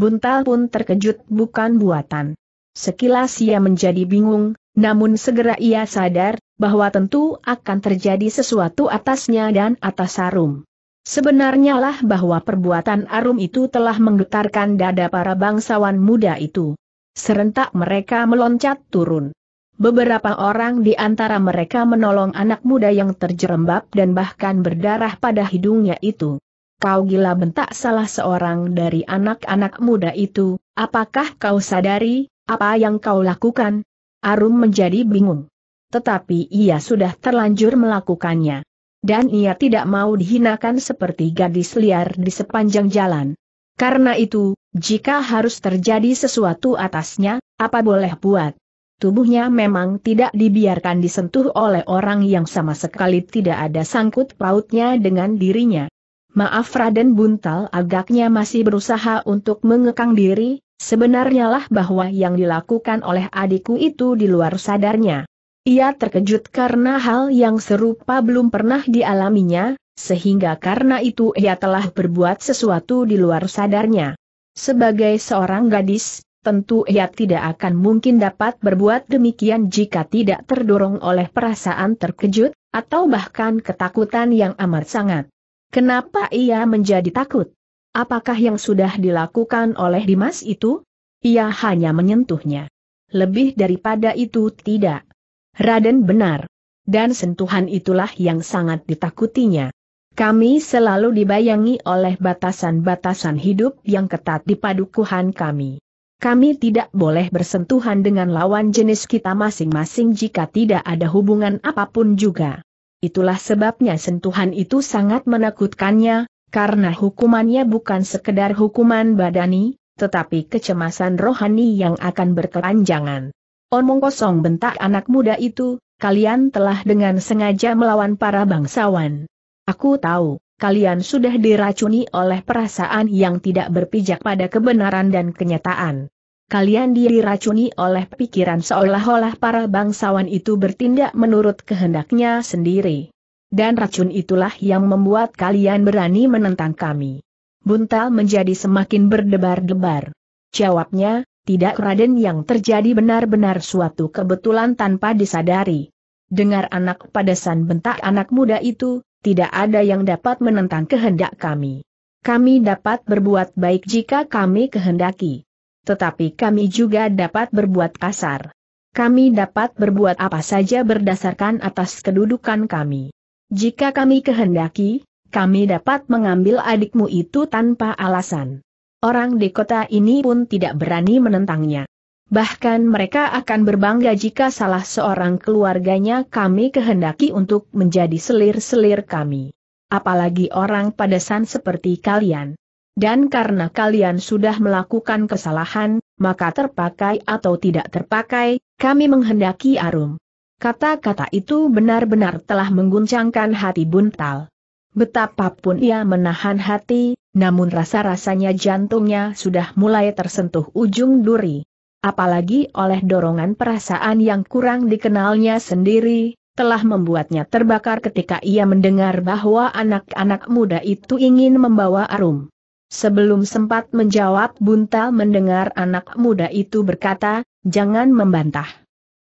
Buntal pun terkejut bukan buatan. Sekilas ia menjadi bingung, namun segera ia sadar, bahwa tentu akan terjadi sesuatu atasnya dan atas Arum. Sebenarnya lah bahwa perbuatan Arum itu telah menggetarkan dada para bangsawan muda itu. Serentak mereka meloncat turun. Beberapa orang di antara mereka menolong anak muda yang terjerembab dan bahkan berdarah pada hidungnya itu. Kau gila bentak salah seorang dari anak-anak muda itu, apakah kau sadari, apa yang kau lakukan? Arum menjadi bingung. Tetapi ia sudah terlanjur melakukannya. Dan ia tidak mau dihinakan seperti gadis liar di sepanjang jalan. Karena itu, jika harus terjadi sesuatu atasnya, apa boleh buat? Tubuhnya memang tidak dibiarkan disentuh oleh orang yang sama sekali tidak ada sangkut pautnya dengan dirinya. Maaf Raden Buntal agaknya masih berusaha untuk mengekang diri, sebenarnya lah bahwa yang dilakukan oleh adikku itu di luar sadarnya. Ia terkejut karena hal yang serupa belum pernah dialaminya, sehingga karena itu ia telah berbuat sesuatu di luar sadarnya. Sebagai seorang gadis, tentu ia tidak akan mungkin dapat berbuat demikian jika tidak terdorong oleh perasaan terkejut, atau bahkan ketakutan yang amat sangat. Kenapa ia menjadi takut? Apakah yang sudah dilakukan oleh Dimas itu? Ia hanya menyentuhnya. Lebih daripada itu tidak. Raden benar. Dan sentuhan itulah yang sangat ditakutinya. Kami selalu dibayangi oleh batasan-batasan hidup yang ketat di padukuhan kami. Kami tidak boleh bersentuhan dengan lawan jenis kita masing-masing jika tidak ada hubungan apapun juga. Itulah sebabnya sentuhan itu sangat menakutkannya, karena hukumannya bukan sekedar hukuman badani, tetapi kecemasan rohani yang akan berkelanjangan. Omong kosong bentak anak muda itu, kalian telah dengan sengaja melawan para bangsawan. Aku tahu, kalian sudah diracuni oleh perasaan yang tidak berpijak pada kebenaran dan kenyataan kalian diracuni oleh pikiran seolah-olah para bangsawan itu bertindak menurut kehendaknya sendiri. Dan racun itulah yang membuat kalian berani menentang kami. Buntal menjadi semakin berdebar-debar. Jawabnya, tidak Raden yang terjadi benar-benar suatu kebetulan tanpa disadari. Dengar anak padasan bentak anak muda itu, tidak ada yang dapat menentang kehendak kami. Kami dapat berbuat baik jika kami kehendaki tetapi kami juga dapat berbuat kasar. Kami dapat berbuat apa saja berdasarkan atas kedudukan kami. Jika kami kehendaki, kami dapat mengambil adikmu itu tanpa alasan. Orang di kota ini pun tidak berani menentangnya. Bahkan mereka akan berbangga jika salah seorang keluarganya kami kehendaki untuk menjadi selir-selir kami. Apalagi orang padasan seperti kalian. Dan karena kalian sudah melakukan kesalahan, maka terpakai atau tidak terpakai, kami menghendaki arum. Kata-kata itu benar-benar telah mengguncangkan hati Buntal. Betapapun ia menahan hati, namun rasa-rasanya jantungnya sudah mulai tersentuh ujung duri. Apalagi oleh dorongan perasaan yang kurang dikenalnya sendiri, telah membuatnya terbakar ketika ia mendengar bahwa anak-anak muda itu ingin membawa Arum. Sebelum sempat menjawab Buntal mendengar anak muda itu berkata, jangan membantah.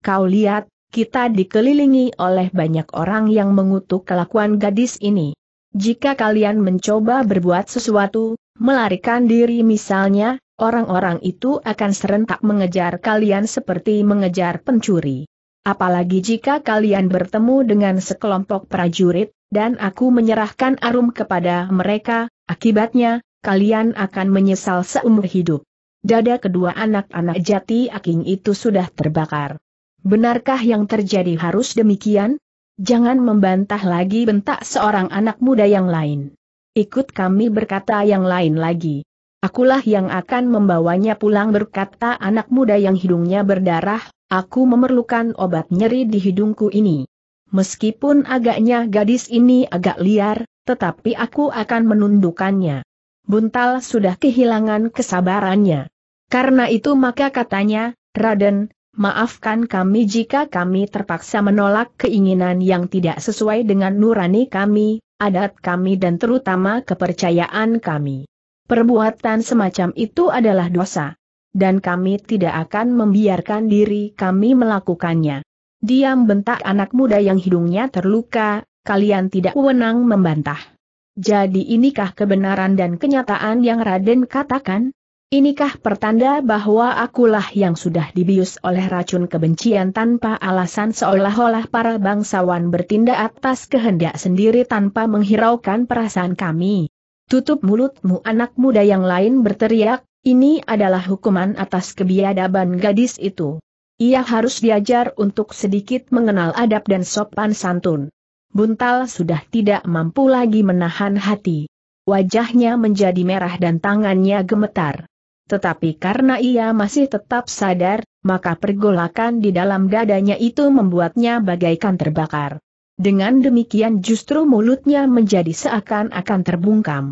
Kau lihat, kita dikelilingi oleh banyak orang yang mengutuk kelakuan gadis ini. Jika kalian mencoba berbuat sesuatu, melarikan diri misalnya, orang-orang itu akan serentak mengejar kalian seperti mengejar pencuri. Apalagi jika kalian bertemu dengan sekelompok prajurit, dan aku menyerahkan arum kepada mereka, akibatnya, kalian akan menyesal seumur hidup. Dada kedua anak-anak jati aking itu sudah terbakar. Benarkah yang terjadi harus demikian? Jangan membantah lagi bentak seorang anak muda yang lain. Ikut kami berkata yang lain lagi. Akulah yang akan membawanya pulang berkata anak muda yang hidungnya berdarah, aku memerlukan obat nyeri di hidungku ini. Meskipun agaknya gadis ini agak liar, tetapi aku akan menundukkannya. Buntal sudah kehilangan kesabarannya. Karena itu maka katanya, Raden, maafkan kami jika kami terpaksa menolak keinginan yang tidak sesuai dengan nurani kami, adat kami dan terutama kepercayaan kami. Perbuatan semacam itu adalah dosa. Dan kami tidak akan membiarkan diri kami melakukannya. Diam bentak anak muda yang hidungnya terluka, kalian tidak wewenang membantah. Jadi inikah kebenaran dan kenyataan yang Raden katakan? Inikah pertanda bahwa akulah yang sudah dibius oleh racun kebencian tanpa alasan seolah-olah para bangsawan bertindak atas kehendak sendiri tanpa menghiraukan perasaan kami? Tutup mulutmu anak muda yang lain berteriak, ini adalah hukuman atas kebiadaban gadis itu. Ia harus diajar untuk sedikit mengenal adab dan sopan santun. Buntal sudah tidak mampu lagi menahan hati. Wajahnya menjadi merah dan tangannya gemetar. Tetapi karena ia masih tetap sadar, maka pergolakan di dalam dadanya itu membuatnya bagaikan terbakar. Dengan demikian justru mulutnya menjadi seakan-akan terbungkam.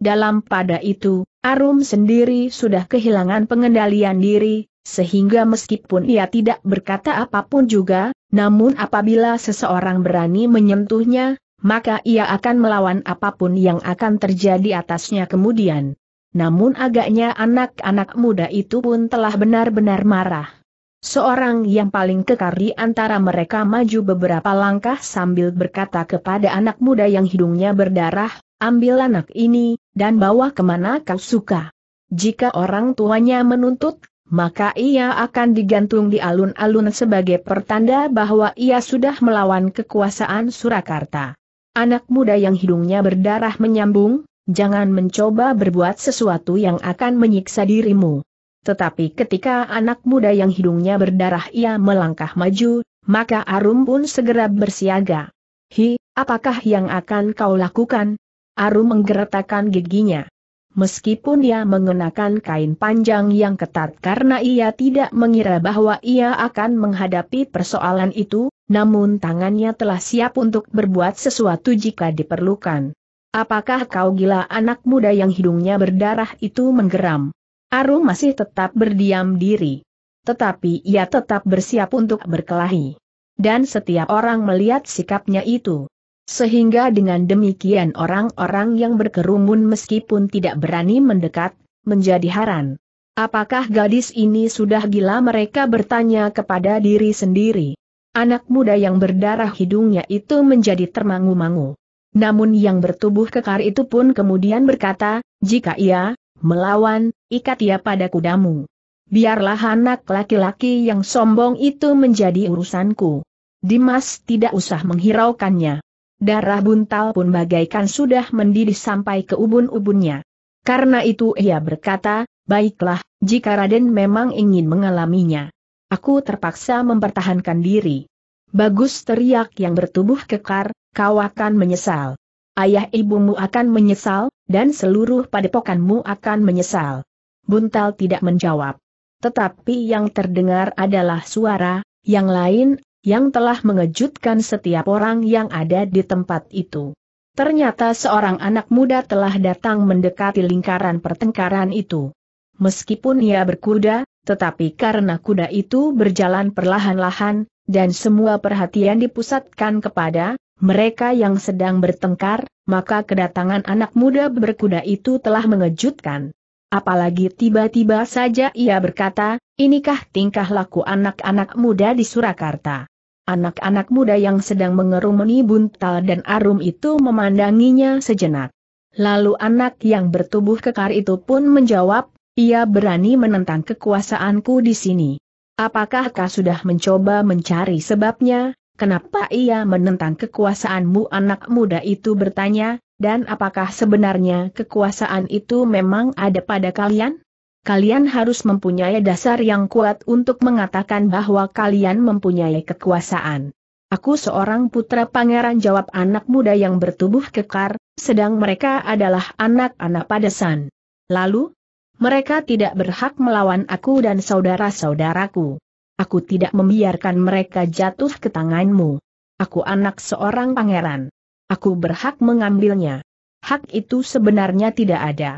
Dalam pada itu, Arum sendiri sudah kehilangan pengendalian diri, sehingga meskipun ia tidak berkata apapun juga, namun apabila seseorang berani menyentuhnya, maka ia akan melawan apapun yang akan terjadi atasnya kemudian. Namun agaknya anak-anak muda itu pun telah benar-benar marah. Seorang yang paling kekar di antara mereka maju beberapa langkah sambil berkata kepada anak muda yang hidungnya berdarah, ambil anak ini, dan bawa kemana kau suka. Jika orang tuanya menuntut, maka ia akan digantung di alun-alun sebagai pertanda bahwa ia sudah melawan kekuasaan Surakarta. Anak muda yang hidungnya berdarah menyambung, jangan mencoba berbuat sesuatu yang akan menyiksa dirimu. Tetapi ketika anak muda yang hidungnya berdarah ia melangkah maju, maka Arum pun segera bersiaga. Hi, apakah yang akan kau lakukan? Arum menggeretakkan giginya. Meskipun ia mengenakan kain panjang yang ketat karena ia tidak mengira bahwa ia akan menghadapi persoalan itu, namun tangannya telah siap untuk berbuat sesuatu jika diperlukan. Apakah kau gila anak muda yang hidungnya berdarah itu menggeram? Arum masih tetap berdiam diri. Tetapi ia tetap bersiap untuk berkelahi. Dan setiap orang melihat sikapnya itu. Sehingga dengan demikian orang-orang yang berkerumun meskipun tidak berani mendekat, menjadi haran. Apakah gadis ini sudah gila mereka bertanya kepada diri sendiri? Anak muda yang berdarah hidungnya itu menjadi termangu-mangu. Namun yang bertubuh kekar itu pun kemudian berkata, jika ia melawan, ikat ia pada kudamu. Biarlah anak laki-laki yang sombong itu menjadi urusanku. Dimas tidak usah menghiraukannya. Darah buntal pun bagaikan sudah mendidih sampai ke ubun-ubunnya. Karena itu ia berkata, baiklah, jika Raden memang ingin mengalaminya. Aku terpaksa mempertahankan diri. Bagus teriak yang bertubuh kekar, kau akan menyesal. Ayah ibumu akan menyesal, dan seluruh padepokanmu akan menyesal. Buntal tidak menjawab. Tetapi yang terdengar adalah suara, yang lain yang telah mengejutkan setiap orang yang ada di tempat itu. Ternyata seorang anak muda telah datang mendekati lingkaran pertengkaran itu. Meskipun ia berkuda, tetapi karena kuda itu berjalan perlahan-lahan, dan semua perhatian dipusatkan kepada mereka yang sedang bertengkar, maka kedatangan anak muda berkuda itu telah mengejutkan. Apalagi tiba-tiba saja ia berkata, inikah tingkah laku anak-anak muda di Surakarta. Anak-anak muda yang sedang mengerumuni buntal dan arum itu memandanginya sejenak. Lalu anak yang bertubuh kekar itu pun menjawab, ia berani menentang kekuasaanku di sini. Apakah kau sudah mencoba mencari sebabnya? Kenapa ia menentang kekuasaanmu anak muda itu bertanya, dan apakah sebenarnya kekuasaan itu memang ada pada kalian? kalian harus mempunyai dasar yang kuat untuk mengatakan bahwa kalian mempunyai kekuasaan. Aku seorang putra pangeran jawab anak muda yang bertubuh kekar, sedang mereka adalah anak-anak padesan. Lalu, mereka tidak berhak melawan aku dan saudara-saudaraku. Aku tidak membiarkan mereka jatuh ke tanganmu. Aku anak seorang pangeran. Aku berhak mengambilnya. Hak itu sebenarnya tidak ada.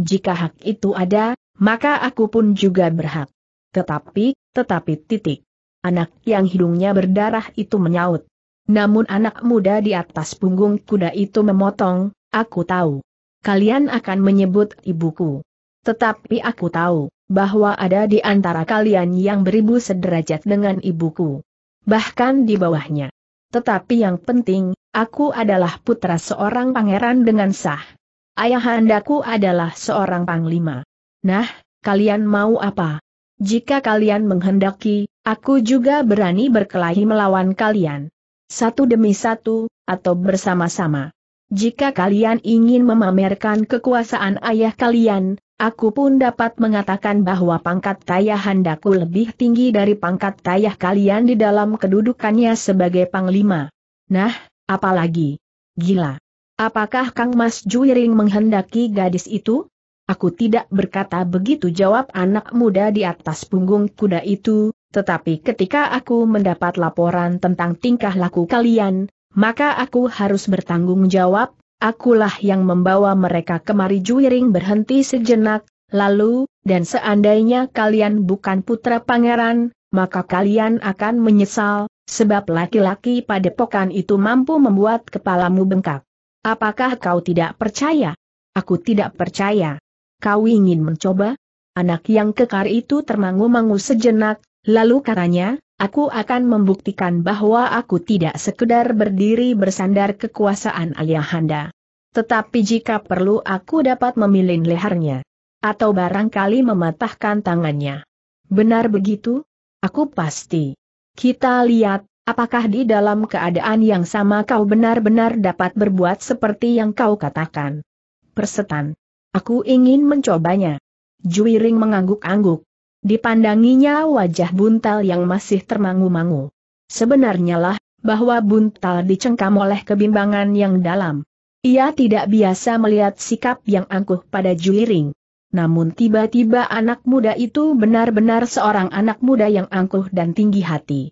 Jika hak itu ada, maka aku pun juga berhak. Tetapi, tetapi titik. Anak yang hidungnya berdarah itu menyaut. Namun anak muda di atas punggung kuda itu memotong, aku tahu. Kalian akan menyebut ibuku. Tetapi aku tahu, bahwa ada di antara kalian yang beribu sederajat dengan ibuku. Bahkan di bawahnya. Tetapi yang penting, aku adalah putra seorang pangeran dengan sah. Ayahandaku adalah seorang panglima. Nah, kalian mau apa? Jika kalian menghendaki, aku juga berani berkelahi melawan kalian. Satu demi satu, atau bersama-sama. Jika kalian ingin memamerkan kekuasaan ayah kalian, aku pun dapat mengatakan bahwa pangkat Handaku lebih tinggi dari pangkat tayah kalian di dalam kedudukannya sebagai panglima. Nah, apalagi? Gila. Apakah Kang Mas Juiring menghendaki gadis itu? Aku tidak berkata begitu jawab anak muda di atas punggung kuda itu, tetapi ketika aku mendapat laporan tentang tingkah laku kalian, maka aku harus bertanggung jawab, akulah yang membawa mereka kemari juiring berhenti sejenak, lalu, dan seandainya kalian bukan putra pangeran, maka kalian akan menyesal, sebab laki-laki pada pokan itu mampu membuat kepalamu bengkak. Apakah kau tidak percaya? Aku tidak percaya kau ingin mencoba? Anak yang kekar itu termangu-mangu sejenak, lalu katanya, aku akan membuktikan bahwa aku tidak sekedar berdiri bersandar kekuasaan ayahanda. Tetapi jika perlu aku dapat memilin lehernya. Atau barangkali mematahkan tangannya. Benar begitu? Aku pasti. Kita lihat, apakah di dalam keadaan yang sama kau benar-benar dapat berbuat seperti yang kau katakan. Persetan. Aku ingin mencobanya. Juiring mengangguk-angguk. Dipandanginya wajah buntal yang masih termangu-mangu. Sebenarnya lah, bahwa buntal dicengkam oleh kebimbangan yang dalam. Ia tidak biasa melihat sikap yang angkuh pada Juiring. Namun tiba-tiba anak muda itu benar-benar seorang anak muda yang angkuh dan tinggi hati.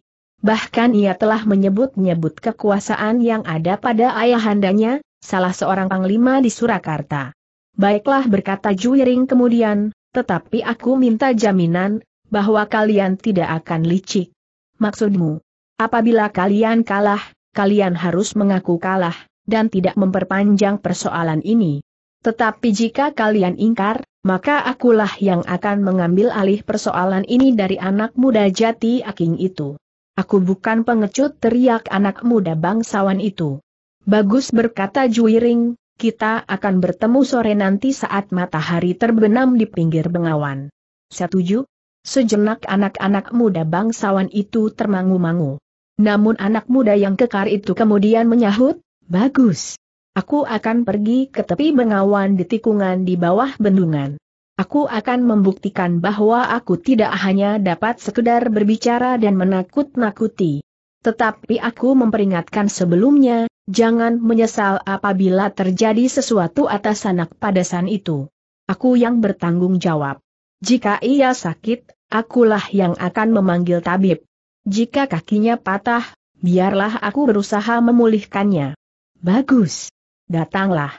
Bahkan ia telah menyebut-nyebut kekuasaan yang ada pada ayahandanya, salah seorang panglima di Surakarta. Baiklah berkata Juiring kemudian, tetapi aku minta jaminan, bahwa kalian tidak akan licik. Maksudmu, apabila kalian kalah, kalian harus mengaku kalah, dan tidak memperpanjang persoalan ini. Tetapi jika kalian ingkar, maka akulah yang akan mengambil alih persoalan ini dari anak muda jati aking itu. Aku bukan pengecut teriak anak muda bangsawan itu. Bagus berkata Juiring, kita akan bertemu sore nanti saat matahari terbenam di pinggir bengawan. Setuju? Sejenak anak-anak muda bangsawan itu termangu-mangu. Namun anak muda yang kekar itu kemudian menyahut, bagus. Aku akan pergi ke tepi bengawan di tikungan di bawah bendungan. Aku akan membuktikan bahwa aku tidak hanya dapat sekedar berbicara dan menakut-nakuti. Tetapi aku memperingatkan sebelumnya, jangan menyesal apabila terjadi sesuatu atas anak padasan itu. Aku yang bertanggung jawab. Jika ia sakit, akulah yang akan memanggil tabib. Jika kakinya patah, biarlah aku berusaha memulihkannya. Bagus. Datanglah.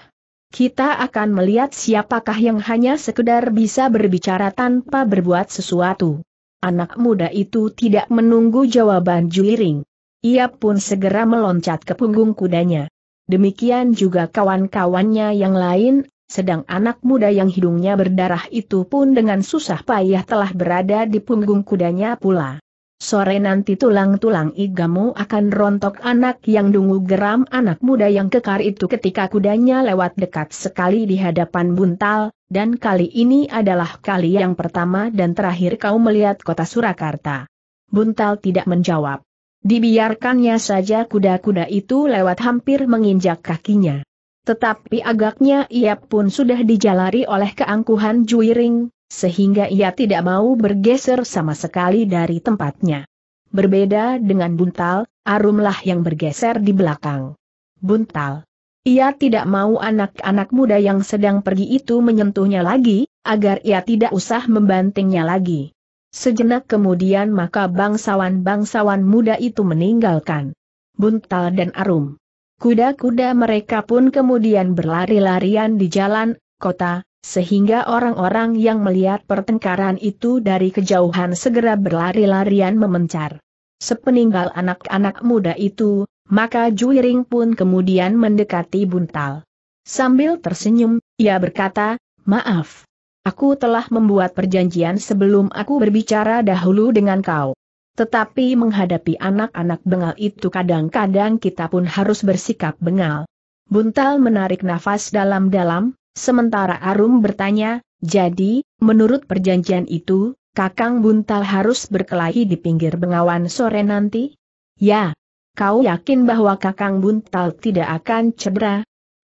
Kita akan melihat siapakah yang hanya sekedar bisa berbicara tanpa berbuat sesuatu. Anak muda itu tidak menunggu jawaban Juliring. Ia pun segera meloncat ke punggung kudanya. Demikian juga kawan-kawannya yang lain, sedang anak muda yang hidungnya berdarah itu pun dengan susah payah telah berada di punggung kudanya pula. Sore nanti tulang-tulang igamu akan rontok anak yang dungu geram anak muda yang kekar itu ketika kudanya lewat dekat sekali di hadapan buntal, dan kali ini adalah kali yang pertama dan terakhir kau melihat kota Surakarta. Buntal tidak menjawab. Dibiarkannya saja kuda-kuda itu lewat hampir menginjak kakinya. Tetapi agaknya ia pun sudah dijalari oleh keangkuhan juiring, sehingga ia tidak mau bergeser sama sekali dari tempatnya. Berbeda dengan buntal, arumlah yang bergeser di belakang. Buntal. Ia tidak mau anak-anak muda yang sedang pergi itu menyentuhnya lagi, agar ia tidak usah membantingnya lagi. Sejenak kemudian maka bangsawan-bangsawan muda itu meninggalkan Buntal dan Arum. Kuda-kuda mereka pun kemudian berlari-larian di jalan, kota, sehingga orang-orang yang melihat pertengkaran itu dari kejauhan segera berlari-larian memencar. Sepeninggal anak-anak muda itu, maka Juiring pun kemudian mendekati Buntal. Sambil tersenyum, ia berkata, Maaf, Aku telah membuat perjanjian sebelum aku berbicara dahulu dengan kau. Tetapi menghadapi anak-anak bengal itu kadang-kadang kita pun harus bersikap bengal. Buntal menarik nafas dalam-dalam, sementara Arum bertanya, jadi, menurut perjanjian itu, Kakang Buntal harus berkelahi di pinggir bengawan sore nanti? Ya. Kau yakin bahwa Kakang Buntal tidak akan cedera?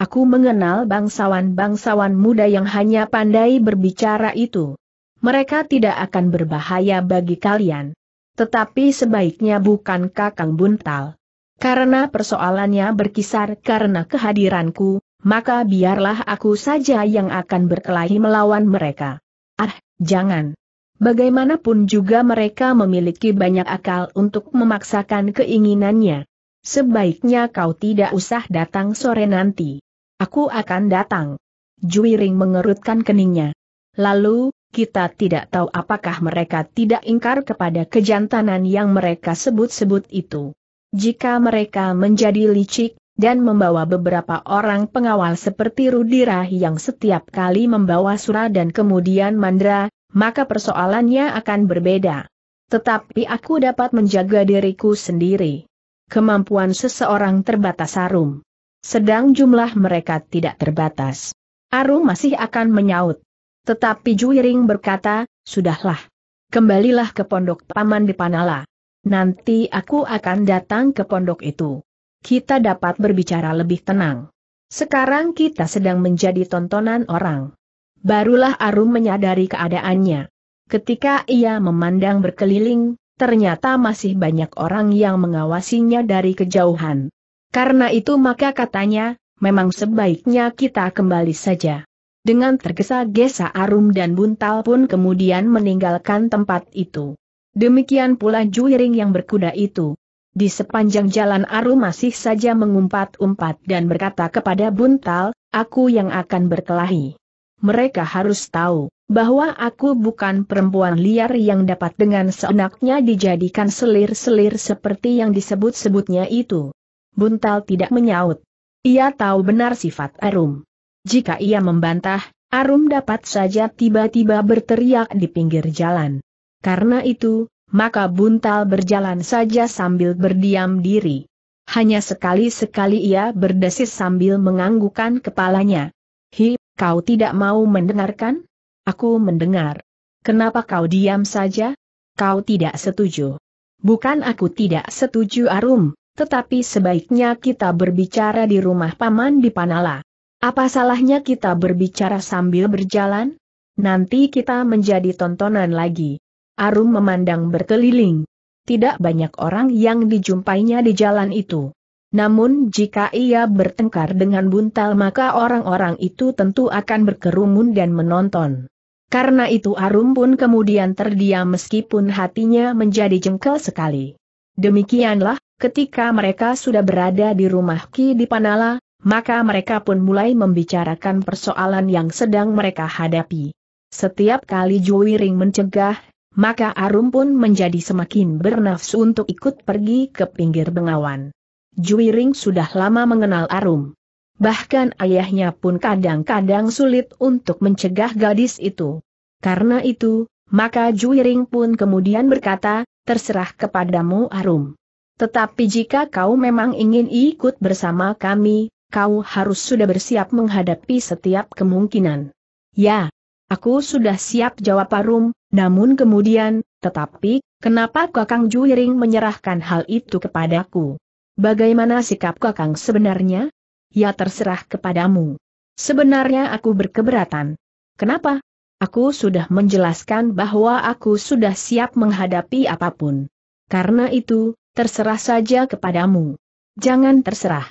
Aku mengenal bangsawan-bangsawan muda yang hanya pandai berbicara itu. Mereka tidak akan berbahaya bagi kalian. Tetapi sebaiknya bukan Kakang Buntal. Karena persoalannya berkisar karena kehadiranku, maka biarlah aku saja yang akan berkelahi melawan mereka. Ah, jangan. Bagaimanapun juga mereka memiliki banyak akal untuk memaksakan keinginannya. Sebaiknya kau tidak usah datang sore nanti. Aku akan datang. Juiring mengerutkan keningnya. Lalu, kita tidak tahu apakah mereka tidak ingkar kepada kejantanan yang mereka sebut-sebut itu. Jika mereka menjadi licik, dan membawa beberapa orang pengawal seperti Rudira yang setiap kali membawa surat dan kemudian Mandra, maka persoalannya akan berbeda. Tetapi aku dapat menjaga diriku sendiri. Kemampuan seseorang terbatas Arum sedang jumlah mereka tidak terbatas. Arum masih akan menyaut. Tetapi Juiring berkata, sudahlah. Kembalilah ke pondok Paman di Panala. Nanti aku akan datang ke pondok itu. Kita dapat berbicara lebih tenang. Sekarang kita sedang menjadi tontonan orang. Barulah Arum menyadari keadaannya. Ketika ia memandang berkeliling, ternyata masih banyak orang yang mengawasinya dari kejauhan. Karena itu maka katanya, memang sebaiknya kita kembali saja. Dengan tergesa-gesa Arum dan Buntal pun kemudian meninggalkan tempat itu. Demikian pula Juiring yang berkuda itu. Di sepanjang jalan Arum masih saja mengumpat-umpat dan berkata kepada Buntal, aku yang akan berkelahi. Mereka harus tahu, bahwa aku bukan perempuan liar yang dapat dengan seenaknya dijadikan selir-selir seperti yang disebut-sebutnya itu. Buntal tidak menyaut. Ia tahu benar sifat Arum. Jika ia membantah, Arum dapat saja tiba-tiba berteriak di pinggir jalan. Karena itu, maka Buntal berjalan saja sambil berdiam diri. Hanya sekali-sekali ia berdesis sambil menganggukan kepalanya. Hi, kau tidak mau mendengarkan? Aku mendengar. Kenapa kau diam saja? Kau tidak setuju. Bukan aku tidak setuju Arum, tetapi sebaiknya kita berbicara di rumah Paman di Panala. Apa salahnya kita berbicara sambil berjalan? Nanti kita menjadi tontonan lagi. Arum memandang berkeliling. Tidak banyak orang yang dijumpainya di jalan itu. Namun jika ia bertengkar dengan buntal maka orang-orang itu tentu akan berkerumun dan menonton. Karena itu Arum pun kemudian terdiam meskipun hatinya menjadi jengkel sekali. Demikianlah, Ketika mereka sudah berada di rumah Ki Dipanala, maka mereka pun mulai membicarakan persoalan yang sedang mereka hadapi. Setiap kali Juwiring mencegah, maka Arum pun menjadi semakin bernafsu untuk ikut pergi ke pinggir bengawan. Juwiring sudah lama mengenal Arum. Bahkan ayahnya pun kadang-kadang sulit untuk mencegah gadis itu. Karena itu, maka Juwiring pun kemudian berkata, terserah kepadamu Arum. Tetapi jika kau memang ingin ikut bersama kami, kau harus sudah bersiap menghadapi setiap kemungkinan. Ya, aku sudah siap jawab Parum, namun kemudian, tetapi, kenapa Kakang Juiring menyerahkan hal itu kepadaku? Bagaimana sikap Kakang sebenarnya? Ya terserah kepadamu. Sebenarnya aku berkeberatan. Kenapa? Aku sudah menjelaskan bahwa aku sudah siap menghadapi apapun. Karena itu, terserah saja kepadamu. Jangan terserah.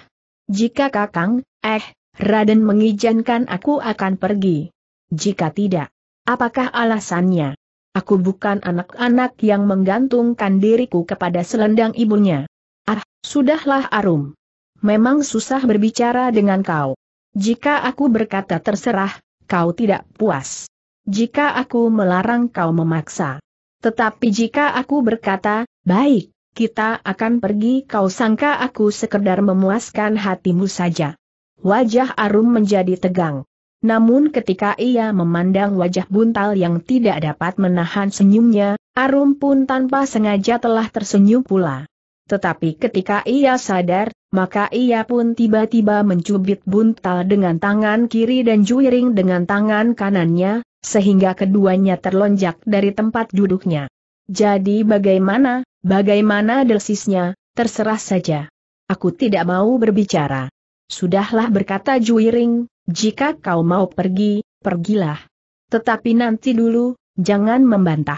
Jika Kakang, eh, Raden mengizinkan aku akan pergi. Jika tidak, apakah alasannya? Aku bukan anak-anak yang menggantungkan diriku kepada selendang ibunya. Ah, sudahlah Arum. Memang susah berbicara dengan kau. Jika aku berkata terserah, kau tidak puas. Jika aku melarang kau memaksa. Tetapi jika aku berkata, baik, kita akan pergi kau sangka aku sekedar memuaskan hatimu saja. Wajah Arum menjadi tegang. Namun ketika ia memandang wajah buntal yang tidak dapat menahan senyumnya, Arum pun tanpa sengaja telah tersenyum pula. Tetapi ketika ia sadar, maka ia pun tiba-tiba mencubit buntal dengan tangan kiri dan juiring dengan tangan kanannya, sehingga keduanya terlonjak dari tempat duduknya. Jadi bagaimana, Bagaimana desisnya, terserah saja. Aku tidak mau berbicara. Sudahlah berkata Juiring, jika kau mau pergi, pergilah. Tetapi nanti dulu, jangan membantah.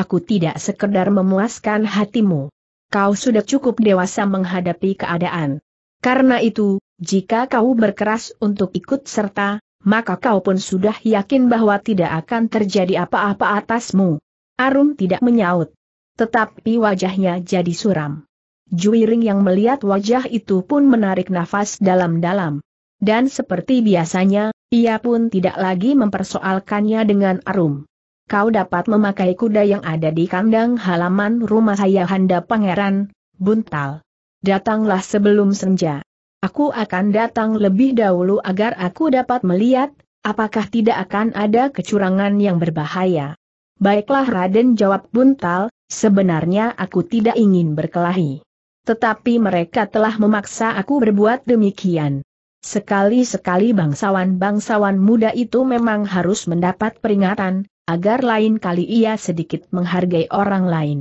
Aku tidak sekedar memuaskan hatimu. Kau sudah cukup dewasa menghadapi keadaan. Karena itu, jika kau berkeras untuk ikut serta, maka kau pun sudah yakin bahwa tidak akan terjadi apa-apa atasmu. Arum tidak menyaut tetapi wajahnya jadi suram. Juiring yang melihat wajah itu pun menarik nafas dalam-dalam. Dan seperti biasanya, ia pun tidak lagi mempersoalkannya dengan arum. Kau dapat memakai kuda yang ada di kandang halaman rumah Hayahanda Pangeran, Buntal. Datanglah sebelum senja. Aku akan datang lebih dahulu agar aku dapat melihat, apakah tidak akan ada kecurangan yang berbahaya. Baiklah Raden jawab Buntal, Sebenarnya aku tidak ingin berkelahi. Tetapi mereka telah memaksa aku berbuat demikian. Sekali-sekali bangsawan-bangsawan muda itu memang harus mendapat peringatan, agar lain kali ia sedikit menghargai orang lain.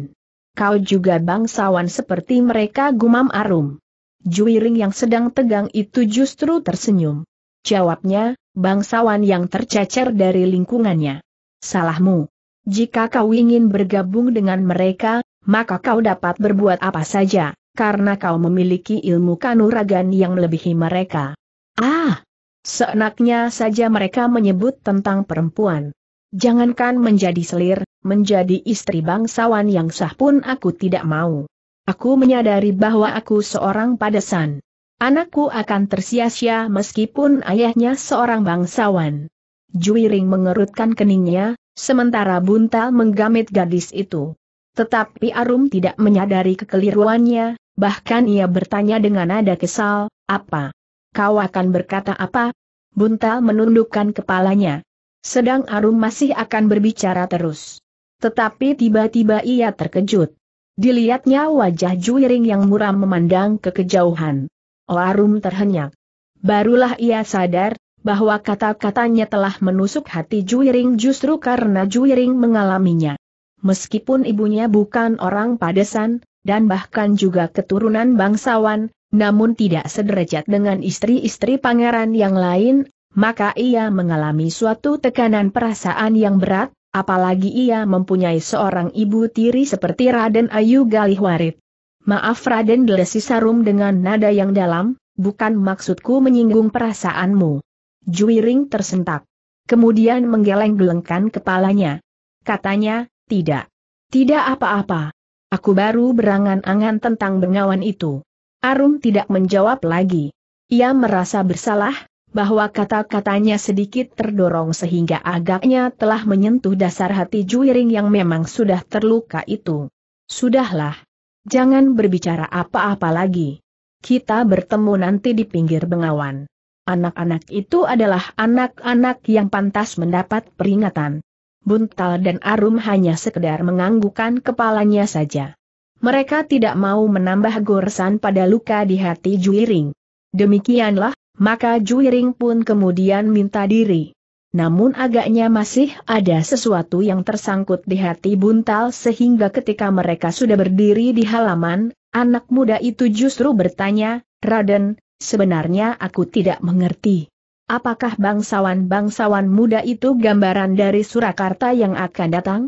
Kau juga bangsawan seperti mereka gumam Arum. Juiring yang sedang tegang itu justru tersenyum. Jawabnya, bangsawan yang tercecer dari lingkungannya. Salahmu. Jika kau ingin bergabung dengan mereka, maka kau dapat berbuat apa saja, karena kau memiliki ilmu kanuragan yang melebihi mereka. Ah! Seenaknya saja mereka menyebut tentang perempuan. Jangankan menjadi selir, menjadi istri bangsawan yang sah pun aku tidak mau. Aku menyadari bahwa aku seorang padesan. Anakku akan tersia-sia meskipun ayahnya seorang bangsawan. Juiring mengerutkan keningnya, Sementara buntal menggamit gadis itu. Tetapi Arum tidak menyadari kekeliruannya, bahkan ia bertanya dengan nada kesal, apa? Kau akan berkata apa? Buntal menundukkan kepalanya. Sedang Arum masih akan berbicara terus. Tetapi tiba-tiba ia terkejut. Dilihatnya wajah Juiring yang muram memandang ke kejauhan. Oh Arum terhenyak. Barulah ia sadar, bahwa kata-katanya telah menusuk hati Juiring justru karena Juiring mengalaminya. Meskipun ibunya bukan orang padesan, dan bahkan juga keturunan bangsawan, namun tidak sederajat dengan istri-istri pangeran yang lain, maka ia mengalami suatu tekanan perasaan yang berat, apalagi ia mempunyai seorang ibu tiri seperti Raden Ayu Galihwarit. Maaf Raden Delesi Sarum dengan nada yang dalam, bukan maksudku menyinggung perasaanmu. Juiring tersentak. Kemudian menggeleng-gelengkan kepalanya. Katanya, tidak. Tidak apa-apa. Aku baru berangan-angan tentang bengawan itu. Arum tidak menjawab lagi. Ia merasa bersalah, bahwa kata-katanya sedikit terdorong sehingga agaknya telah menyentuh dasar hati Juiring yang memang sudah terluka itu. Sudahlah. Jangan berbicara apa-apa lagi. Kita bertemu nanti di pinggir bengawan. Anak-anak itu adalah anak-anak yang pantas mendapat peringatan. Buntal dan Arum hanya sekedar menganggukkan kepalanya saja. Mereka tidak mau menambah goresan pada luka di hati Juiring. Demikianlah, maka Juiring pun kemudian minta diri. Namun agaknya masih ada sesuatu yang tersangkut di hati Buntal sehingga ketika mereka sudah berdiri di halaman, anak muda itu justru bertanya, Raden, Sebenarnya aku tidak mengerti. Apakah bangsawan-bangsawan muda itu gambaran dari Surakarta yang akan datang?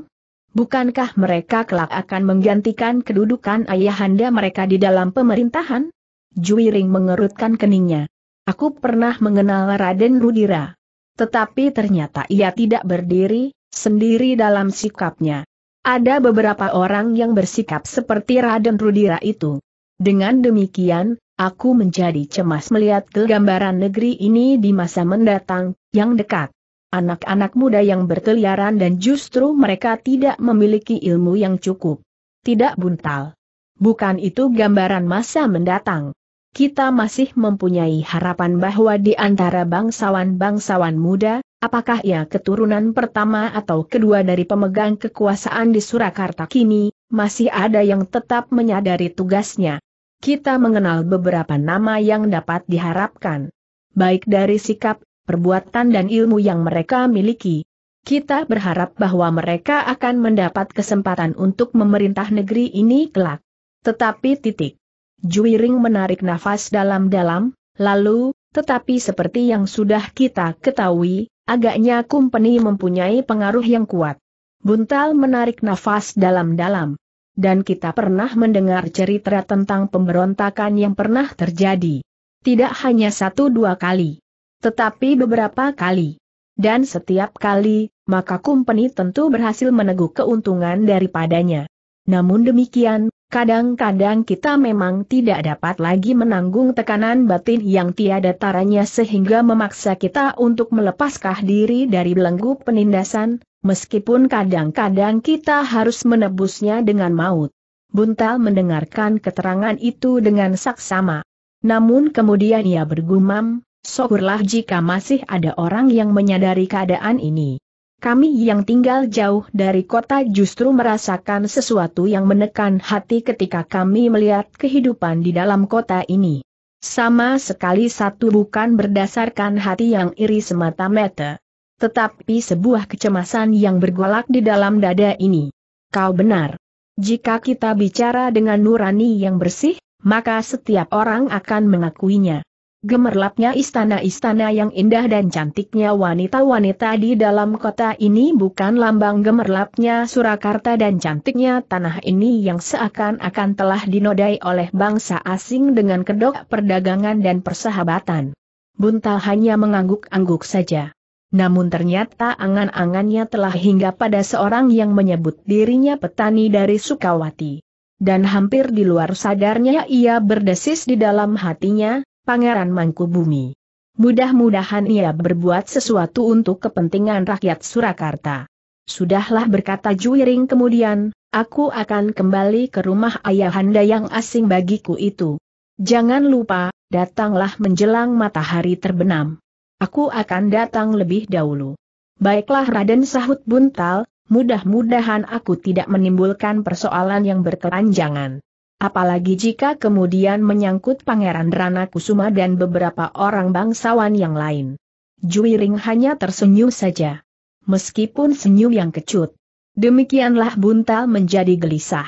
Bukankah mereka kelak akan menggantikan kedudukan ayahanda mereka di dalam pemerintahan? Juiring mengerutkan keningnya. Aku pernah mengenal Raden Rudira. Tetapi ternyata ia tidak berdiri, sendiri dalam sikapnya. Ada beberapa orang yang bersikap seperti Raden Rudira itu. Dengan demikian, Aku menjadi cemas melihat kegambaran negeri ini di masa mendatang, yang dekat. Anak-anak muda yang berkeliaran dan justru mereka tidak memiliki ilmu yang cukup. Tidak buntal. Bukan itu gambaran masa mendatang. Kita masih mempunyai harapan bahwa di antara bangsawan-bangsawan muda, apakah ia keturunan pertama atau kedua dari pemegang kekuasaan di Surakarta kini, masih ada yang tetap menyadari tugasnya kita mengenal beberapa nama yang dapat diharapkan. Baik dari sikap, perbuatan dan ilmu yang mereka miliki. Kita berharap bahwa mereka akan mendapat kesempatan untuk memerintah negeri ini kelak. Tetapi titik. Juiring menarik nafas dalam-dalam, lalu, tetapi seperti yang sudah kita ketahui, agaknya kumpeni mempunyai pengaruh yang kuat. Buntal menarik nafas dalam-dalam dan kita pernah mendengar cerita tentang pemberontakan yang pernah terjadi. Tidak hanya satu dua kali, tetapi beberapa kali. Dan setiap kali, maka kumpeni tentu berhasil meneguk keuntungan daripadanya. Namun demikian, Kadang-kadang kita memang tidak dapat lagi menanggung tekanan batin yang tiada taranya sehingga memaksa kita untuk melepaskan diri dari belenggu penindasan, meskipun kadang-kadang kita harus menebusnya dengan maut. Buntal mendengarkan keterangan itu dengan saksama. Namun kemudian ia bergumam, syukurlah jika masih ada orang yang menyadari keadaan ini. Kami yang tinggal jauh dari kota justru merasakan sesuatu yang menekan hati ketika kami melihat kehidupan di dalam kota ini. Sama sekali satu bukan berdasarkan hati yang iri semata-mata. Tetapi sebuah kecemasan yang bergolak di dalam dada ini. Kau benar. Jika kita bicara dengan nurani yang bersih, maka setiap orang akan mengakuinya. Gemerlapnya istana-istana yang indah dan cantiknya wanita-wanita di dalam kota ini bukan lambang gemerlapnya Surakarta dan cantiknya tanah ini yang seakan-akan telah dinodai oleh bangsa asing dengan kedok perdagangan dan persahabatan. Buntal hanya mengangguk-angguk saja. Namun ternyata angan-angannya telah hingga pada seorang yang menyebut dirinya petani dari Sukawati. Dan hampir di luar sadarnya ia berdesis di dalam hatinya, Pangeran Mangku Bumi, Mudah-mudahan ia berbuat sesuatu untuk kepentingan rakyat Surakarta. Sudahlah berkata Juiring kemudian, aku akan kembali ke rumah ayahanda yang asing bagiku itu. Jangan lupa, datanglah menjelang matahari terbenam. Aku akan datang lebih dahulu. Baiklah Raden sahut buntal, mudah-mudahan aku tidak menimbulkan persoalan yang berkelanjangan. Apalagi jika kemudian menyangkut Pangeran Rana Kusuma dan beberapa orang bangsawan yang lain. Juiring hanya tersenyum saja. Meskipun senyum yang kecut. Demikianlah Buntal menjadi gelisah.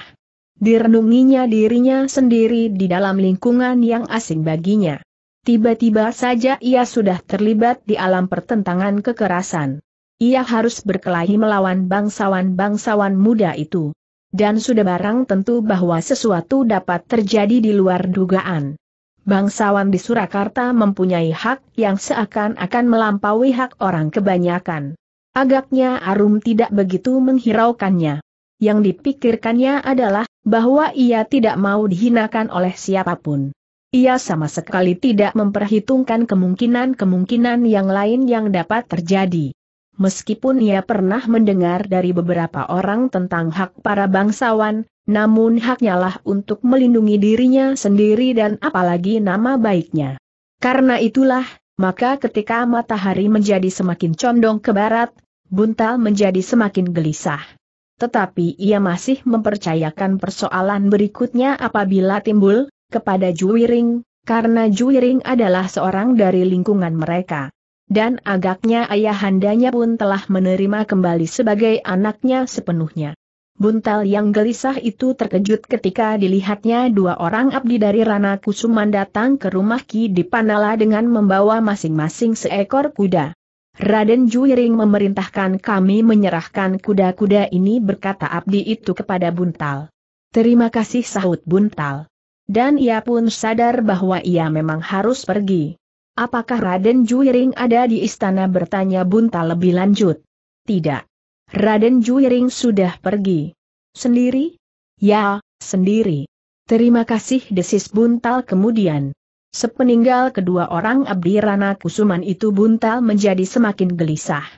Direnunginya dirinya sendiri di dalam lingkungan yang asing baginya. Tiba-tiba saja ia sudah terlibat di alam pertentangan kekerasan. Ia harus berkelahi melawan bangsawan-bangsawan muda itu. Dan sudah barang tentu bahwa sesuatu dapat terjadi di luar dugaan. Bangsawan di Surakarta mempunyai hak yang seakan-akan melampaui hak orang kebanyakan. Agaknya Arum tidak begitu menghiraukannya. Yang dipikirkannya adalah bahwa ia tidak mau dihinakan oleh siapapun. Ia sama sekali tidak memperhitungkan kemungkinan-kemungkinan yang lain yang dapat terjadi. Meskipun ia pernah mendengar dari beberapa orang tentang hak para bangsawan, namun haknya lah untuk melindungi dirinya sendiri dan apalagi nama baiknya. Karena itulah, maka ketika matahari menjadi semakin condong ke barat, Buntal menjadi semakin gelisah. Tetapi ia masih mempercayakan persoalan berikutnya apabila timbul, kepada Juwiring, karena Juwiring adalah seorang dari lingkungan mereka dan agaknya ayahandanya pun telah menerima kembali sebagai anaknya sepenuhnya. Buntal yang gelisah itu terkejut ketika dilihatnya dua orang abdi dari Rana Kusuman datang ke rumah Ki Dipanala dengan membawa masing-masing seekor kuda. Raden Juiring memerintahkan kami menyerahkan kuda-kuda ini berkata abdi itu kepada Buntal. Terima kasih sahut Buntal. Dan ia pun sadar bahwa ia memang harus pergi. Apakah Raden Juiring ada di istana bertanya Bunta lebih lanjut? Tidak. Raden Juiring sudah pergi. Sendiri? Ya, sendiri. Terima kasih desis Buntal kemudian. Sepeninggal kedua orang Abdi Rana Kusuman itu Buntal menjadi semakin gelisah.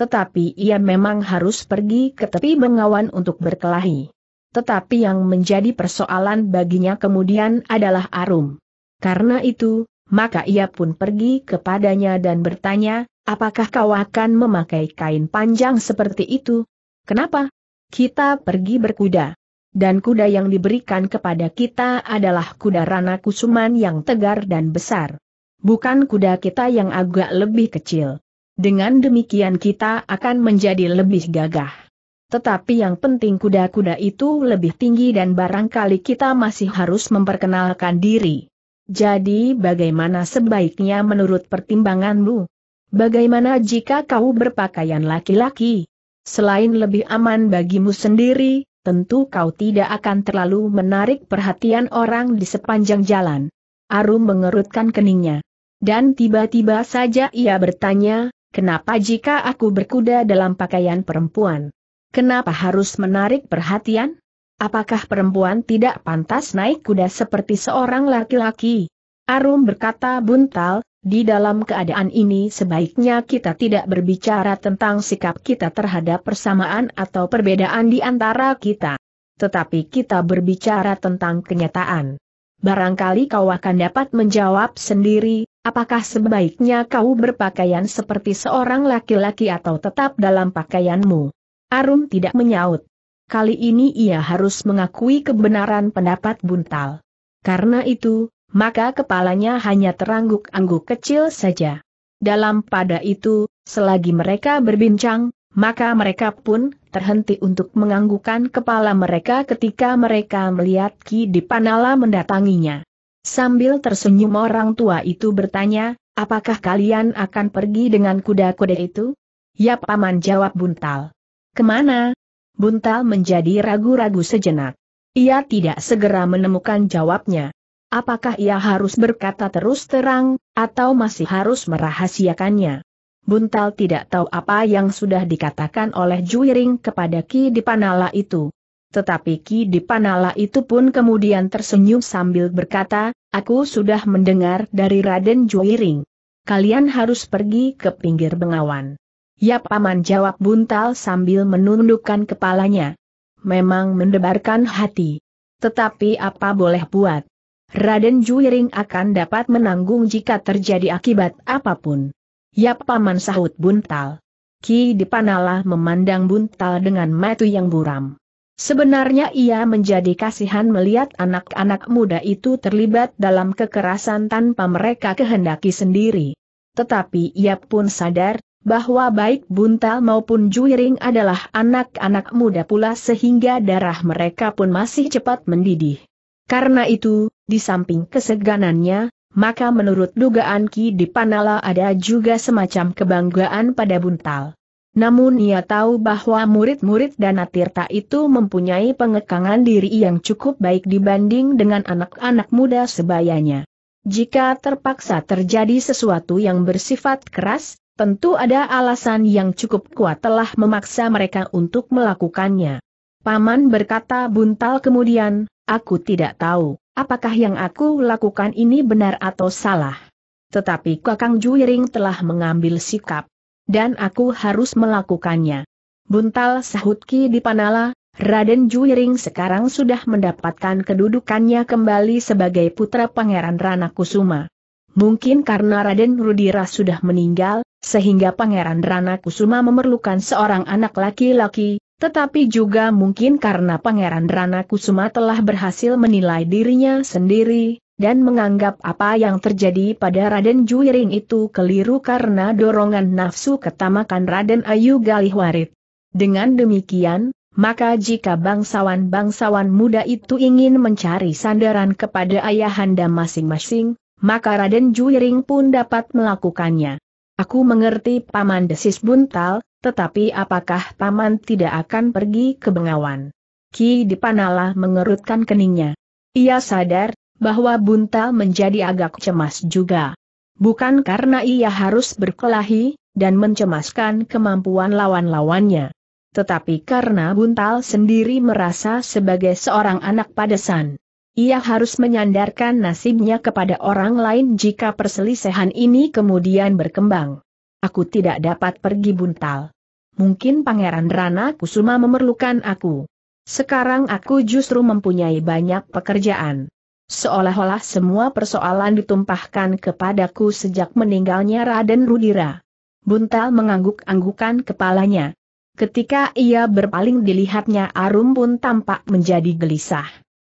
Tetapi ia memang harus pergi ke tepi bengawan untuk berkelahi. Tetapi yang menjadi persoalan baginya kemudian adalah Arum. Karena itu, maka ia pun pergi kepadanya dan bertanya, apakah kau akan memakai kain panjang seperti itu? Kenapa? Kita pergi berkuda. Dan kuda yang diberikan kepada kita adalah kuda rana kusuman yang tegar dan besar. Bukan kuda kita yang agak lebih kecil. Dengan demikian kita akan menjadi lebih gagah. Tetapi yang penting kuda-kuda itu lebih tinggi dan barangkali kita masih harus memperkenalkan diri. Jadi bagaimana sebaiknya menurut pertimbanganmu? Bagaimana jika kau berpakaian laki-laki? Selain lebih aman bagimu sendiri, tentu kau tidak akan terlalu menarik perhatian orang di sepanjang jalan. Arum mengerutkan keningnya. Dan tiba-tiba saja ia bertanya, kenapa jika aku berkuda dalam pakaian perempuan? Kenapa harus menarik perhatian? Apakah perempuan tidak pantas naik kuda seperti seorang laki-laki? Arum berkata buntal, di dalam keadaan ini sebaiknya kita tidak berbicara tentang sikap kita terhadap persamaan atau perbedaan di antara kita. Tetapi kita berbicara tentang kenyataan. Barangkali kau akan dapat menjawab sendiri, apakah sebaiknya kau berpakaian seperti seorang laki-laki atau tetap dalam pakaianmu? Arum tidak menyaut kali ini ia harus mengakui kebenaran pendapat Buntal. Karena itu, maka kepalanya hanya terangguk-angguk kecil saja. Dalam pada itu, selagi mereka berbincang, maka mereka pun terhenti untuk menganggukkan kepala mereka ketika mereka melihat Ki Dipanala mendatanginya. Sambil tersenyum orang tua itu bertanya, apakah kalian akan pergi dengan kuda-kuda itu? Ya paman jawab buntal. Kemana, Buntal menjadi ragu-ragu sejenak. Ia tidak segera menemukan jawabnya. Apakah ia harus berkata terus terang, atau masih harus merahasiakannya? Buntal tidak tahu apa yang sudah dikatakan oleh Juiring kepada Ki Dipanala itu. Tetapi Ki Dipanala itu pun kemudian tersenyum sambil berkata, Aku sudah mendengar dari Raden Juiring. Kalian harus pergi ke pinggir bengawan. Ya paman jawab buntal sambil menundukkan kepalanya. Memang mendebarkan hati. Tetapi apa boleh buat? Raden Juiring akan dapat menanggung jika terjadi akibat apapun. Ya paman sahut buntal. Ki dipanalah memandang buntal dengan mata yang buram. Sebenarnya ia menjadi kasihan melihat anak-anak muda itu terlibat dalam kekerasan tanpa mereka kehendaki sendiri. Tetapi ia pun sadar bahwa baik Buntal maupun Juiring adalah anak-anak muda pula sehingga darah mereka pun masih cepat mendidih. Karena itu, di samping keseganannya, maka menurut dugaan Ki Dipanala ada juga semacam kebanggaan pada Buntal. Namun ia tahu bahwa murid-murid Danatirta itu mempunyai pengekangan diri yang cukup baik dibanding dengan anak-anak muda sebayanya. Jika terpaksa terjadi sesuatu yang bersifat keras, Tentu ada alasan yang cukup kuat telah memaksa mereka untuk melakukannya. Paman berkata buntal kemudian, aku tidak tahu, apakah yang aku lakukan ini benar atau salah. Tetapi Kakang Juiring telah mengambil sikap. Dan aku harus melakukannya. Buntal sahutki di Panala, Raden Juiring sekarang sudah mendapatkan kedudukannya kembali sebagai putra Pangeran Ranakusuma. Mungkin karena Raden Rudira sudah meninggal, sehingga Pangeran Rana Kusuma memerlukan seorang anak laki-laki, tetapi juga mungkin karena Pangeran Rana Kusuma telah berhasil menilai dirinya sendiri, dan menganggap apa yang terjadi pada Raden Juiring itu keliru karena dorongan nafsu ketamakan Raden Ayu Galihwarit. Dengan demikian, maka jika bangsawan-bangsawan muda itu ingin mencari sandaran kepada ayahanda masing-masing, maka Raden Juiring pun dapat melakukannya. Aku mengerti Paman desis buntal, tetapi apakah Paman tidak akan pergi ke Bengawan? Ki Dipanala mengerutkan keningnya. Ia sadar, bahwa buntal menjadi agak cemas juga. Bukan karena ia harus berkelahi, dan mencemaskan kemampuan lawan-lawannya. Tetapi karena buntal sendiri merasa sebagai seorang anak padesan. Ia harus menyandarkan nasibnya kepada orang lain jika perselisihan ini kemudian berkembang. Aku tidak dapat pergi buntal. Mungkin Pangeran Rana Kusuma memerlukan aku. Sekarang aku justru mempunyai banyak pekerjaan. Seolah-olah semua persoalan ditumpahkan kepadaku sejak meninggalnya Raden Rudira. Buntal mengangguk-anggukan kepalanya. Ketika ia berpaling dilihatnya Arum pun tampak menjadi gelisah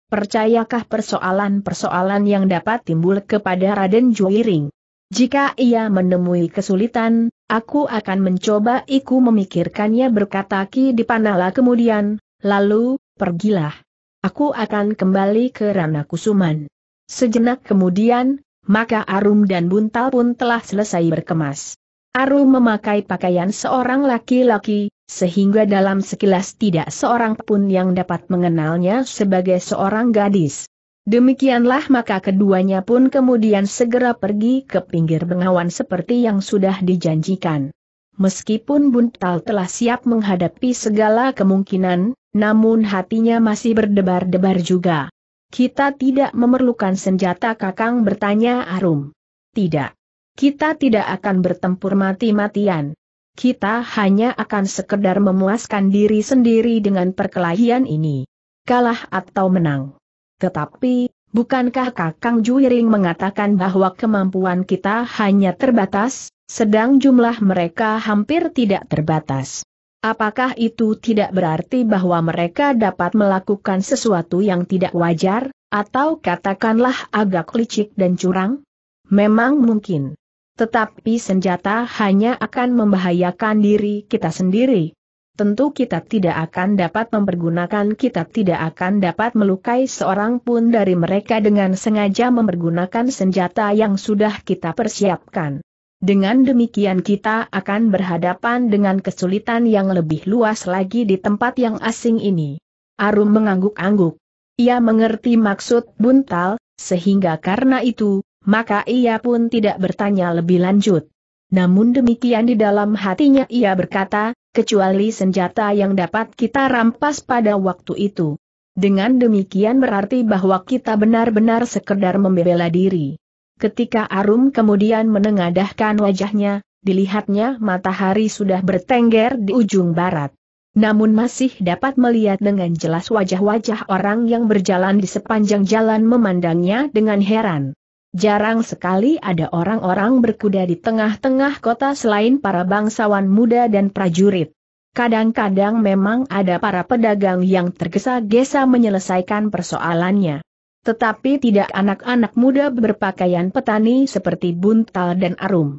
percayakah persoalan-persoalan yang dapat timbul kepada Raden Juiring? Jika ia menemui kesulitan, aku akan mencoba iku memikirkannya berkata Ki Dipanala kemudian, lalu, pergilah. Aku akan kembali ke Rana Kusuman. Sejenak kemudian, maka Arum dan Buntal pun telah selesai berkemas. Arum memakai pakaian seorang laki-laki, sehingga dalam sekilas tidak seorang pun yang dapat mengenalnya sebagai seorang gadis. Demikianlah maka keduanya pun kemudian segera pergi ke pinggir bengawan seperti yang sudah dijanjikan. Meskipun Buntal telah siap menghadapi segala kemungkinan, namun hatinya masih berdebar-debar juga. Kita tidak memerlukan senjata kakang bertanya Arum. Tidak. Kita tidak akan bertempur mati-matian kita hanya akan sekedar memuaskan diri sendiri dengan perkelahian ini. Kalah atau menang. Tetapi, bukankah Kakang Juiring mengatakan bahwa kemampuan kita hanya terbatas, sedang jumlah mereka hampir tidak terbatas? Apakah itu tidak berarti bahwa mereka dapat melakukan sesuatu yang tidak wajar, atau katakanlah agak licik dan curang? Memang mungkin. Tetapi senjata hanya akan membahayakan diri kita sendiri. Tentu kita tidak akan dapat mempergunakan kita tidak akan dapat melukai seorang pun dari mereka dengan sengaja mempergunakan senjata yang sudah kita persiapkan. Dengan demikian kita akan berhadapan dengan kesulitan yang lebih luas lagi di tempat yang asing ini. Arum mengangguk-angguk. Ia mengerti maksud buntal, sehingga karena itu, maka ia pun tidak bertanya lebih lanjut. Namun demikian di dalam hatinya ia berkata, kecuali senjata yang dapat kita rampas pada waktu itu. Dengan demikian berarti bahwa kita benar-benar sekedar membela diri. Ketika Arum kemudian menengadahkan wajahnya, dilihatnya matahari sudah bertengger di ujung barat. Namun masih dapat melihat dengan jelas wajah-wajah orang yang berjalan di sepanjang jalan memandangnya dengan heran. Jarang sekali ada orang-orang berkuda di tengah-tengah kota selain para bangsawan muda dan prajurit. Kadang-kadang memang ada para pedagang yang tergesa-gesa menyelesaikan persoalannya. Tetapi tidak anak-anak muda berpakaian petani seperti buntal dan arum.